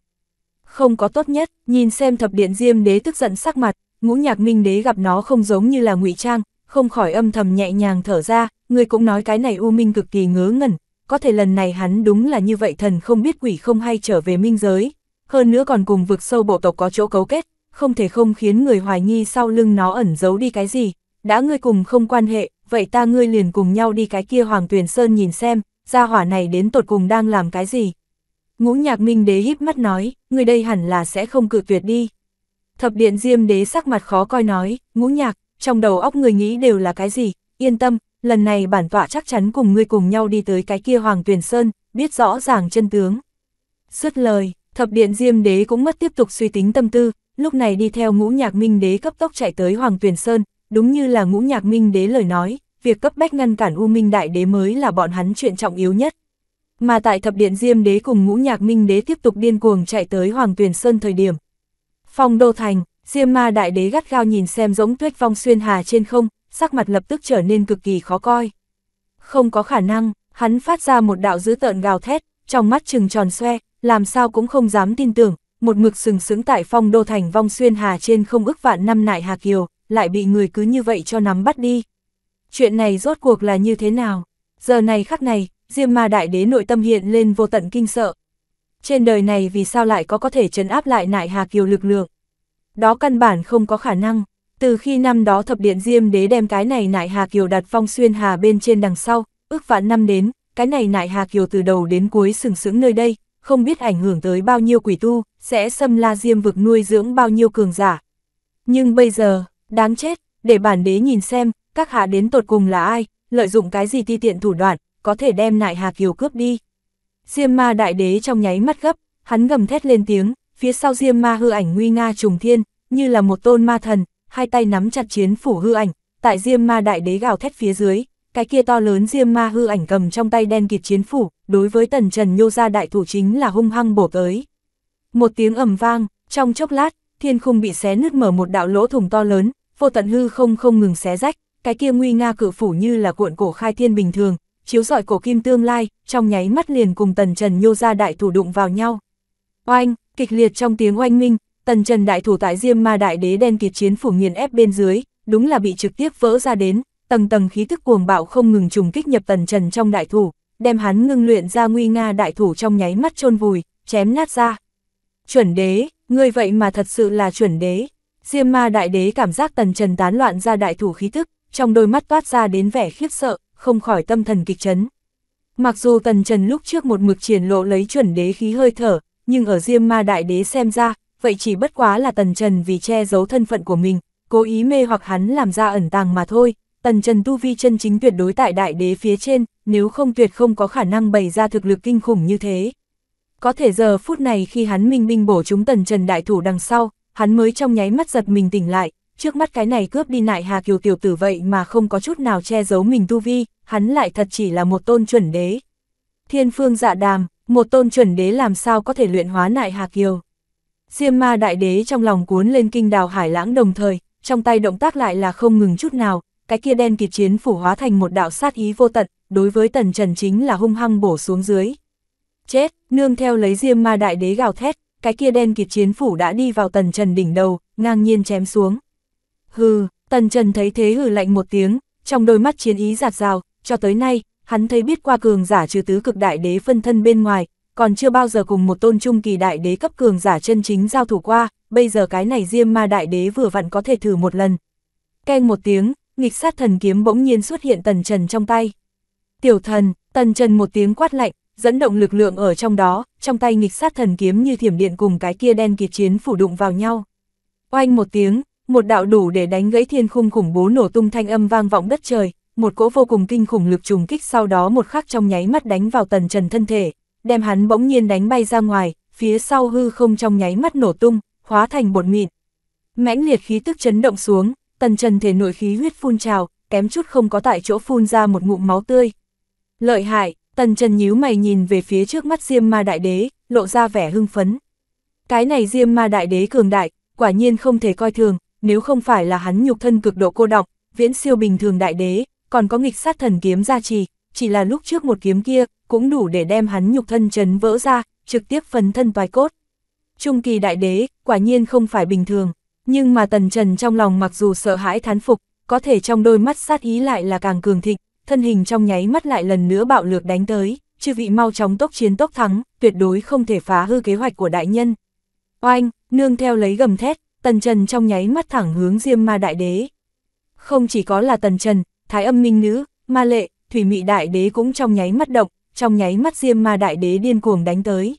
Không có tốt nhất, nhìn xem thập điện diêm đế tức giận sắc mặt, ngũ nhạc minh đế gặp nó không giống như là ngụy trang, không khỏi âm thầm nhẹ nhàng thở ra, người cũng nói cái này U Minh cực kỳ ngớ ngẩn, có thể lần này hắn đúng là như vậy thần không biết quỷ không hay trở về minh giới, hơn nữa còn cùng vực sâu bộ tộc có chỗ cấu kết, không thể không khiến người hoài nghi sau lưng nó ẩn giấu đi cái gì. Đã ngươi cùng không quan hệ, vậy ta ngươi liền cùng nhau đi cái kia Hoàng Tuyền Sơn nhìn xem, gia hỏa này đến tột cùng đang làm cái gì. Ngũ nhạc minh đế híp mắt nói, người đây hẳn là sẽ không cự tuyệt đi. Thập điện diêm đế sắc mặt khó coi nói, ngũ nhạc, trong đầu óc người nghĩ đều là cái gì, yên tâm, lần này bản tọa chắc chắn cùng ngươi cùng nhau đi tới cái kia Hoàng Tuyền Sơn, biết rõ ràng chân tướng. Xuất lời, thập điện diêm đế cũng mất tiếp tục suy tính tâm tư, lúc này đi theo ngũ nhạc minh đế cấp tốc chạy tới Hoàng Tuyền Sơn, đúng như là ngũ nhạc minh đế lời nói, việc cấp bách ngăn cản U Minh Đại Đế mới là bọn hắn chuyện trọng yếu nhất. Mà tại thập điện Diêm Đế cùng ngũ nhạc minh đế tiếp tục điên cuồng chạy tới Hoàng Tuyền Sơn thời điểm. phòng Đô Thành, Diêm Ma Đại Đế gắt gao nhìn xem giống tuyết vong xuyên hà trên không, sắc mặt lập tức trở nên cực kỳ khó coi. Không có khả năng, hắn phát ra một đạo dữ tợn gào thét, trong mắt trừng tròn xoe, làm sao cũng không dám tin tưởng, một mực sừng sững tại phong đô thành vong xuyên hà trên không ước vạn năm nại Hà Kiều, lại bị người cứ như vậy cho nắm bắt đi. Chuyện này rốt cuộc là như thế nào? Giờ này khắc này, Diêm Ma Đại Đế nội tâm hiện lên vô tận kinh sợ. Trên đời này vì sao lại có có thể trấn áp lại nại Hà Kiều lực lượng? Đó căn bản không có khả năng. Từ khi năm đó thập điện Diêm Đế đem cái này nại Hà Kiều đặt phong xuyên hà bên trên đằng sau, ước vạn năm đến, cái này nại Hà Kiều từ đầu đến cuối sừng sững nơi đây, không biết ảnh hưởng tới bao nhiêu quỷ tu, sẽ xâm la diêm vực nuôi dưỡng bao nhiêu cường giả. Nhưng bây giờ, đáng chết, để bản đế nhìn xem, các hạ đến tột cùng là ai, lợi dụng cái gì ti tiện thủ đoạn, có thể đem nại Hà Kiều cướp đi. Diêm ma đại đế trong nháy mắt gấp, hắn gầm thét lên tiếng, phía sau diêm ma hư ảnh nguy nga trùng thiên, như là một tôn ma thần, hai tay nắm chặt chiến phủ hư ảnh, tại diêm ma đại đế gào thét phía dưới, cái kia to lớn diêm ma hư ảnh cầm trong tay đen kịt chiến phủ, đối với tần trần nhô ra đại thủ chính là hung hăng bổ tới. Một tiếng ầm vang, trong chốc lát, thiên khung bị xé nứt mở một đạo lỗ thủng to lớn, vô tận hư không không ngừng xé rách, cái kia nguy nga cự phủ như là cuộn cổ khai thiên bình thường, chiếu rọi cổ kim tương lai, trong nháy mắt liền cùng tần trần nhô ra đại thủ đụng vào nhau. Oanh, kịch liệt trong tiếng oanh minh, tần trần đại thủ tại diêm ma đại đế đen kịt chiến phủ nghiền ép bên dưới, đúng là bị trực tiếp vỡ ra đến, tầng tầng khí thức cuồng bạo không ngừng trùng kích nhập tần trần trong đại thủ, đem hắn ngưng luyện ra nguy nga đại thủ trong nháy mắt chôn vùi, chém nát ra. Chuẩn đế, ngươi vậy mà thật sự là chuẩn đế. Diêm ma đại đế cảm giác tần trần tán loạn ra đại thủ khí thức, trong đôi mắt toát ra đến vẻ khiếp sợ, không khỏi tâm thần kịch chấn. Mặc dù tần trần lúc trước một mực triển lộ lấy chuẩn đế khí hơi thở, nhưng ở diêm ma đại đế xem ra, vậy chỉ bất quá là tần trần vì che giấu thân phận của mình, cố ý mê hoặc hắn làm ra ẩn tàng mà thôi tần trần tu vi chân chính tuyệt đối tại đại đế phía trên, nếu không tuyệt không có khả năng bày ra thực lực kinh khủng như thế. Có thể giờ phút này khi hắn minh minh bổ chúng tần trần đại thủ đằng sau, hắn mới trong nháy mắt giật mình tỉnh lại, trước mắt cái này cướp đi nại hà kiều tiểu tử vậy mà không có chút nào che giấu mình tu vi, hắn lại thật chỉ là một tôn chuẩn đế. Thiên phương dạ đàm, một tôn chuẩn đế làm sao có thể luyện hóa nại hà kiều. Diêm ma đại đế trong lòng cuốn lên kinh đào hải lãng đồng thời, trong tay động tác lại là không ngừng chút nào, cái kia đen kịp chiến phủ hóa thành một đạo sát ý vô tận, đối với tần trần chính là hung hăng bổ xuống dưới. Chết, nương theo lấy diêm ma đại đế gào thét, cái kia đen kịp chiến phủ đã đi vào tần trần đỉnh đầu, ngang nhiên chém xuống. Hừ, tần trần thấy thế hừ lạnh một tiếng, trong đôi mắt chiến ý giạt rào, cho tới nay, hắn thấy biết qua cường giả trừ tứ cực đại đế phân thân bên ngoài, còn chưa bao giờ cùng một tôn trung kỳ đại đế cấp cường giả chân chính giao thủ qua, bây giờ cái này diêm ma đại đế vừa vặn có thể thử một lần. Keng một tiếng, nghịch sát thần kiếm bỗng nhiên xuất hiện tần trần trong tay. Tiểu thần, tần trần một tiếng quát lạnh, dẫn động lực lượng ở trong đó, trong tay nghịch sát thần kiếm như thiểm điện cùng cái kia đen kiệt chiến phủ đụng vào nhau. Oanh một tiếng, một đạo đủ để đánh gãy thiên khung khủng bố nổ tung thanh âm vang vọng đất trời, một cỗ vô cùng kinh khủng lực trùng kích sau đó một khắc trong nháy mắt đánh vào tần trần thân thể, đem hắn bỗng nhiên đánh bay ra ngoài, phía sau hư không trong nháy mắt nổ tung, hóa thành bột mịn. Mãnh liệt khí tức chấn động xuống, tần trần thể nội khí huyết phun trào, kém chút không có tại chỗ phun ra một ngụm máu tươi. Lợi hại, tần trần nhíu mày nhìn về phía trước mắt Diêm Ma Đại Đế, lộ ra vẻ hưng phấn. Cái này Diêm Ma Đại Đế cường đại, quả nhiên không thể coi thường, nếu không phải là hắn nhục thân cực độ cô độc, viễn siêu bình thường Đại Đế, còn có nghịch sát thần kiếm gia trì, chỉ là lúc trước một kiếm kia, cũng đủ để đem hắn nhục thân chấn vỡ ra, trực tiếp phần thân toài cốt. Trung kỳ Đại Đế, quả nhiên không phải bình thường. Nhưng mà Tần Trần trong lòng mặc dù sợ hãi thán phục, có thể trong đôi mắt sát ý lại là càng cường thịnh, thân hình trong nháy mắt lại lần nữa bạo lược đánh tới, chư vị mau chóng tốc chiến tốc thắng, tuyệt đối không thể phá hư kế hoạch của đại nhân. Oanh, nương theo lấy gầm thét, Tần Trần trong nháy mắt thẳng hướng Diêm Ma Đại Đế. Không chỉ có là Tần Trần, Thái Âm Minh Nữ, Ma Lệ, Thủy Mị Đại Đế cũng trong nháy mắt động, trong nháy mắt Diêm Ma Đại Đế điên cuồng đánh tới.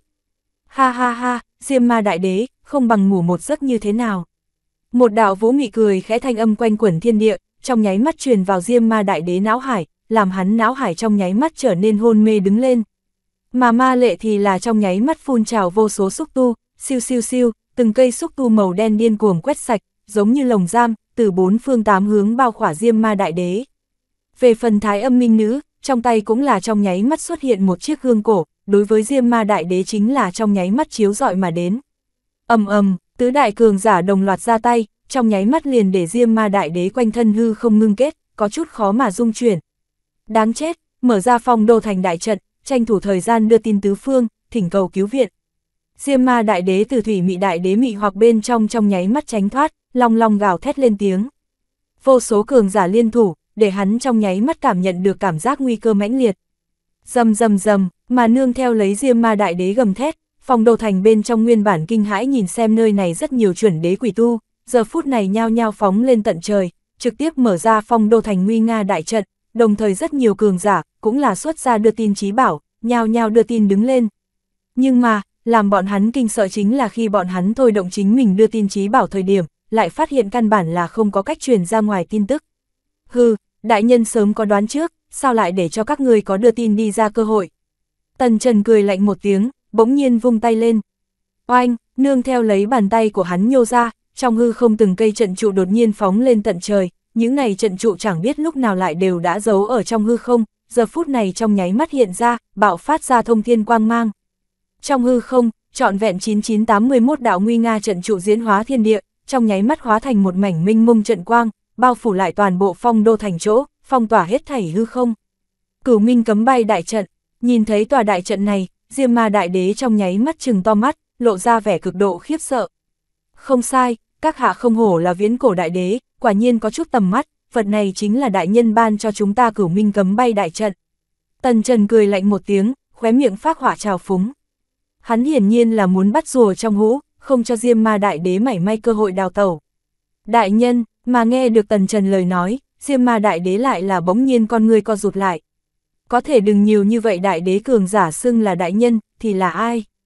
Ha ha ha, Diêm Ma Đại Đế, không bằng ngủ một giấc như thế nào. Một đạo vũ nghị cười khẽ thanh âm quanh quẩn thiên địa, trong nháy mắt truyền vào diêm ma đại đế não hải, làm hắn não hải trong nháy mắt trở nên hôn mê đứng lên. Mà ma lệ thì là trong nháy mắt phun trào vô số xúc tu, siêu siêu siêu, từng cây xúc tu màu đen điên cuồng quét sạch, giống như lồng giam, từ bốn phương tám hướng bao khỏa diêm ma đại đế. Về phần thái âm minh nữ, trong tay cũng là trong nháy mắt xuất hiện một chiếc gương cổ, đối với diêm ma đại đế chính là trong nháy mắt chiếu dọi mà đến. ầm ầm Tứ đại cường giả đồng loạt ra tay, trong nháy mắt liền để Diêm Ma Đại Đế quanh thân hư không ngưng kết, có chút khó mà dung chuyển. Đáng chết, mở ra phong đô thành đại trận, tranh thủ thời gian đưa tin tứ phương, thỉnh cầu cứu viện. Diêm Ma Đại Đế từ thủy mị đại đế mị hoặc bên trong trong nháy mắt tránh thoát, long long gào thét lên tiếng. Vô số cường giả liên thủ, để hắn trong nháy mắt cảm nhận được cảm giác nguy cơ mãnh liệt. Dầm dầm dầm, mà nương theo lấy Diêm Ma Đại Đế gầm thét, Phòng đầu thành bên trong nguyên bản kinh hãi nhìn xem nơi này rất nhiều chuẩn đế quỷ tu, giờ phút này nhao nhao phóng lên tận trời, trực tiếp mở ra phong đô thành nguy nga đại trận, đồng thời rất nhiều cường giả, cũng là xuất ra đưa tin trí bảo, nhao nhao đưa tin đứng lên. Nhưng mà, làm bọn hắn kinh sợ chính là khi bọn hắn thôi động chính mình đưa tin trí bảo thời điểm, lại phát hiện căn bản là không có cách truyền ra ngoài tin tức. Hừ, đại nhân sớm có đoán trước, sao lại để cho các người có đưa tin đi ra cơ hội. Tần Trần cười lạnh một tiếng, bỗng nhiên vung tay lên. Oanh, nương theo lấy bàn tay của hắn nhô ra, trong hư không từng cây trận trụ đột nhiên phóng lên tận trời, những này trận trụ chẳng biết lúc nào lại đều đã giấu ở trong hư không, giờ phút này trong nháy mắt hiện ra, bạo phát ra thông thiên quang mang. Trong hư không, trọn vẹn 9981 đạo nguy nga trận trụ diễn hóa thiên địa, trong nháy mắt hóa thành một mảnh minh mông trận quang, bao phủ lại toàn bộ phong đô thành chỗ, phong tỏa hết thảy hư không. Cửu Minh cấm bay đại trận, nhìn thấy tòa đại trận này, Diêm ma đại đế trong nháy mắt chừng to mắt, lộ ra vẻ cực độ khiếp sợ. Không sai, các hạ không hổ là viễn cổ đại đế, quả nhiên có chút tầm mắt, vật này chính là đại nhân ban cho chúng ta cửu minh cấm bay đại trận. Tần Trần cười lạnh một tiếng, khóe miệng phát hỏa trào phúng. Hắn hiển nhiên là muốn bắt rùa trong hũ, không cho Diêm Ma Đại Đế mảy may cơ hội đào tẩu. Đại nhân, mà nghe được Tần Trần lời nói, Diêm Ma Đại Đế lại là bỗng nhiên con người co rụt lại, có thể đừng nhiều như vậy đại đế cường giả xưng là đại nhân, thì là ai?